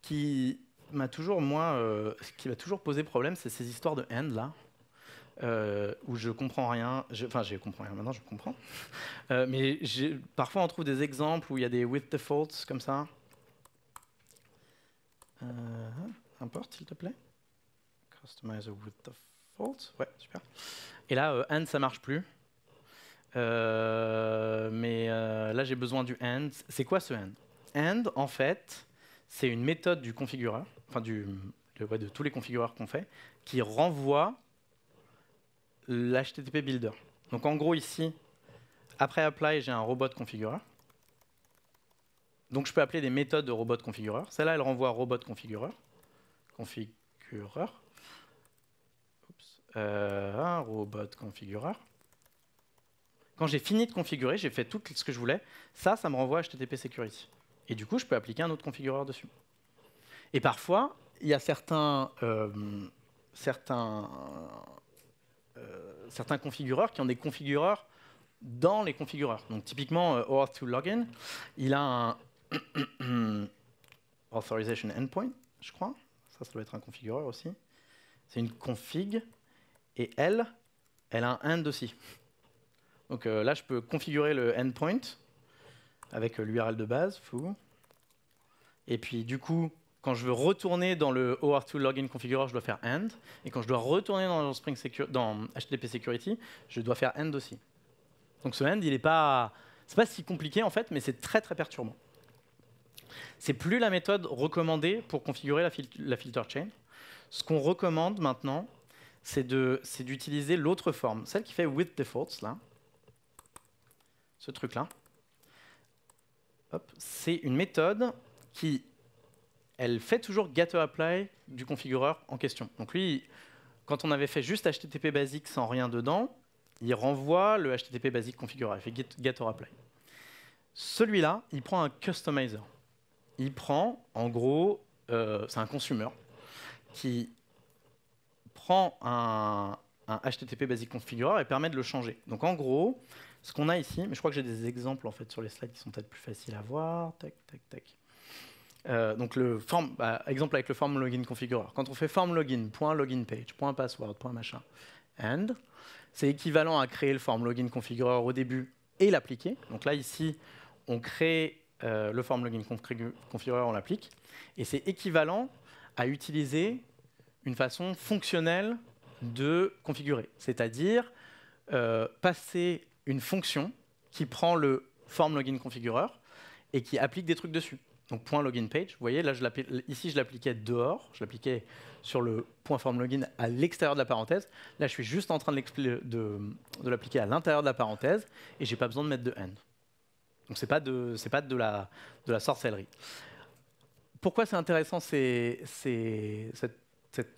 [SPEAKER 1] qui m'a toujours, moi, euh, ce qui m'a toujours posé problème, c'est ces histoires de end là. Euh, où je comprends rien, enfin je comprends rien maintenant, je comprends, euh, mais parfois on trouve des exemples où il y a des with defaults comme ça. importe s'il te plaît. Customize with default, ouais super. Et là, end ça marche plus. mais là j'ai besoin du end. C'est quoi ce end End en fait, c'est une méthode du configureur enfin de, tous les configureurs qu'on fait, qui renvoie l'HTTP builder. Donc en gros ici, après apply, j'ai un robot configureur. Donc je peux appeler des méthodes de robot configureur. Celle-là, elle renvoie robot configureur. Configureur. Euh, un robot configureur. Quand j'ai fini de configurer, j'ai fait tout ce que je voulais, ça, ça me renvoie HTTP Security. Et du coup, je peux appliquer un autre configureur dessus. Et parfois, il y a certains, euh, certains, euh, certains configureurs qui ont des configureurs dans les configureurs. Donc typiquement, auth OAuth to login, il a un authorization endpoint, je crois. Ça, ça doit être un configureur aussi. C'est une config, et elle, elle a un end aussi. Donc euh, là, je peux configurer le endpoint avec l'URL de base, fou. Et puis du coup, quand je veux retourner dans le OAuth2 login Configurer, je dois faire end. Et quand je dois retourner dans, Spring dans HTTP Security, je dois faire end aussi. Donc ce end, il n'est pas, pas si compliqué en fait, mais c'est très très perturbant. C'est plus la méthode recommandée pour configurer la, la filter chain. Ce qu'on recommande maintenant, c'est d'utiliser l'autre forme, celle qui fait with defaults là, ce truc là. C'est une méthode qui elle fait toujours to apply du configureur en question. Donc lui, quand on avait fait juste HTTP basique sans rien dedans, il renvoie le HTTP basique configureur, il fait to apply Celui-là, il prend un customizer. Il prend, en gros, euh, c'est un consumer qui prend un, un HTTP basique configureur et permet de le changer. Donc en gros, ce qu'on a ici, mais je crois que j'ai des exemples en fait sur les slides qui sont peut-être plus faciles à voir. Tac, tac, tac. Euh, donc le form, bah, exemple avec le form login configureur. Quand on fait form login .login page and, c'est équivalent à créer le form login configureur au début et l'appliquer. Donc là ici, on crée euh, le form login configureur, on l'applique, et c'est équivalent à utiliser une façon fonctionnelle de configurer, c'est-à-dire euh, passer une fonction qui prend le form login configureur et qui applique des trucs dessus donc point login page. Vous voyez, là, je ici, je l'appliquais dehors, je l'appliquais sur le point form login à l'extérieur de la parenthèse. Là, je suis juste en train de, l'appliquer à l'intérieur de la parenthèse et j'ai pas besoin de mettre de N. Donc c'est pas de pas de la de la sorcellerie. Pourquoi c'est intéressant cette,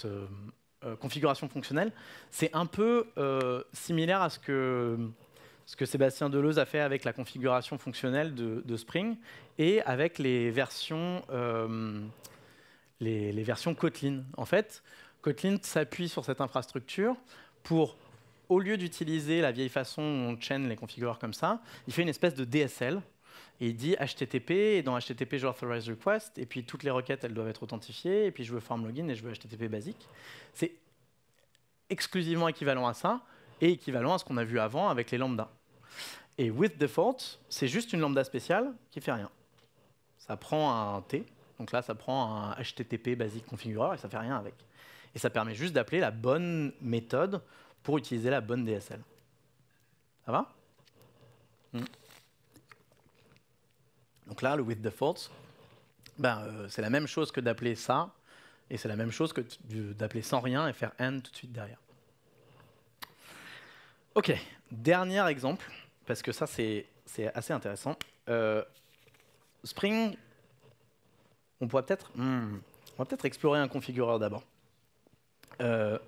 [SPEAKER 1] euh, euh, configuration fonctionnelle C'est un peu euh, similaire à ce que ce que Sébastien Deleuze a fait avec la configuration fonctionnelle de, Spring et avec les versions, euh, les, versions Kotlin. En fait, Kotlin s'appuie sur cette infrastructure pour, au lieu d'utiliser la vieille façon où on chaîne les configureurs comme ça, il fait une espèce de DSL. il dit HTTP, et dans HTTP, je authorize request, et puis toutes les requêtes, elles doivent être authentifiées, et puis je veux form login, et je veux HTTP basique. C'est exclusivement équivalent à ça, et équivalent à ce qu'on a vu avant avec les lambdas. Et with default, c'est juste une lambda spéciale qui fait rien. Ça prend un T, donc là ça prend un HTTP Basic configureur et ça fait rien avec. Et ça permet juste d'appeler la bonne méthode pour utiliser la bonne DSL. Ça va hmm. Donc là, le with default, ben, euh, c'est la même chose que d'appeler ça, et c'est la même chose que d'appeler sans rien et faire N tout de suite derrière. Ok, dernier exemple, parce que ça c'est assez intéressant. Euh, Spring, on pourrait peut-être hmm, va peut-être explorer un configureur d'abord. Euh,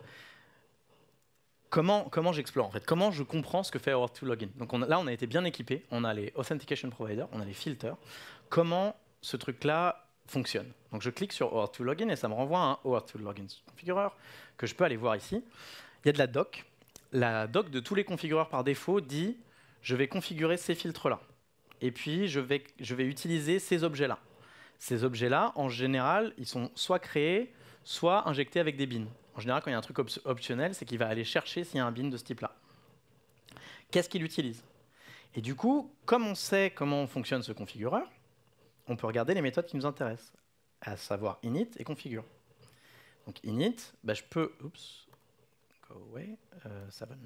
[SPEAKER 1] comment comment j'explore en fait Comment je comprends ce que fait or 2 Login Donc on là on a été bien équipé, on a les authentication providers, on a les filters. Comment ce truc là fonctionne. Donc je clique sur or 2 Login et ça me renvoie à un or 2 Login Configureur que je peux aller voir ici. Il y a de la doc la doc de tous les configureurs par défaut dit je vais configurer ces filtres-là. Et puis, je vais, utiliser ces objets-là. Ces objets-là, en général, ils sont soit créés, soit injectés avec des bins. En général, quand il y a un truc optionnel, c'est qu'il va aller chercher s'il y a un bin de ce type-là. Qu'est-ce qu'il utilise Et du coup, comme on sait comment fonctionne ce configureur, on peut regarder les méthodes qui nous intéressent, à savoir init et configure. Donc init, bah, je peux... Oups, away, euh, seven,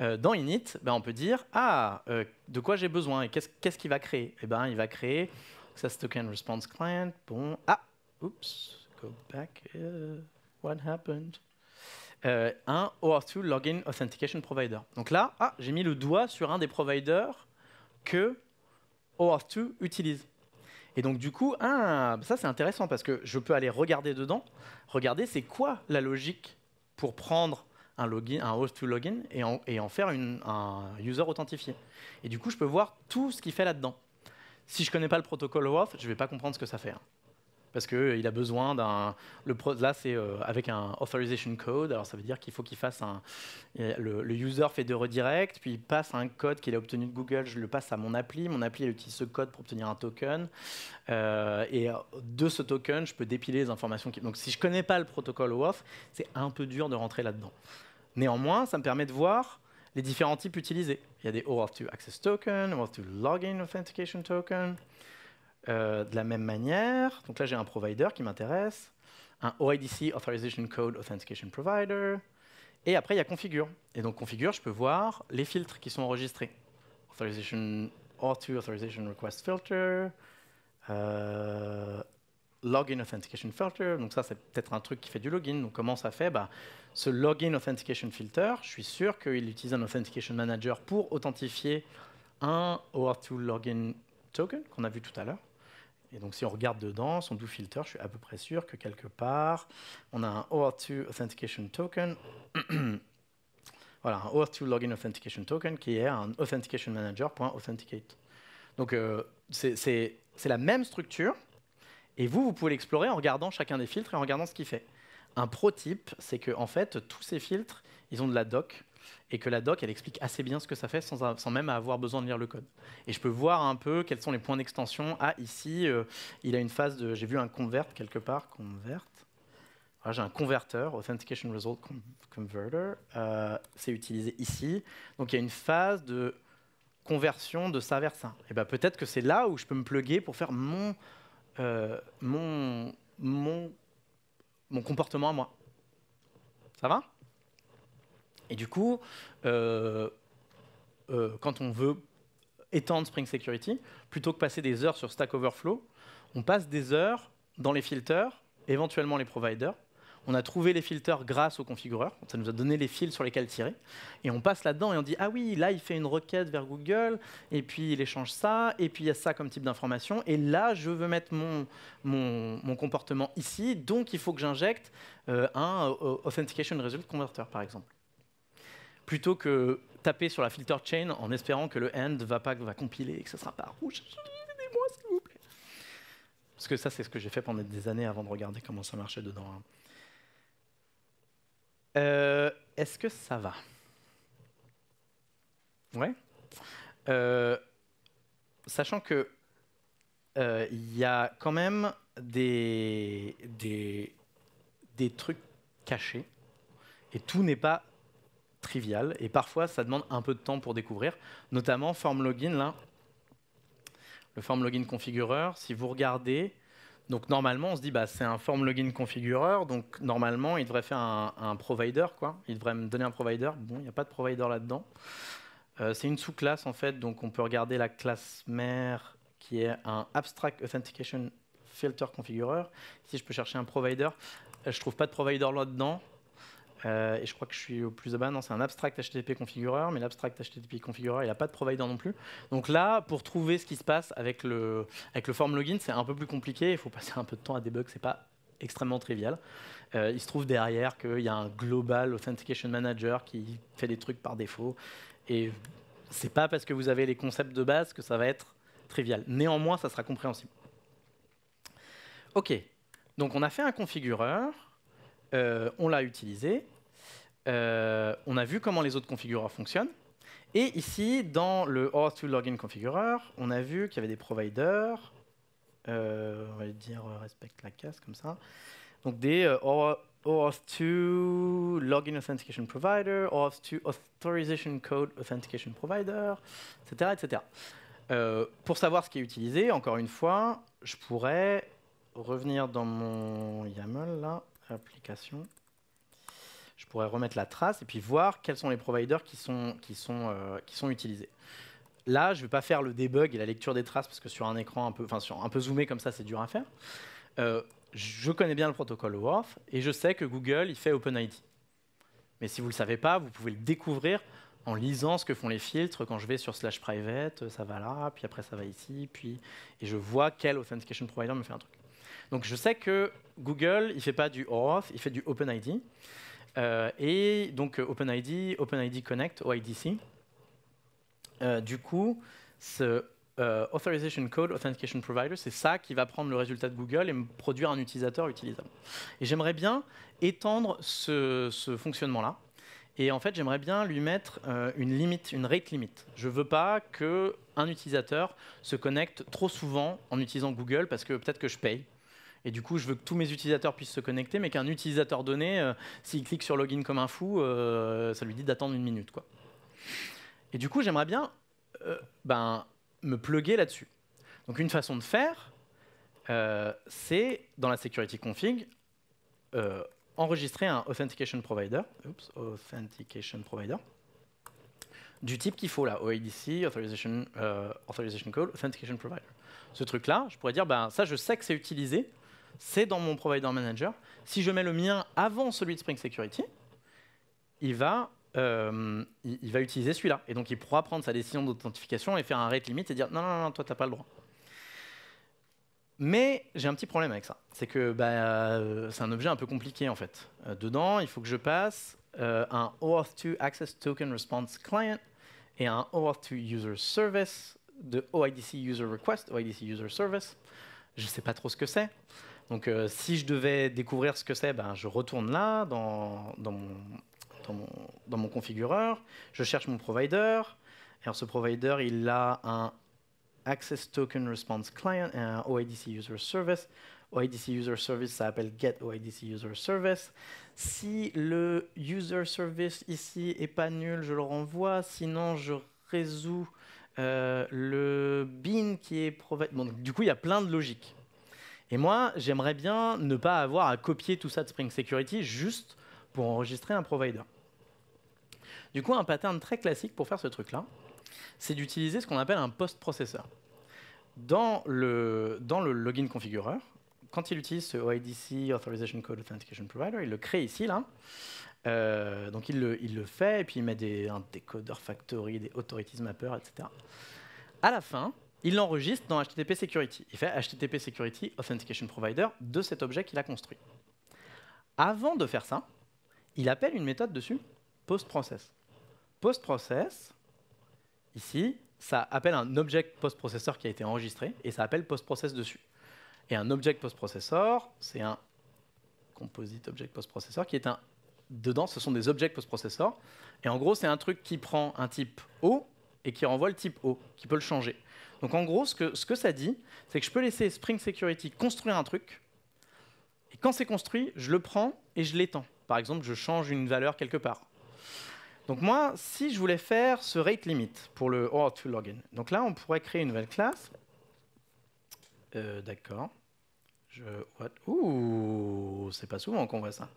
[SPEAKER 1] euh, dans init, ben, on peut dire ah euh, de quoi j'ai besoin et qu'est-ce qu'il va créer eh ben il va créer response client. Bon ah go back what happened un or 2 login authentication provider. Donc là ah j'ai mis le doigt sur un des providers que OAuth2 utilise. Et donc du coup, ah, ça c'est intéressant parce que je peux aller regarder dedans, regarder c'est quoi la logique pour prendre un, login, un host to login et en, faire un user authentifié. Et du coup, je peux voir tout ce qu'il fait là-dedans. Si je ne connais pas le protocole OAuth, je ne vais pas comprendre ce que ça fait. Hein parce qu'il euh, a besoin d'un. Là, c'est euh, avec un authorization code. Alors, ça veut dire qu'il faut qu'il fasse un. Euh, le, user fait deux redirects, puis il passe un code qu'il a obtenu de Google. Je le passe à mon appli. Mon appli utilise ce code pour obtenir un token. et de ce token, je peux dépiler les informations. Donc, si je connais pas le protocole OAuth, c'est un peu dur de rentrer là-dedans. Néanmoins, ça me permet de voir les différents types utilisés. Il y a des OAuth to Access Token, OAuth to Login Authentication Token. Euh, de la même manière, donc là j'ai un provider qui m'intéresse, un OIDC Authorization Code Authentication Provider, et après il y a configure. Et donc configure, je peux voir les filtres qui sont enregistrés. Authorization Auth2 Authorization Request Filter, euh, Login Authentication Filter, donc ça c'est peut-être un truc qui fait du login, donc comment ça fait bah, Ce Login Authentication Filter, je suis sûr qu'il utilise un Authentication Manager pour authentifier un or 2 Login Token qu'on a vu tout à l'heure. Et donc, si on regarde dedans, son do filter, je suis à peu près sûr que quelque part, on a un OAuth2 authentication token. voilà, un OAuth2 login authentication token qui est un authentication manager.authenticate. Donc, euh, c'est la même structure. Et vous, vous pouvez l'explorer en regardant chacun des filtres et en regardant ce qu'il fait. Un pro type, c'est que en fait, tous ces filtres, ils ont de la doc et que la doc, elle explique assez bien ce que ça fait sans, même avoir besoin de lire le code. Et je peux voir un peu quels sont les points d'extension. Ah, ici, il euh, il a une phase de... J'ai vu un convert quelque part, convert. Ah, j'ai un converteur, Authentication Result Converter. Euh, c'est utilisé ici. Donc il y a une phase de conversion de ça vers ça. Et eh ben, peut-être que c'est là où je peux me pluguer pour faire mon, euh, mon, mon comportement à moi. Ça va et du coup, euh, euh, quand on veut étendre Spring Security, plutôt que passer des heures sur Stack Overflow, on passe des heures dans les filters, éventuellement les providers. On a trouvé les filters grâce au configureur, ça nous a donné les fils sur lesquels tirer, et on passe là-dedans et on dit ah oui, là il fait une requête vers Google, et puis il échange ça, et puis il y a ça comme type d'information, et là je veux mettre mon, comportement ici, donc il faut que j'injecte euh, un authentication result converter par exemple plutôt que taper sur la filter chain en espérant que le end va va compiler et que ça sera pas rouge. Aidez-moi s'il vous plaît. Parce que ça c'est ce que j'ai fait pendant des années avant de regarder comment ça marchait dedans. Hein. Euh, est-ce que ça va Ouais. Euh, sachant que euh, il y a quand même des, des, des trucs cachés et tout n'est pas trivial et parfois ça demande un peu de temps pour découvrir, notamment form login là. Le form login configureur, si vous regardez, donc normalement on se dit bah c'est un form login configureur, donc normalement il devrait faire un, provider quoi, il devrait me donner un provider. Bon, il n'y a pas de provider là-dedans. Euh, c'est une sous-classe en fait, donc on peut regarder la classe mère qui est un abstract authentication filter configureur. Si je peux chercher un provider. Euh, je trouve pas de provider là-dedans. Euh, et je crois que je suis au plus bas. Non, c'est un abstract HTTP configureur, mais l'abstract HTTP configureur, il n'a pas de provider non plus. Donc là, pour trouver ce qui se passe avec le, avec le form login, c'est un peu plus compliqué. Il faut passer un peu de temps à ce n'est pas extrêmement trivial. Euh, il se trouve derrière qu'il y a un global authentication manager qui fait des trucs par défaut. Et c'est pas parce que vous avez les concepts de base que ça va être trivial. Néanmoins, ça sera compréhensible. OK. Donc on a fait un configureur. Euh, on l'a utilisé, euh, on a vu comment les autres configureurs fonctionnent. Et ici, dans le OAuth2 Login configureur, on a vu qu'il y avait des providers, euh, on va dire respecte la casse comme ça, donc des Auth 2 Login Authentication Provider, Auth to Authorization Code Authentication Provider, etc. etc. pour savoir ce qui est utilisé, encore une fois, je pourrais revenir dans mon YAML là application. Je pourrais remettre la trace et puis voir quels sont les providers qui sont, qui sont, euh, qui sont utilisés. Là, je ne vais pas faire le debug et la lecture des traces parce que sur un écran un peu, enfin sur un peu zoomé comme ça, c'est dur à faire. Euh, je connais bien le protocole OAuth, et je sais que Google, il fait OpenID. Mais si vous ne le savez pas, vous pouvez le découvrir en lisant ce que font les filtres. Quand je vais sur slash private, ça va là, puis après ça va ici, puis et je vois quel authentication provider me fait un truc. Donc je sais que Google, il fait pas du OAuth, il fait du OpenID. Euh, et donc euh, OpenID, OpenID Connect, OIDC. Euh, du coup, ce Authorization Code Authentication Provider, c'est ça qui va prendre le résultat de Google et me produire un utilisateur utilisable. Et j'aimerais bien étendre ce, fonctionnement-là. Et en fait, j'aimerais bien lui mettre une limite, une rate limite. Je ne veux pas qu'un utilisateur se connecte trop souvent en utilisant Google parce que peut-être que je paye et du coup, je veux que tous mes utilisateurs puissent se connecter, mais qu'un utilisateur donné, euh, s'il clique sur login comme un fou, euh, ça lui dit d'attendre une minute. Quoi. Et du coup, j'aimerais bien euh, ben, me pluguer là-dessus. Donc une façon de faire, c'est dans la security config, enregistrer un authentication provider, authentication provider, du type qu'il faut là, OADC, authorization, authorization authentication provider. Ce truc-là, je pourrais dire, ben, ça je sais que c'est utilisé, c'est dans mon provider manager. Si je mets le mien avant celui de Spring Security, euh, il va, utiliser celui-là. Et donc, il pourra prendre sa décision d'authentification et faire un rate limite et dire non, non, non, toi, tu n'as pas le droit. Mais j'ai un petit problème avec ça. C'est que bah, euh, c'est un objet un peu compliqué, en fait. Euh, dedans, il faut que je passe un OAuth2 Access Token Response Client et un OAuth2 User Service de OIDC User Request, OIDC User Service. Je ne sais pas trop ce que c'est. Donc euh, si je devais découvrir ce que c'est, ben, je retourne là, dans, dans, mon, configureur, je cherche mon provider, et alors ce provider, il a un Access Token Response Client et un OIDC User Service. OIDC User Service, ça s'appelle Get OIDC User Service. Si le User Service ici est pas nul, je le renvoie, sinon je résous euh, le bin qui est... Bon, du coup, il y a plein de logiques. Et moi, j'aimerais bien ne pas avoir à copier tout ça de Spring Security juste pour enregistrer un provider. Du coup, un pattern très classique pour faire ce truc-là, c'est d'utiliser ce qu'on appelle un post-processeur. Dans le, dans le login configureur, quand il utilise ce OIDC, Authorization Code Authentication Provider, il le crée ici, là. Euh, donc il le, fait, et puis il met des, un décodeur factory, des authorities mappers, etc. À la fin, il l'enregistre dans HTTP Security. Il fait HTTP Security Authentication Provider de cet objet qu'il a construit. Avant de faire ça, il appelle une méthode dessus, post-process. Post-process, ici, ça appelle un object post-processor qui a été enregistré et ça appelle post-process dessus. Et un object post-processor, c'est un composite object post-processor qui est un. Dedans, ce sont des objets post-processor. Et en gros, c'est un truc qui prend un type O et qui renvoie le type O, qui peut le changer. Donc en gros, ce que, ça dit, c'est que je peux laisser Spring Security construire un truc, et quand c'est construit, je le prends et je l'étends. Par exemple, je change une valeur quelque part. Donc moi, si je voulais faire ce rate limit pour le OAuth 2 login, donc là, on pourrait créer une nouvelle classe. Euh, d'accord. Je... Ouh, c'est pas souvent qu'on voit ça.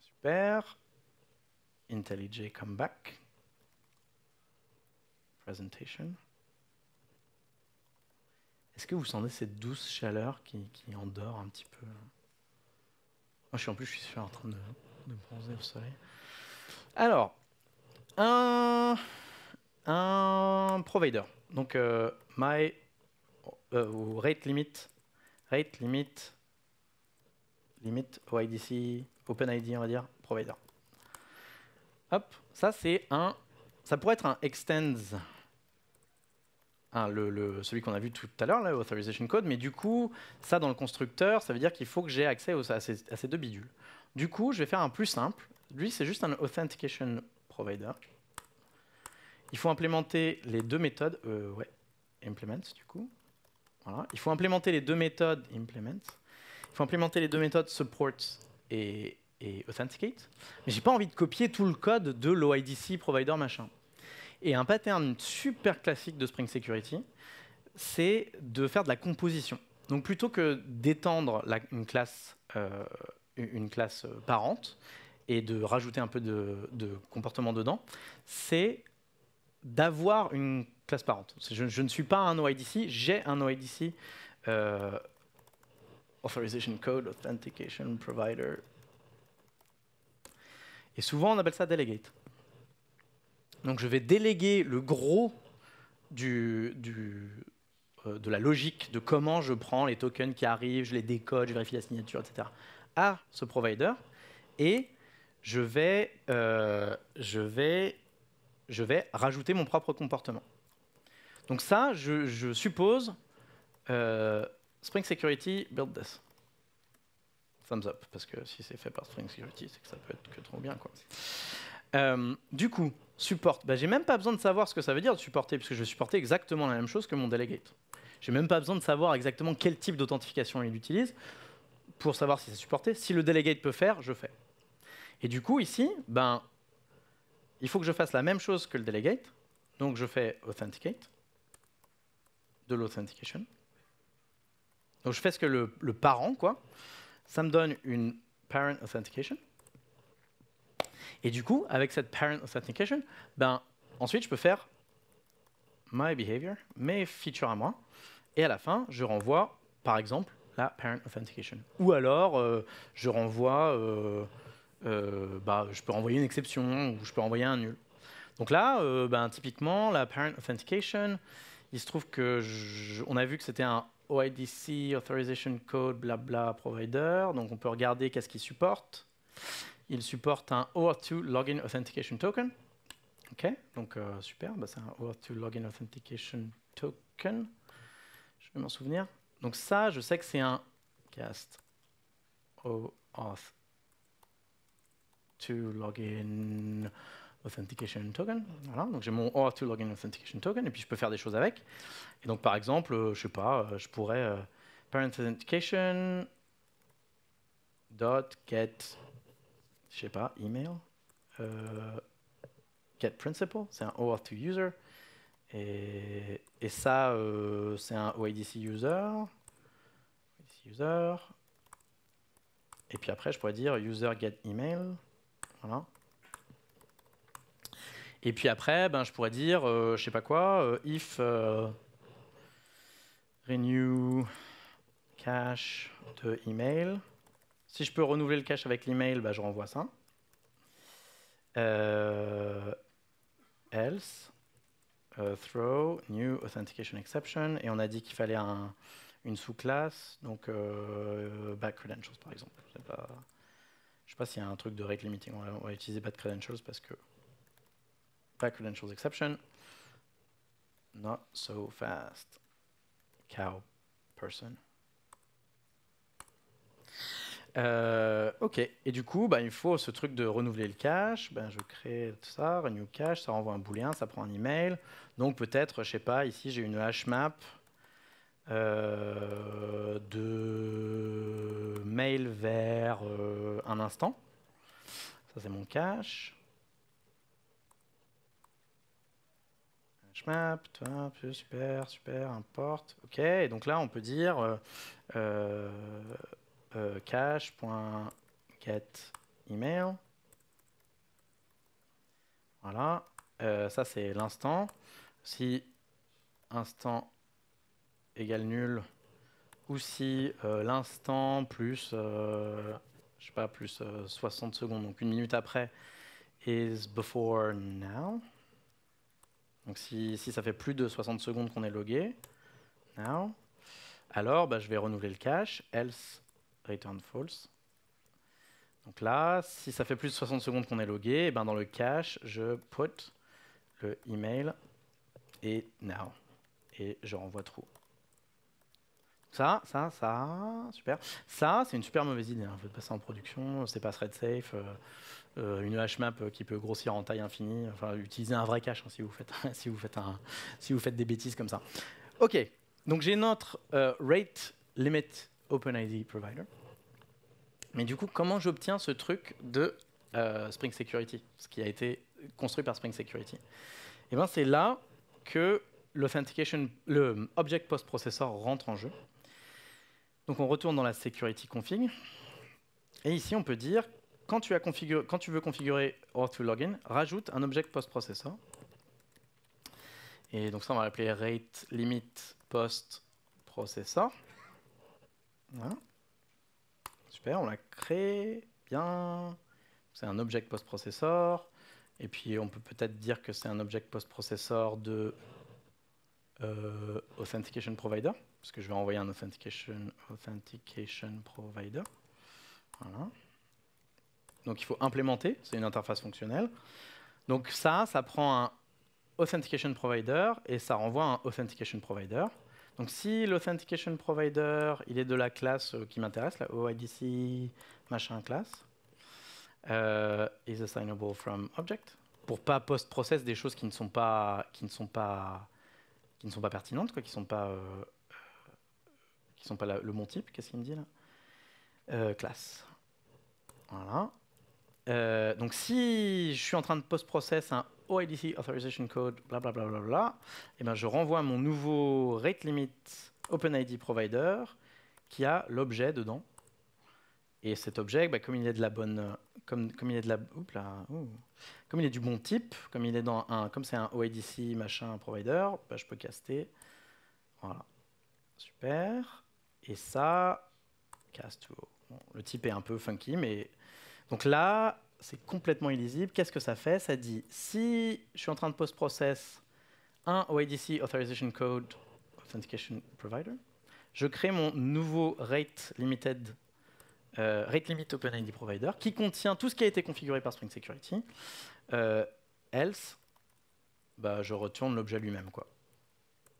[SPEAKER 1] Super. IntelliJ back presentation. Est-ce que vous sentez cette douce chaleur qui, qui endort un petit peu Moi, je suis en plus, je suis en train de, bronzer au soleil. Alors, un, un provider. Donc, euh, my euh, rate limit, rate limit, limit OIDC, ID on va dire, provider. Hop, ça c'est un, ça pourrait être un extends Hein, le, celui qu'on a vu tout à l'heure, l'Authorization Code, mais du coup, ça dans le constructeur, ça veut dire qu'il faut que j'ai accès à, ces, deux bidules. Du coup, je vais faire un plus simple. Lui, c'est juste un Authentication Provider. Il faut implémenter les deux méthodes, euh, ouais, implement du coup. Voilà. Il faut implémenter les deux méthodes, implement. Il faut implémenter les deux méthodes support et, et authenticate. Mais j'ai pas envie de copier tout le code de l'OIDC provider machin. Et un pattern super classique de Spring Security, c'est de faire de la composition. Donc plutôt que d'étendre une classe, euh, une classe euh, parente et de rajouter un peu de, comportement dedans, c'est d'avoir une classe parente. Je, ne suis pas un OIDC, j'ai un OIDC euh, Authorization Code Authentication Provider. Et souvent on appelle ça Delegate. Donc je vais déléguer le gros euh, de la logique de comment je prends les tokens qui arrivent, je les décode, je vérifie la signature, etc. à ce provider. Et je vais, euh, je vais, je vais rajouter mon propre comportement. Donc ça, je, suppose euh, Spring Security build this. Thumbs up, parce que si c'est fait par Spring Security, c'est que ça peut être que trop bien. du coup, supporte. Ben, j'ai même pas besoin de savoir ce que ça veut dire de supporter, puisque je vais supporter exactement la même chose que mon delegate. J'ai même pas besoin de savoir exactement quel type d'authentification il utilise pour savoir si c'est supporté. Si le delegate peut faire, je fais. Et du coup, ici, ben, il faut que je fasse la même chose que le delegate. Donc je fais authenticate, de l'authentication. Donc je fais ce que le, le parent, quoi. Ça me donne une parent authentication. Et du coup, avec cette parent authentication, ben, ensuite, je peux faire my behavior, mes features à moi, et à la fin, je renvoie, par exemple, la parent authentication. Ou alors, euh, je renvoie, euh, euh, bah, je peux renvoyer une exception, ou je peux renvoyer un nul. Donc là, ben, typiquement, la parent authentication, il se trouve que on a vu que c'était un OIDC, Authorization Code, blabla, provider. Donc on peut regarder qu'est-ce qu'il supporte. Il supporte un OAuth2 Login Authentication Token. OK, donc euh, super, bah, c'est un OAuth2 Login Authentication Token. Je vais m'en souvenir. Donc ça, je sais que c'est un cast OAuth 2 login authentication token. Voilà, donc j'ai mon OAuth 2 login authentication token et puis je peux faire des choses avec. Et donc par exemple, je euh, je sais pas, euh, je pourrais parent authentication dot get je sais pas, email, euh, get principal, c'est un OAuth to user. Et, ça, euh, c'est un OIDC user. user. Et puis après, je pourrais dire user get email. Voilà. Et puis après, ben, je pourrais dire, je euh, je sais pas quoi, if renew cache de email. Si je peux renouveler le cache avec l'email, bah, je renvoie ça. Euh, else, euh, throw, new authentication exception. Et on a dit qu'il fallait une sous-classe, donc euh, back credentials par exemple. Je ne sais pas, s'il y a un truc de rate limiting. On va, on va utiliser back credentials parce que back credentials exception. Not so fast. Cow person. Euh, ok. Et du coup, bah, il faut ce truc de renouveler le cache. ben je crée tout ça, renew cache, ça renvoie un booléen, ça prend un email. Donc peut-être, je sais pas, ici j'ai une hash map euh, de mail vers euh, un instant. Ça c'est mon cache. Hashmap, super, super, importe. Ok. Et donc là, on peut dire euh, cache.getEmail. Voilà, euh, ça c'est l'instant. Si instant égale nul, ou si euh, l'instant plus, je sais pas, plus 60 secondes, donc une minute après, is before now. Donc si, si ça fait plus de 60 secondes qu'on est logué, now, alors bah, je vais renouveler le cache, else return false. Donc là, si ça fait plus de 60 secondes qu'on est logué, eh ben dans le cache, je put le email et now. Et je renvoie true. Ça, ça, ça, super. Ça, c'est une super mauvaise idée. Hein. passer en production, c'est pas thread safe. Euh, euh une HMAP qui peut grossir en taille infinie. Enfin, utilisez un vrai cache hein, si, vous faites, si, vous faites un, si vous faites des bêtises comme ça. OK, donc j'ai notre euh, rate limit OpenID Provider. Mais du coup, comment j'obtiens ce truc de euh, Spring Security, ce qui a été construit par Spring Security Et eh bien, c'est là que l'authentication, le object post-processor rentre en jeu. Donc, on retourne dans la security config. Et ici, on peut dire, quand tu, as configuré, quand tu veux configurer Auth to login, rajoute un object post-processor. Et donc ça, on va l'appeler rate limit post processor. Super, on l'a créé. Bien. C'est un object post-processor. Et puis on peut peut-être dire que c'est un object post-processor de euh, authentication provider, parce que je vais envoyer un authentication, authentication provider. Voilà. Donc il faut implémenter, c'est une interface fonctionnelle. Donc ça, ça prend un authentication provider et ça renvoie un authentication provider. Donc si l'authentication provider, il est de la classe euh, qui m'intéresse, la OIDC machin classe, euh, is assignable from object, pour pas post-process des choses qui ne sont pas qui ne sont pas qui ne sont pas pertinentes, qui sont euh, sont pas le bon type. Qu'est-ce qu'il me dit là euh, Classe. Voilà. Euh, donc si je suis en train de post-process un OIDC authorization code, blablabla, bla bla bla bla, et eh ben je renvoie mon nouveau rate limit OpenID provider qui a l'objet dedans. Et cet objet, bah, comme il est de la bonne, comme, comme il est de la, oups là, comme il est du bon type, comme il est dans un, comme c'est un OIDC machin provider, bah, je peux caster. Voilà, super. Et ça, cast. Bon, le type est un peu funky, mais donc là, c'est complètement illisible. Qu'est-ce que ça fait Ça dit, si je suis en train de post-process un OIDC Authorization Code Authentication Provider, je crée mon nouveau rate limited euh, rate limit OpenID provider qui contient tout ce qui a été configuré par Spring Security. Euh, else, bah, je retourne l'objet lui-même quoi.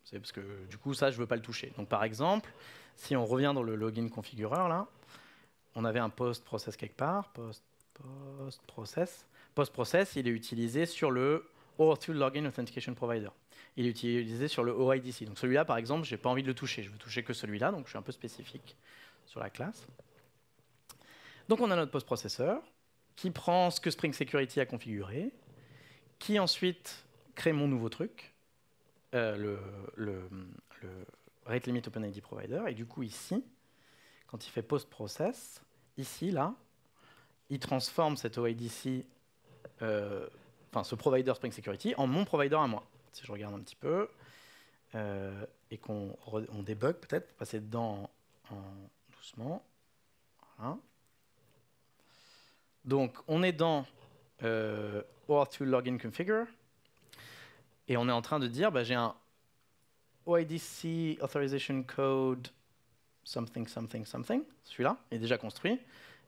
[SPEAKER 1] C'est parce que du coup ça je veux pas le toucher. Donc par exemple, si on revient dans le login configureur là, on avait un post-process quelque part, post-process. Post process post process il est utilisé sur le OAuth Login Authentication Provider. Il est utilisé sur le OIDC. Donc celui-là, par exemple, je n'ai pas envie de le toucher. Je veux toucher que celui-là, donc je suis un peu spécifique sur la classe. Donc on a notre post-processeur qui prend ce que Spring Security a configuré, qui ensuite crée mon nouveau truc, euh, le, le Rate Limit OpenID Provider, et du coup ici, quand il fait post-process, ici, là, il transforme cet OIDC, euh, enfin ce provider Spring Security, en mon provider à moi. Si je regarde un petit peu euh, et qu'on on peut-être, passer dedans en, doucement. Donc on est dans or OAuth 2 login configure et on est en train de dire bah, j'ai un OIDC authorization code something, something, something, celui-là, est déjà construit,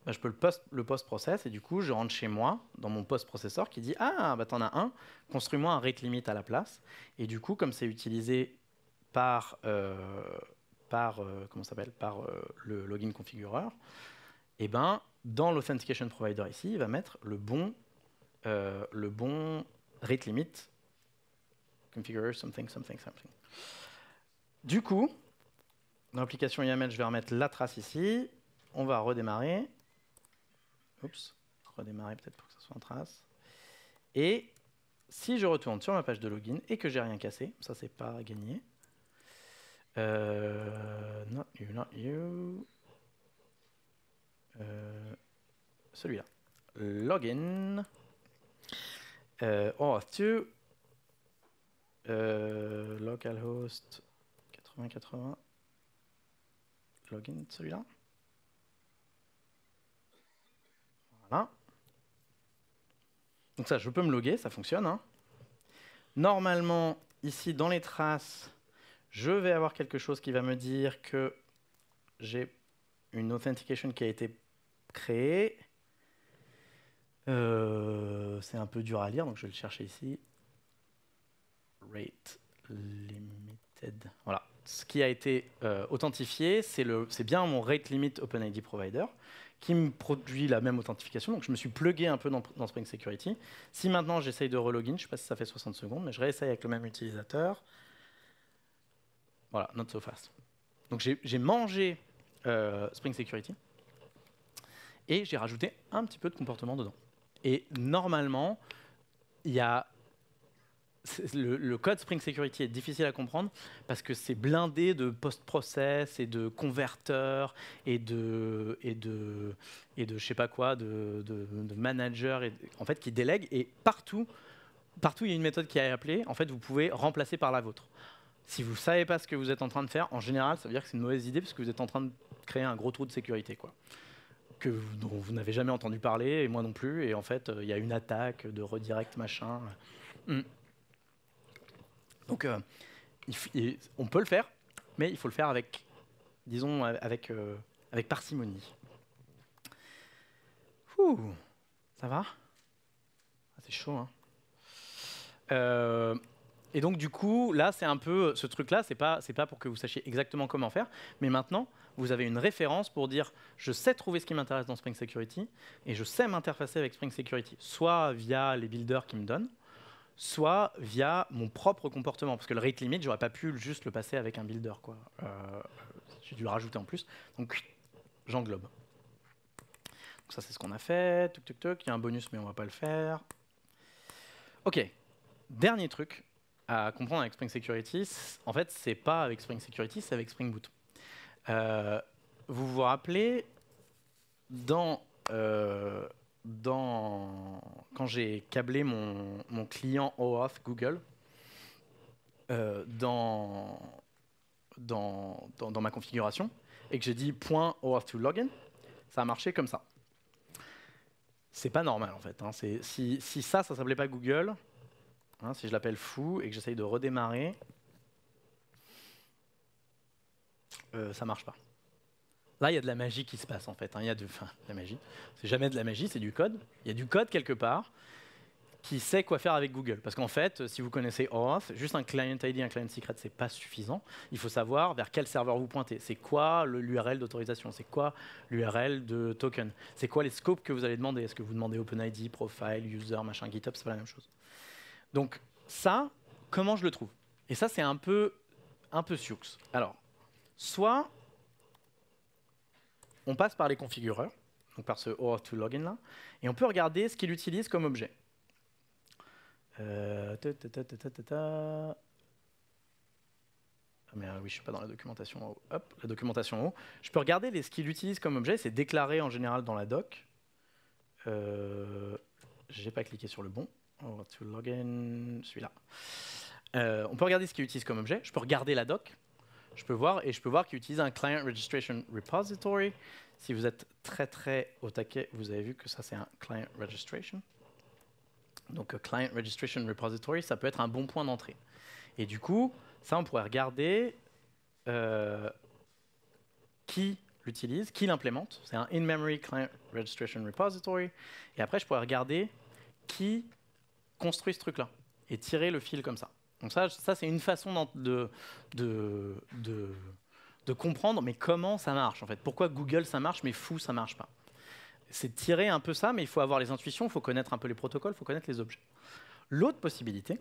[SPEAKER 1] bah, je peux le post le post et du coup, je rentre chez moi dans mon post-processeur qui dit Ah, bah, tu en as un, construis-moi un rate limit à la place. Et du coup, comme c'est utilisé par, euh, par, euh, s'appelle, par euh, le login configureur, et eh ben, dans l'authentication provider ici, il va mettre le bon, le bon rate limit configure something, something, something. Du coup, dans l'application YAML, je vais remettre la trace ici. On va redémarrer. Oups, redémarrer peut-être pour que ce soit en trace. Et si je retourne sur ma page de login et que j'ai rien cassé, ça c'est pas gagné. Euh, not you, not you. Euh, celui-là. Login. Euh, on to euh, localhost 8080. Login celui-là. Voilà. Donc ça, je peux me loguer, ça fonctionne. Hein. Normalement, ici dans les traces, je vais avoir quelque chose qui va me dire que j'ai une authentication qui a été créée. Euh, c'est un peu dur à lire, donc je vais le chercher ici. Rate limited. Voilà ce qui a été euh, authentifié, c'est bien mon rate limit OpenID provider qui me produit la même authentification. Donc je me suis plugué un peu dans, Spring Security. Si maintenant j'essaye de re-login, je ne sais pas si ça fait 60 secondes, mais je réessaye avec le même utilisateur. Voilà, not so fast. Donc j'ai mangé euh, Spring Security et j'ai rajouté un petit peu de comportement dedans. Et normalement, il y a le, code Spring Security est difficile à comprendre parce que c'est blindé de post-process et de converteurs et de et de et de je sais pas quoi, de, de, managers en fait qui délèguent et partout partout il y a une méthode qui est appelée. En fait, vous pouvez remplacer par la vôtre. Si vous savez pas ce que vous êtes en train de faire, en général, ça veut dire que c'est une mauvaise idée parce que vous êtes en train de créer un gros trou de sécurité, quoi que vous, dont vous n'avez jamais entendu parler, et moi non plus, et en fait, euh, il y a une attaque de redirect, machin. Hmm. Donc, euh, on peut le faire, mais il faut le faire avec, disons, euh, avec, parcimonie. ça va ah, C'est chaud, hein. euh, et donc du coup, là, c'est un peu ce truc-là. C'est pas, pas pour que vous sachiez exactement comment faire, mais maintenant, vous avez une référence pour dire, je sais trouver ce qui m'intéresse dans Spring Security et je sais m'interfacer avec Spring Security, soit via les builders qui me donnent, soit via mon propre comportement. Parce que le rate limit, j'aurais pas pu juste le passer avec un builder. quoi. J'ai euh, dû le rajouter en plus. Donc, j'englobe. ça, c'est ce qu'on a fait. Tuk tuk tuk. Il y a un bonus, mais on va pas le faire. OK. Dernier truc à comprendre avec Spring Security, en fait, c'est pas avec Spring Security, c'est avec Spring Boot. Euh, vous vous rappelez, dans euh, dans... quand j'ai câblé mon, mon client OAuth Google, euh, dans, dans, ma configuration, et que j'ai dit point .OAuth to login, ça a marché comme ça. C'est pas normal en fait. Hein. Si, ça, ça, ça s'appelait pas Google, hein, si je l'appelle fou et que j'essaye de redémarrer, euh, ça marche pas. Là, il y a de la magie qui se passe en fait. Hein. Il y a de, la magie. C'est jamais de la magie, c'est du code. Il y a du code quelque part qui sait quoi faire avec Google. Parce qu'en fait, si vous connaissez OAuth, juste un client ID, un client secret, c'est pas suffisant. Il faut savoir vers quel serveur vous pointez. C'est quoi l'URL d'autorisation C'est quoi l'URL de token C'est quoi les scopes que vous allez demander Est-ce que vous demandez OpenID, profile, user, machin, GitHub C'est pas la même chose. Donc ça, comment je le trouve Et ça, c'est un peu, un peu sioux. Alors, soit on passe par les configureurs, donc par ce OAuth to login là, et on peut regarder ce qu'il utilise comme objet. Euh, je suis pas dans la documentation en haut. la documentation Je peux regarder les, ce qu'il utilise comme objet, c'est déclaré en général dans la doc. Euh, je n'ai pas cliqué sur le bon. Oh, to login, celui-là. Euh, on peut regarder ce qu'il utilise comme objet. Je peux regarder la doc je peux voir, et je peux voir qu'il utilise un Client Registration Repository. Si vous êtes très très au taquet, vous avez vu que ça c'est un Client Registration. Donc euh, Client Registration Repository, ça peut être un bon point d'entrée. Et du coup, ça on pourrait regarder euh, qui l'utilise, qui l'implémente. C'est un In-Memory Client Registration Repository. Et après, je pourrais regarder qui construit ce truc-là et tirer le fil comme ça. Donc ça, ça c'est une façon de, comprendre, mais comment ça marche en fait Pourquoi Google ça marche, mais fou ça marche pas C'est tirer un peu ça, mais il faut avoir les intuitions, il faut connaître un peu les protocoles, il faut connaître les objets. L'autre possibilité,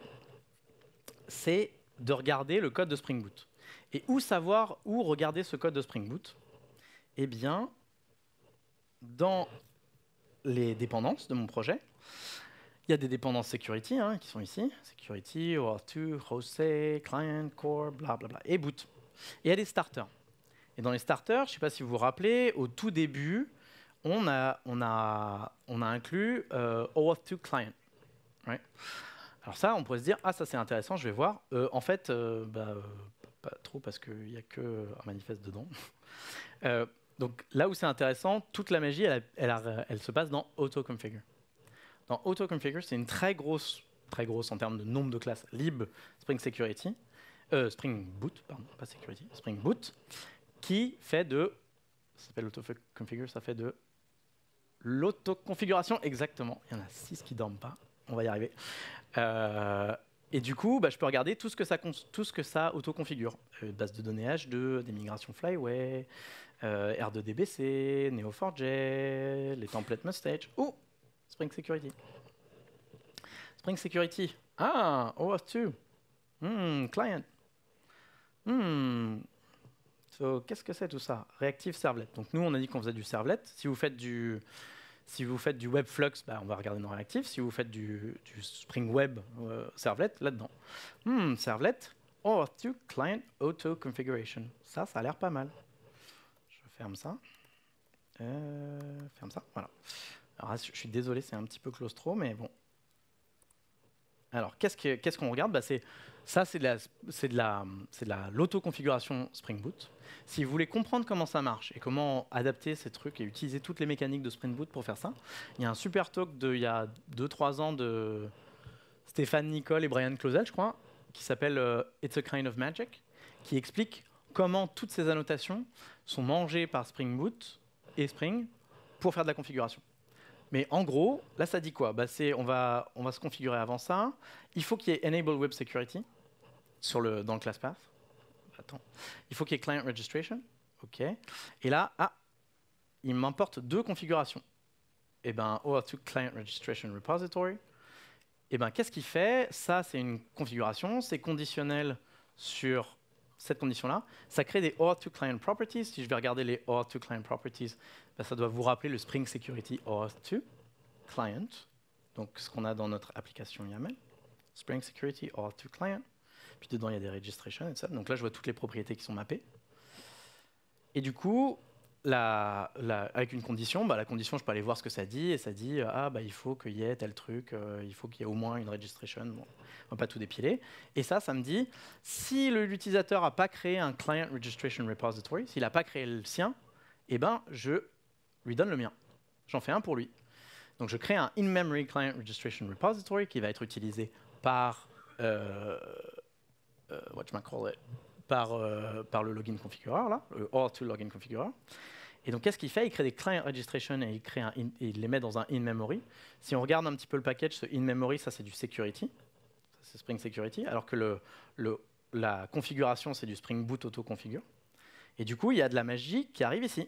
[SPEAKER 1] c'est de regarder le code de Spring Boot. Et où savoir où regarder ce code de Spring Boot Eh bien, dans les dépendances de mon projet, il y a des dépendances security hein, qui sont ici. Security, OAuth2, Jose, Client, Core, blablabla. Et boot. Et il y a des starters. Et dans les starters, je ne sais pas si vous vous rappelez, au tout début, on a, on a, on a inclus euh, OAuth2 Client. Alors ça, on pourrait se dire, ah ça c'est intéressant, je vais voir. Euh, en fait, euh, bah, pas trop parce qu'il n'y a que un manifeste dedans. donc là où c'est intéressant, toute la magie, elle, elle, elle se passe dans auto-configure. Dans AutoConfigure, c'est une très grosse, très grosse en termes de nombre de classes lib Spring Security, euh, Spring Boot, pardon, pas Security, Spring Boot, qui fait de, ça s'appelle AutoConfigure, ça fait de l'autoconfiguration exactement. Il y en a six qui dorment pas, on va y arriver. Euh, et du coup, bah, je peux regarder tout ce que ça, tout ce que ça auto euh, base de données H2, des migrations Flyway, R2DBC, Neo4j, les templates Mustache. Oh, Spring Security. Spring Security. Ah, OAuth2. Hmm, client. Hmm. So, qu'est-ce que c'est tout ça Reactive Servlet. Donc nous, on a dit qu'on faisait du Servlet. Si vous faites du, si vous faites du Webflux, bah, on va regarder dans Reactive. Si vous faites du, Spring Web euh, Servlet, là-dedans. Hmm, Servlet. OAuth2 Client Auto Configuration. Ça, ça a l'air pas mal. Je ferme ça. Euh, ferme ça, voilà. Alors, je suis désolé, c'est un petit peu claustro, mais bon. Alors, qu'est-ce qu'on regarde bah, Ça, c'est de l'auto-configuration la, Spring Boot. Si vous voulez comprendre comment ça marche et comment adapter ces trucs et utiliser toutes les mécaniques de Spring Boot pour faire ça, il y a un super talk d'il y a 2-3 ans de Stéphane Nicole et Brian Clausel, je crois, qui s'appelle euh, It's a Kind of Magic, qui explique comment toutes ces annotations sont mangées par Spring Boot et Spring pour faire de la configuration. Mais en gros, là, ça dit quoi bah, on, va, on va se configurer avant ça. Il faut qu'il y ait Enable Web Security sur le, dans le ClassPath. Attends. Il faut qu'il y ait Client Registration. OK. Et là, ah, il m'importe deux configurations. Et eh ben, OAuth Client Registration Repository. Et eh ben, qu'est-ce qu'il fait Ça, c'est une configuration. C'est conditionnel sur cette condition-là, ça crée des OAuth to client properties. Si je vais regarder les OAuth to client properties, ben, ça doit vous rappeler le Spring Security OAuth to client, donc ce qu'on a dans notre application YAML. Spring Security OAuth to client. Puis dedans, il y a des registrations et ça. Donc là, je vois toutes les propriétés qui sont mappées. Et du coup, avec une condition, bah, la condition, je peux aller voir ce que ça dit, et ça dit euh, ah bah il faut qu'il y ait tel truc, euh, il faut qu'il y ait au moins une registration, bon, ne va pas tout dépiler. Et ça, ça me dit si l'utilisateur n'a pas créé un client registration repository, s'il n'a pas créé le sien, eh ben je lui donne le mien. J'en fais un pour lui. Donc je crée un in-memory client registration repository qui va être utilisé par euh, what call par, par le login configurateur, là, le all to login configurateur, et donc, qu'est-ce qu'il fait Il crée des client registration et il, les met dans un in-memory. Si on regarde un petit peu le package, ce in-memory, ça c'est du security, c'est Spring Security, alors que la configuration, c'est du Spring Boot auto-configure. Et du coup, il y a de la magie qui arrive ici,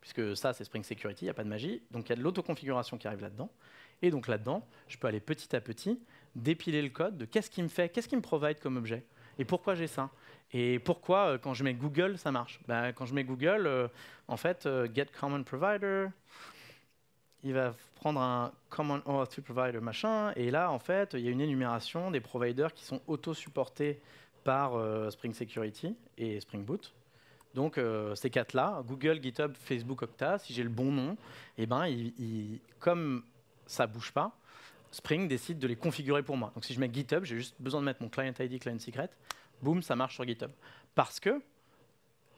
[SPEAKER 1] puisque ça c'est Spring Security, il n'y a pas de magie. Donc, il y a de l'auto-configuration qui arrive là-dedans. Et donc là-dedans, je peux aller petit à petit dépiler le code de qu'est-ce qu'il me fait, qu'est-ce qu'il me provide comme objet. Et pourquoi j'ai ça Et pourquoi, euh, quand je mets Google, ça marche ben, Quand je mets Google, euh, en fait, euh, Get Common Provider, il va prendre un Common Auth Provider machin, et là, en fait, il y a une énumération des providers qui sont auto-supportés par Spring Security et Spring Boot. Donc, ces quatre-là, Google, GitHub, Facebook, Okta, si j'ai le bon nom, et eh ben, il, comme ça bouge pas, Spring décide de les configurer pour moi. Donc si je mets GitHub, j'ai juste besoin de mettre mon client ID, client secret, boum, ça marche sur GitHub. Parce que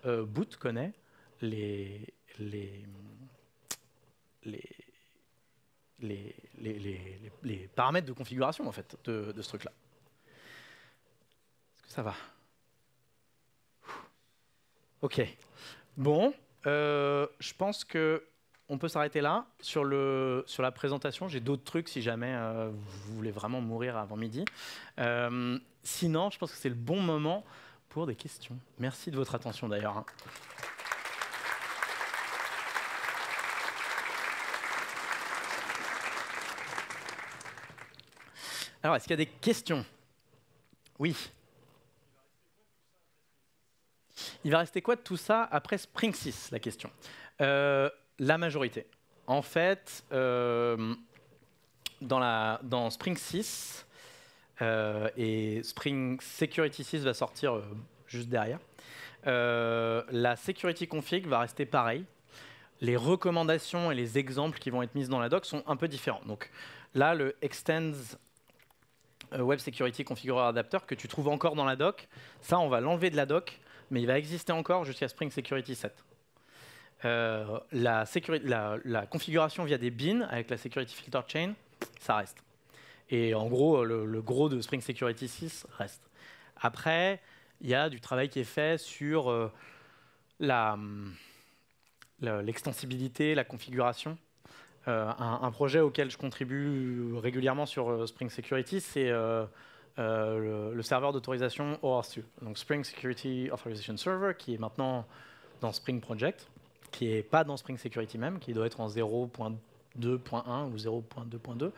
[SPEAKER 1] euh, Boot connaît les, les, les, les, les paramètres de configuration en fait, de, ce truc-là. Est-ce que ça va Ok. Bon, euh, je pense que on peut s'arrêter là. Sur, le, sur la présentation, j'ai d'autres trucs si jamais euh, vous voulez vraiment mourir avant midi. Euh, sinon, je pense que c'est le bon moment pour des questions. Merci de votre attention d'ailleurs. Hein. Alors, est-ce qu'il y a des questions Oui. Il va rester quoi de tout ça après Spring 6, la question euh, la majorité. En fait, euh, dans, Spring 6, euh, et Spring Security 6 va sortir euh, juste derrière, la security config va rester pareille. Les recommandations et les exemples qui vont être mises dans la doc sont un peu différents. Donc là, le extends Web Security Configurer Adapter que tu trouves encore dans la doc, ça, on va l'enlever de la doc, mais il va exister encore jusqu'à Spring Security 7. Euh, la, configuration via des bins avec la security filter chain, ça reste. Et en gros, le, gros de Spring Security 6 reste. Après, il y a du travail qui est fait sur euh, l'extensibilité, la, configuration. Euh, un, projet auquel je contribue régulièrement sur Spring Security, c'est le, serveur d'autorisation OAuth2, donc Spring Security Authorization Server, qui est maintenant dans Spring Project qui n'est pas dans Spring Security même, qui doit être en 0.2.1 ou 0.2.2.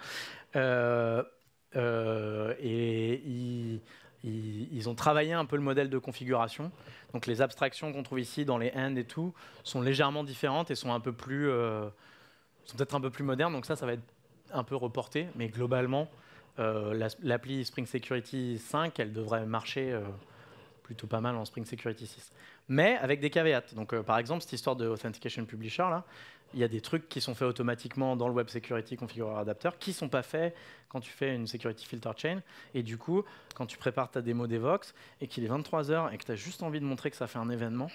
[SPEAKER 1] Euh, euh, et ils, ont travaillé un peu le modèle de configuration. Donc les abstractions qu'on trouve ici dans les end et tout sont légèrement différentes et sont un peu plus, euh, sont peut-être un peu plus modernes. Donc ça, ça va être un peu reporté, mais globalement, l'appli Spring Security 5, elle devrait marcher plutôt pas mal en Spring Security 6 mais avec des caveats. Donc, euh, par exemple, cette histoire de Authentication Publisher, là, il y a des trucs qui sont faits automatiquement dans le Web Security Configurator Adapter qui ne sont pas faits quand tu fais une Security Filter Chain. Et du coup, quand tu prépares ta démo d'Evox et qu'il est 23h et que tu as juste envie de montrer que ça fait un événement,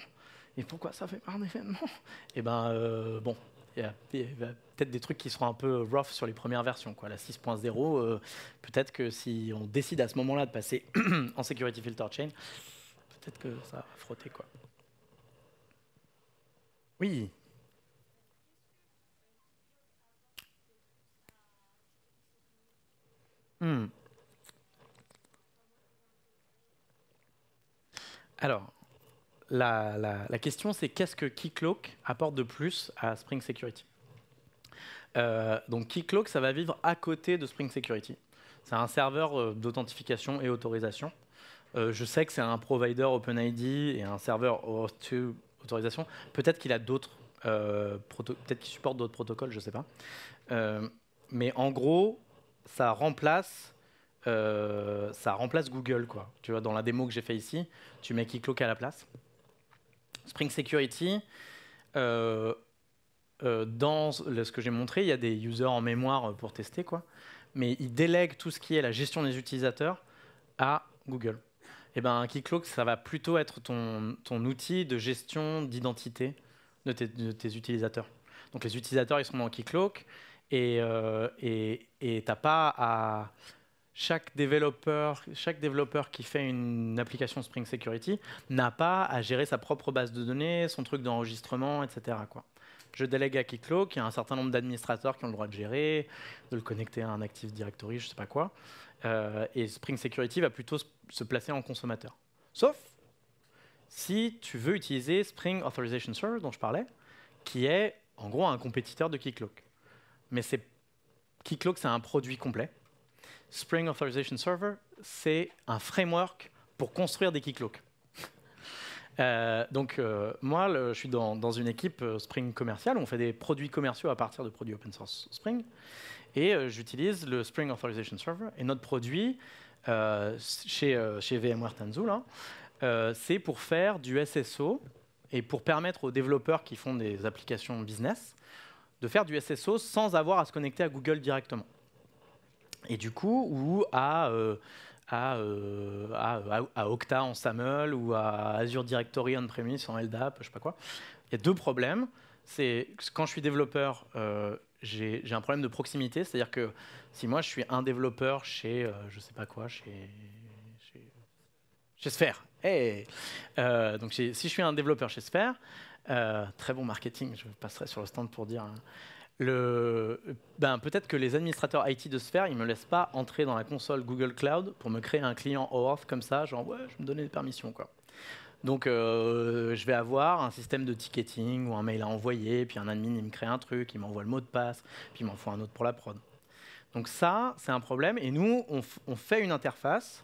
[SPEAKER 1] et pourquoi ça fait pas un événement Eh ben, euh, bon, il y a, peut-être des trucs qui seront un peu rough sur les premières versions. Quoi. La 6.0, euh, peut-être que si on décide à ce moment-là de passer en Security Filter Chain, peut-être que ça va frotter. Quoi. Oui. Hmm. Alors, la, question, c'est qu'est-ce que Keycloak apporte de plus à Spring Security euh, donc Keycloak, ça va vivre à côté de Spring Security. C'est un serveur euh, d'authentification et autorisation. Euh, je sais que c'est un provider OpenID et un serveur OAuth 2 autorisation. Peut-être qu'il a d'autres, euh, peut-être supporte d'autres protocoles, je ne sais pas. Euh, mais en gros, ça remplace, euh, ça remplace Google, quoi. Tu vois, dans la démo que j'ai fait ici, tu mets cloque à la place. Spring Security. dans ce que j'ai montré, il y a des users en mémoire pour tester, quoi. Mais il délègue tout ce qui est la gestion des utilisateurs à Google eh ben, Keycloak, ça va plutôt être ton, ton outil de gestion d'identité de, tes, utilisateurs. Donc les utilisateurs, ils sont dans Keycloak et euh, tu pas à... Chaque développeur, chaque développeur qui fait une application Spring Security n'a pas à gérer sa propre base de données, son truc d'enregistrement, etc. Quoi. Je délègue à Keycloak, il y a un certain nombre d'administrateurs qui ont le droit de gérer, de le connecter à un Active Directory, je ne sais pas quoi. Euh, et Spring Security va plutôt se placer en consommateur. Sauf si tu veux utiliser Spring Authorization Server dont je parlais, qui est en gros un compétiteur de Keycloak. Mais c'est Keycloak, c'est un produit complet. Spring Authorization Server, c'est un framework pour construire des Keycloak. Euh, donc euh, moi, je suis dans, une équipe euh, Spring commerciale. On fait des produits commerciaux à partir de produits open source Spring. Et j'utilise le Spring Authorization Server. Et notre produit chez, chez, VMware Tanzu, c'est pour faire du SSO et pour permettre aux développeurs qui font des applications business de faire du SSO sans avoir à se connecter à Google directement. Et du coup, ou à euh, à, à, à, Okta en SAML ou à Azure Directory on-premise en LDAP, je sais pas quoi. Il y a deux problèmes. C'est quand je suis développeur, euh, j'ai un problème de proximité, c'est-à-dire que si moi je suis un développeur chez, euh, je sais pas quoi, chez, chez, chez Sphere. donc si je suis un développeur chez Sphere, très bon marketing, je passerai sur le stand pour dire. Hein le, ben, peut-être que les administrateurs IT de Sphere, ils ne me laissent pas entrer dans la console Google Cloud pour me créer un client OAuth comme ça, genre, je me donner des permissions, quoi. Donc, euh, je vais avoir un système de ticketing ou un mail à envoyer, puis un admin, me crée un truc, il m'envoie le mot de passe, puis il m'en faut un autre pour la prod. Donc ça, c'est un problème. Et nous, on, fait une interface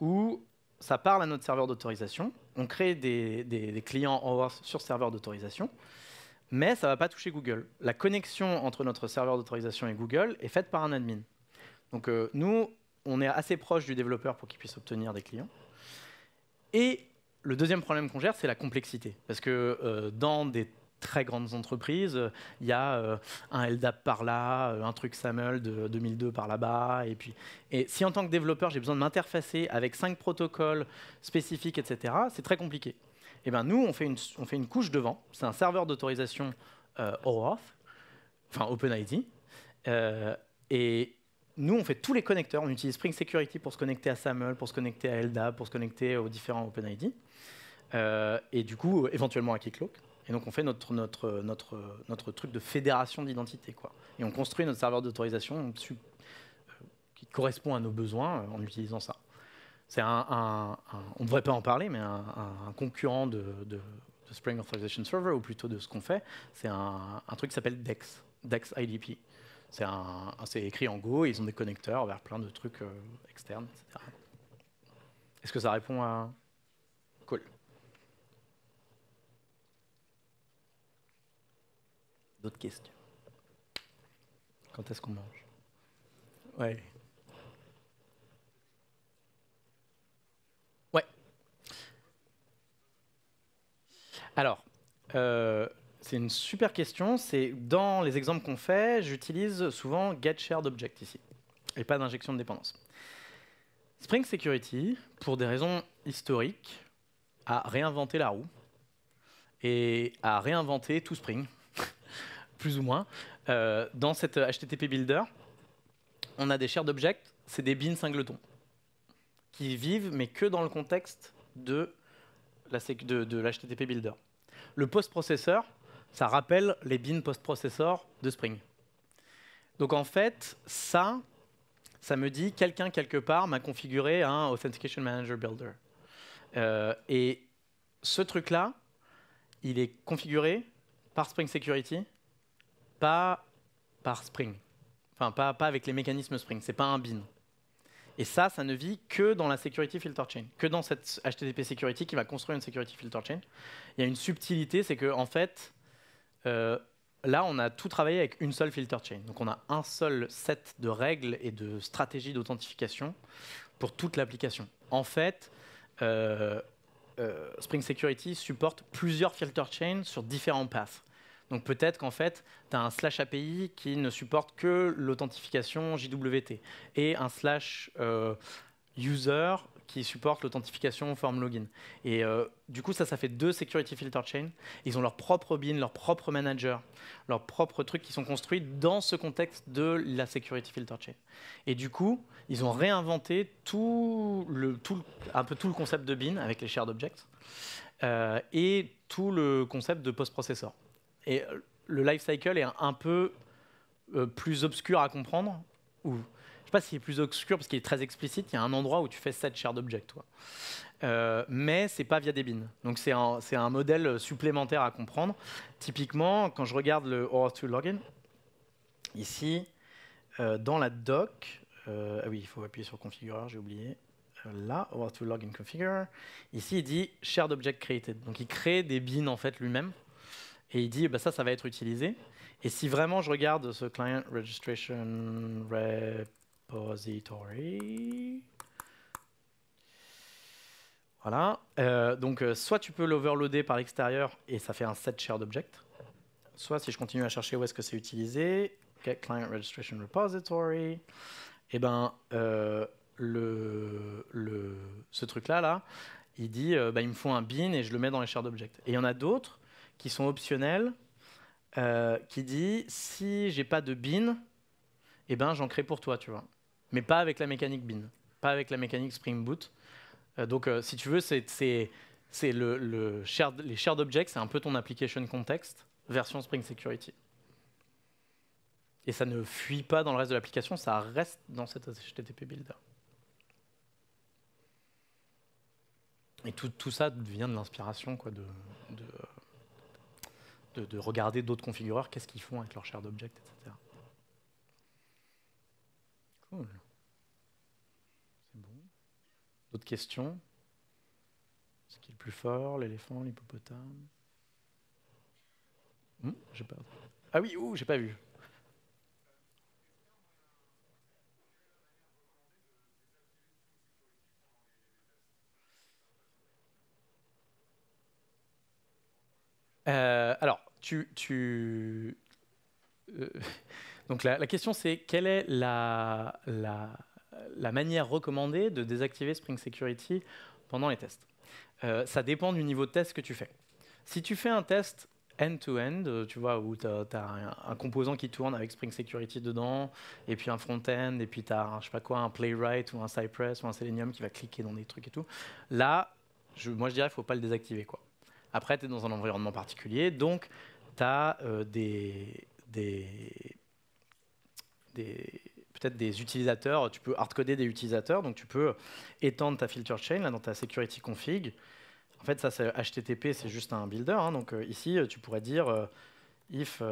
[SPEAKER 1] où ça parle à notre serveur d'autorisation, on crée des, des clients OAuth sur serveur d'autorisation, mais ça ne va pas toucher Google. La connexion entre notre serveur d'autorisation et Google est faite par un admin. Donc euh, nous, on est assez proche du développeur pour qu'il puisse obtenir des clients. Et le deuxième problème qu'on gère, c'est la complexité. Parce que euh, dans des très grandes entreprises, il y a euh, un LDAP par là, un truc Samuel de 2002 par là-bas. Et, puis... et si en tant que développeur, j'ai besoin de m'interfacer avec cinq protocoles spécifiques, etc., c'est très compliqué. Eh ben, nous, on fait une, on fait une couche devant. C'est un serveur d'autorisation OAuth, enfin OpenID. Euh, et nous, on fait tous les connecteurs. On utilise Spring Security pour se connecter à SAML, pour se connecter à LDAP, pour se connecter aux différents OpenID. Euh, et du coup, éventuellement à Keycloak. Et donc, on fait notre, notre, notre, notre truc de fédération d'identité. Et on construit notre serveur d'autorisation euh, qui correspond à nos besoins en utilisant ça. C'est un, on ne devrait pas en parler, mais un, concurrent de, Spring Authorization Server, ou plutôt de ce qu'on fait. C'est un, truc qui s'appelle DEX, DEX IDP. C'est écrit en Go, ils ont des connecteurs vers plein de trucs euh, externes, etc. Est-ce que ça répond à... Cool. D'autres questions Quand est-ce qu'on mange Oui Alors, euh, c'est une super question. C'est dans les exemples qu'on fait, j'utilise souvent get shared object ici, et pas d'injection de dépendance. Spring Security, pour des raisons historiques, a réinventé la roue et a réinventé tout Spring, plus ou moins. Euh, dans cette HTTP Builder, on a des shared objects, c'est des bins singletons qui vivent, mais que dans le contexte de de, l'HTTP Builder. Le post-processeur, ça rappelle les bins post processeurs de Spring. Donc en fait, ça, ça me dit quelqu'un quelque part m'a configuré un Authentication Manager Builder. Euh, et ce truc-là, il est configuré par Spring Security, pas par Spring. Enfin, pas, pas avec les mécanismes Spring, c'est pas un bin. Et ça, ça ne vit que dans la security filter chain, que dans cette HTTP security qui va construire une security filter chain. Il y a une subtilité, c'est que en fait, euh, là, on a tout travaillé avec une seule filter chain. Donc, on a un seul set de règles et de stratégies d'authentification pour toute l'application. En fait, euh, euh, Spring Security supporte plusieurs filter chains sur différents paths. Donc peut-être qu'en fait, tu as un slash API qui ne supporte que l'authentification JWT et un slash euh, user qui supporte l'authentification form login. Et euh, du coup, ça, ça fait deux security filter chain. Ils ont leur propre bin, leur propre manager, leurs propres trucs qui sont construits dans ce contexte de la security filter chain. Et du coup, ils ont réinventé tout le, tout un peu tout le concept de bin avec les shared objects euh, et tout le concept de post-processor. Et euh, le life cycle est un peu euh, plus obscur à comprendre. Ou, je ne sais pas s'il est plus obscur parce qu'il est très explicite. Il y a un endroit où tu fais cette shared object. Toi. Euh, mais c'est pas via des bins, Donc c'est un, modèle supplémentaire à comprendre. Typiquement, quand je regarde le oauth to Login, ici, euh, dans la doc, ah oui, il faut appuyer sur Configurer, j'ai oublié. là, Over to Login Configure. Ici, il dit Shared Object Created. Donc, il crée des bins en fait lui-même et il dit, bah, ça, ça va être utilisé. Et si vraiment je regarde ce client registration repository, voilà, euh, donc euh, soit tu peux l'overloader par l'extérieur et ça fait un set shared object, soit si je continue à chercher où est-ce que c'est utilisé, get client registration repository, et eh ben euh, le, le, ce truc-là, là, il dit, bah, il me faut un bin et je le mets dans les shared objects. Et il y en a d'autres qui sont optionnels, euh, qui dit si j'ai pas de bin, eh ben j'en crée pour toi, tu vois. Mais pas avec la mécanique bin, pas avec la mécanique Spring Boot. Euh, donc euh, si tu veux, c'est le, les shared objects, c'est un peu ton application context version Spring Security. Et ça ne fuit pas dans le reste de l'application, ça reste dans cet HTTP builder. Et tout, tout ça vient de l'inspiration quoi, de de, regarder d'autres configureurs, qu'est-ce qu'ils font avec leur chair object, etc. Cool. C'est bon. D'autres questions Ce qui est le plus fort, l'éléphant, l'hippopotame hmm, pas... Ah oui, ouh, j'ai pas vu. Euh, alors, euh, donc la, question c'est quelle est la, manière recommandée de désactiver Spring Security pendant les tests euh, Ça dépend du niveau de test que tu fais. Si tu fais un test end-to-end, euh, tu vois, où tu as, un, composant qui tourne avec Spring Security dedans, et puis un front-end, et puis tu as un, je sais pas quoi, un Playwright ou un Cypress ou un Selenium qui va cliquer dans des trucs et tout, là, moi je dirais qu'il ne faut pas le désactiver. Quoi. Après, tu es dans un environnement particulier, donc tu as euh, peut-être des utilisateurs, tu peux hardcoder des utilisateurs, donc tu peux étendre ta filter chain là, dans ta security config. En fait, ça, c'est HTTP, c'est juste un builder. Hein. donc euh, ici, euh, tu pourrais dire if,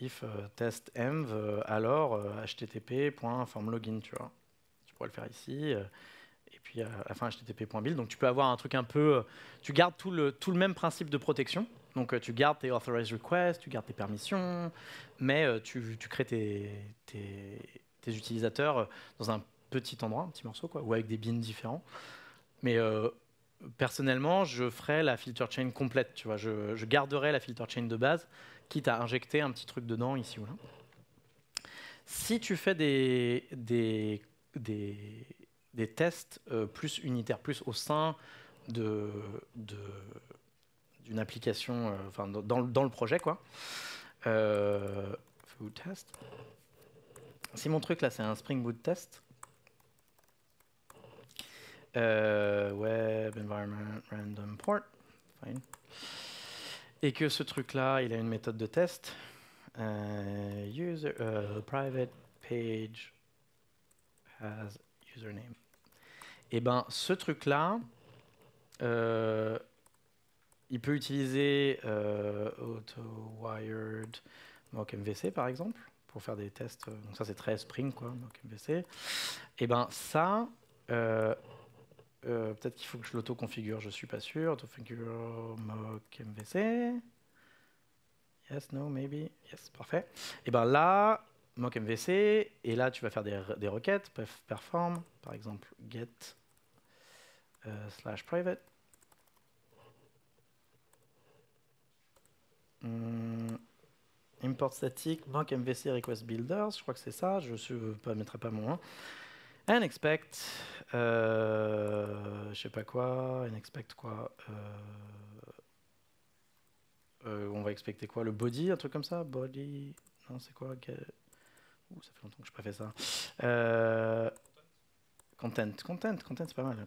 [SPEAKER 1] if test env, alors http.formlogin, tu vois. Tu pourrais le faire ici. et puis, à la fin, http.build. Donc, tu peux avoir un truc un peu... tu gardes tout le, tout le même principe de protection. Donc euh, tu gardes tes authorized requests, tu gardes tes permissions, mais euh, tu, crées tes, utilisateurs euh, dans un petit endroit, un petit morceau, quoi, ou avec des bins différents. Mais personnellement, je ferais la filter chain complète, tu vois. Je, garderai la filter chain de base, quitte à injecter un petit truc dedans, ici ou là. Si tu fais des, tests plus unitaires, plus au sein de d'une application, euh, enfin dans, le projet quoi. Euh, food test. Si mon truc là c'est un Spring Boot test. Euh, web environment random port. Fine. Et que ce truc là il a une méthode de test. user private page has username. Et eh ben ce truc là, il peut utiliser euh, AutoWired mvc par exemple pour faire des tests. Euh, donc ça c'est très Spring quoi, MVC. Et eh ben ça, euh, euh, peut-être qu'il faut que je l'auto-configure, je suis pas sûr. Auto-configure MVC. Yes, no, maybe. Yes, parfait. Et eh ben là, mvc et là tu vas faire des, des requêtes, perform, par exemple get slash private Hmm, import static, bank MVC request builders, je crois que c'est ça, je ne euh, mettrai pas moins and expect, euh, je sais pas quoi, un expect quoi euh, euh, On va expecter quoi Le body, un truc comme ça Body, non c'est quoi ça fait longtemps que je n'ai pas fait ça. content, content, content, c'est pas mal.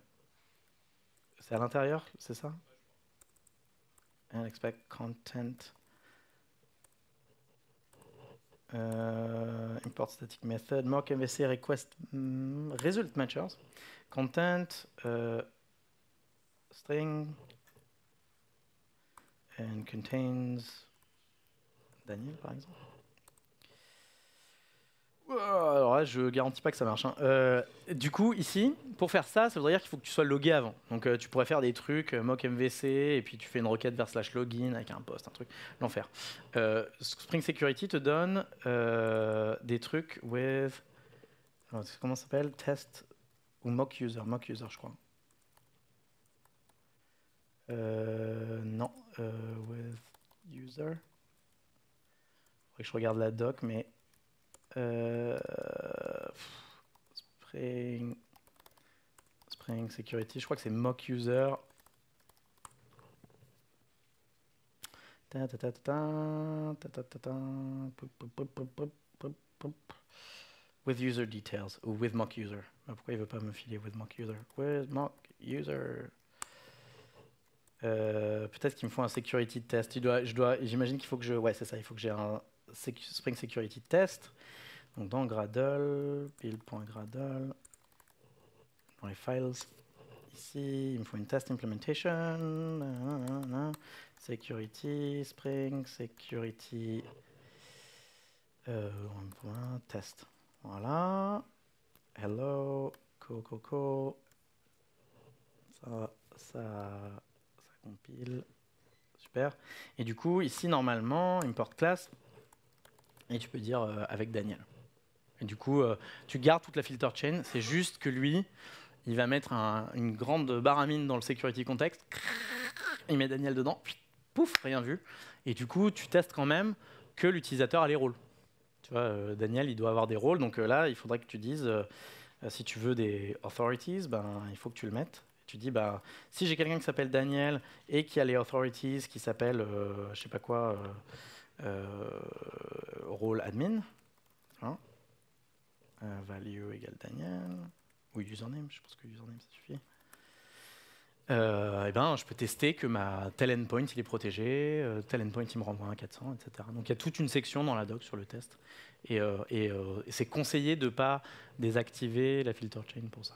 [SPEAKER 1] C'est à l'intérieur, c'est ça Un expect content. uh, import static method, mock MVC request mm, result matchers, content, uh, string, and contains Daniel, Euh, alors là, je garantis pas que ça marche. Hein. Euh, du coup, ici, pour faire ça, ça voudrait dire qu'il faut que tu sois logué avant. Donc euh, tu pourrais faire des trucs, mock MVC, et puis tu fais une requête vers slash login avec un post, un truc, l'enfer. Spring Security te donne des trucs with. Comment ça s'appelle Test ou mock user Mock user, je crois. non, with user. je regarde la doc, mais euh, spring, Security, je crois que c'est mock user. With user details ou with mock user. Pourquoi il veut pas me filer with mock user? With mock user. Euh, peut-être qu'il me faut un security test. je dois, j'imagine qu'il faut que je, ouais, c'est ça. Il faut que j'ai un Spring Security Test. Donc dans Gradle, build.gradle, dans les files, ici, il me faut une test implementation, security, Spring, security, euh, test. Voilà. Hello, coco Ça, ça, ça compile. Super. Et du coup, ici, normalement, import class, et tu peux dire euh, avec Daniel. du coup, euh, tu gardes toute la filter chain, c'est juste que lui, il va mettre une grande baramine dans le security context, il met Daniel dedans, pouf, rien vu. Et du coup, tu testes quand même que l'utilisateur a les rôles. Tu vois, euh, Daniel, il doit avoir des rôles, donc là, il faudrait que tu dises, si tu veux des authorities, ben, il faut que tu le mettes tu dis bah si j'ai quelqu'un qui s'appelle Daniel et qui a les authorities qui s'appelle je je sais pas quoi euh, rôle admin, hein. euh, value égale Daniel, ou username, je pense que username ça suffit. et euh, eh ben, je peux tester que ma tel endpoint il est protégé, tel endpoint il me renvoie un 400, etc. Donc il y a toute une section dans la doc sur le test. Et, c'est conseillé de pas désactiver la filter chain pour ça.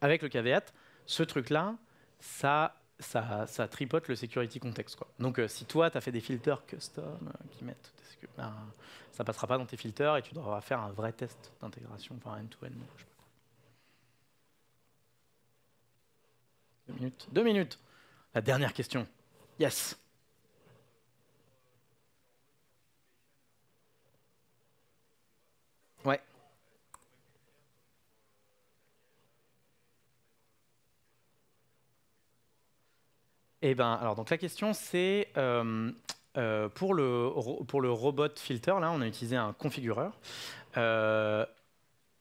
[SPEAKER 1] Avec le caveat, ce truc-là, ça ça, tripote le security context. Quoi. Donc euh, si toi, tu as fait des filters custom euh, qui mettent ben, ça passera pas dans tes filters et tu devras faire un vrai test d'intégration, enfin end-to-end. Deux minutes. Deux minutes. La dernière question. Yes. Eh ben, alors donc la question c'est euh, euh, pour le pour le robot filter là, on a utilisé un configureur. Euh,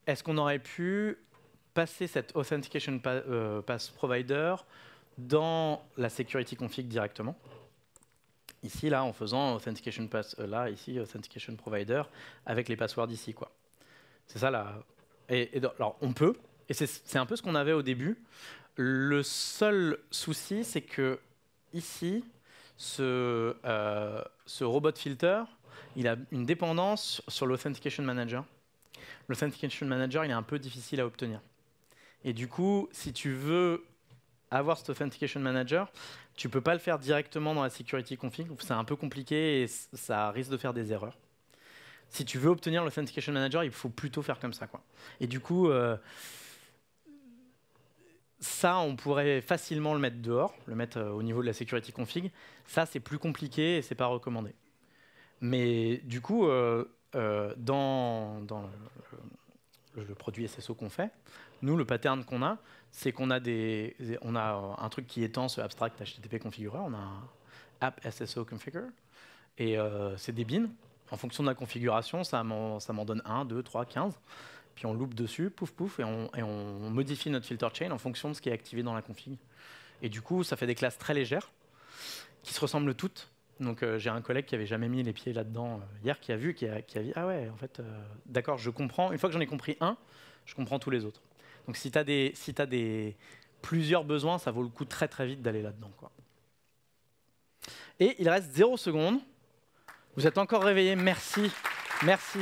[SPEAKER 1] est-ce qu'on aurait pu passer cette authentication pass provider dans la security config directement Ici là, en faisant authentication pass là, ici authentication provider avec les passwords ici quoi. C'est ça là. et, alors on peut. Et c'est un peu ce qu'on avait au début. Le seul souci, c'est que ici, ce, euh, ce robot filter, il a une dépendance sur l'authentication manager. L'authentication manager, il est un peu difficile à obtenir. Et du coup, si tu veux avoir cet authentication manager, tu peux pas le faire directement dans la security config. C'est un peu compliqué et ça risque de faire des erreurs. Si tu veux obtenir l'authentication manager, il faut plutôt faire comme ça, quoi. Et du coup. Euh, ça, on pourrait facilement le mettre dehors, le mettre euh, au niveau de la security config. Ça, c'est plus compliqué et c'est pas recommandé. Mais du coup, euh, euh, dans, le, produit SSO qu'on fait, nous, le pattern qu'on a, c'est qu'on a, des, on a un truc qui étend ce abstract HTTP configureur, on a un app SSO configure, et c'est des bins. En fonction de la configuration, ça m'en donne 1, 2, 3, 15 puis on loupe dessus, pouf pouf, et on, modifie notre filter chain en fonction de ce qui est activé dans la config. Et du coup, ça fait des classes très légères, qui se ressemblent toutes. Donc euh, j'ai un collègue qui avait jamais mis les pieds là-dedans euh, hier, qui a vu, qui a, dit, ah ouais, en fait, euh, d'accord, je comprends, une fois que j'en ai compris un, je comprends tous les autres. Donc si tu as, des, si as des, plusieurs besoins, ça vaut le coup très très vite d'aller là-dedans. Et il reste 0 secondes. Vous êtes encore réveillés, merci, merci.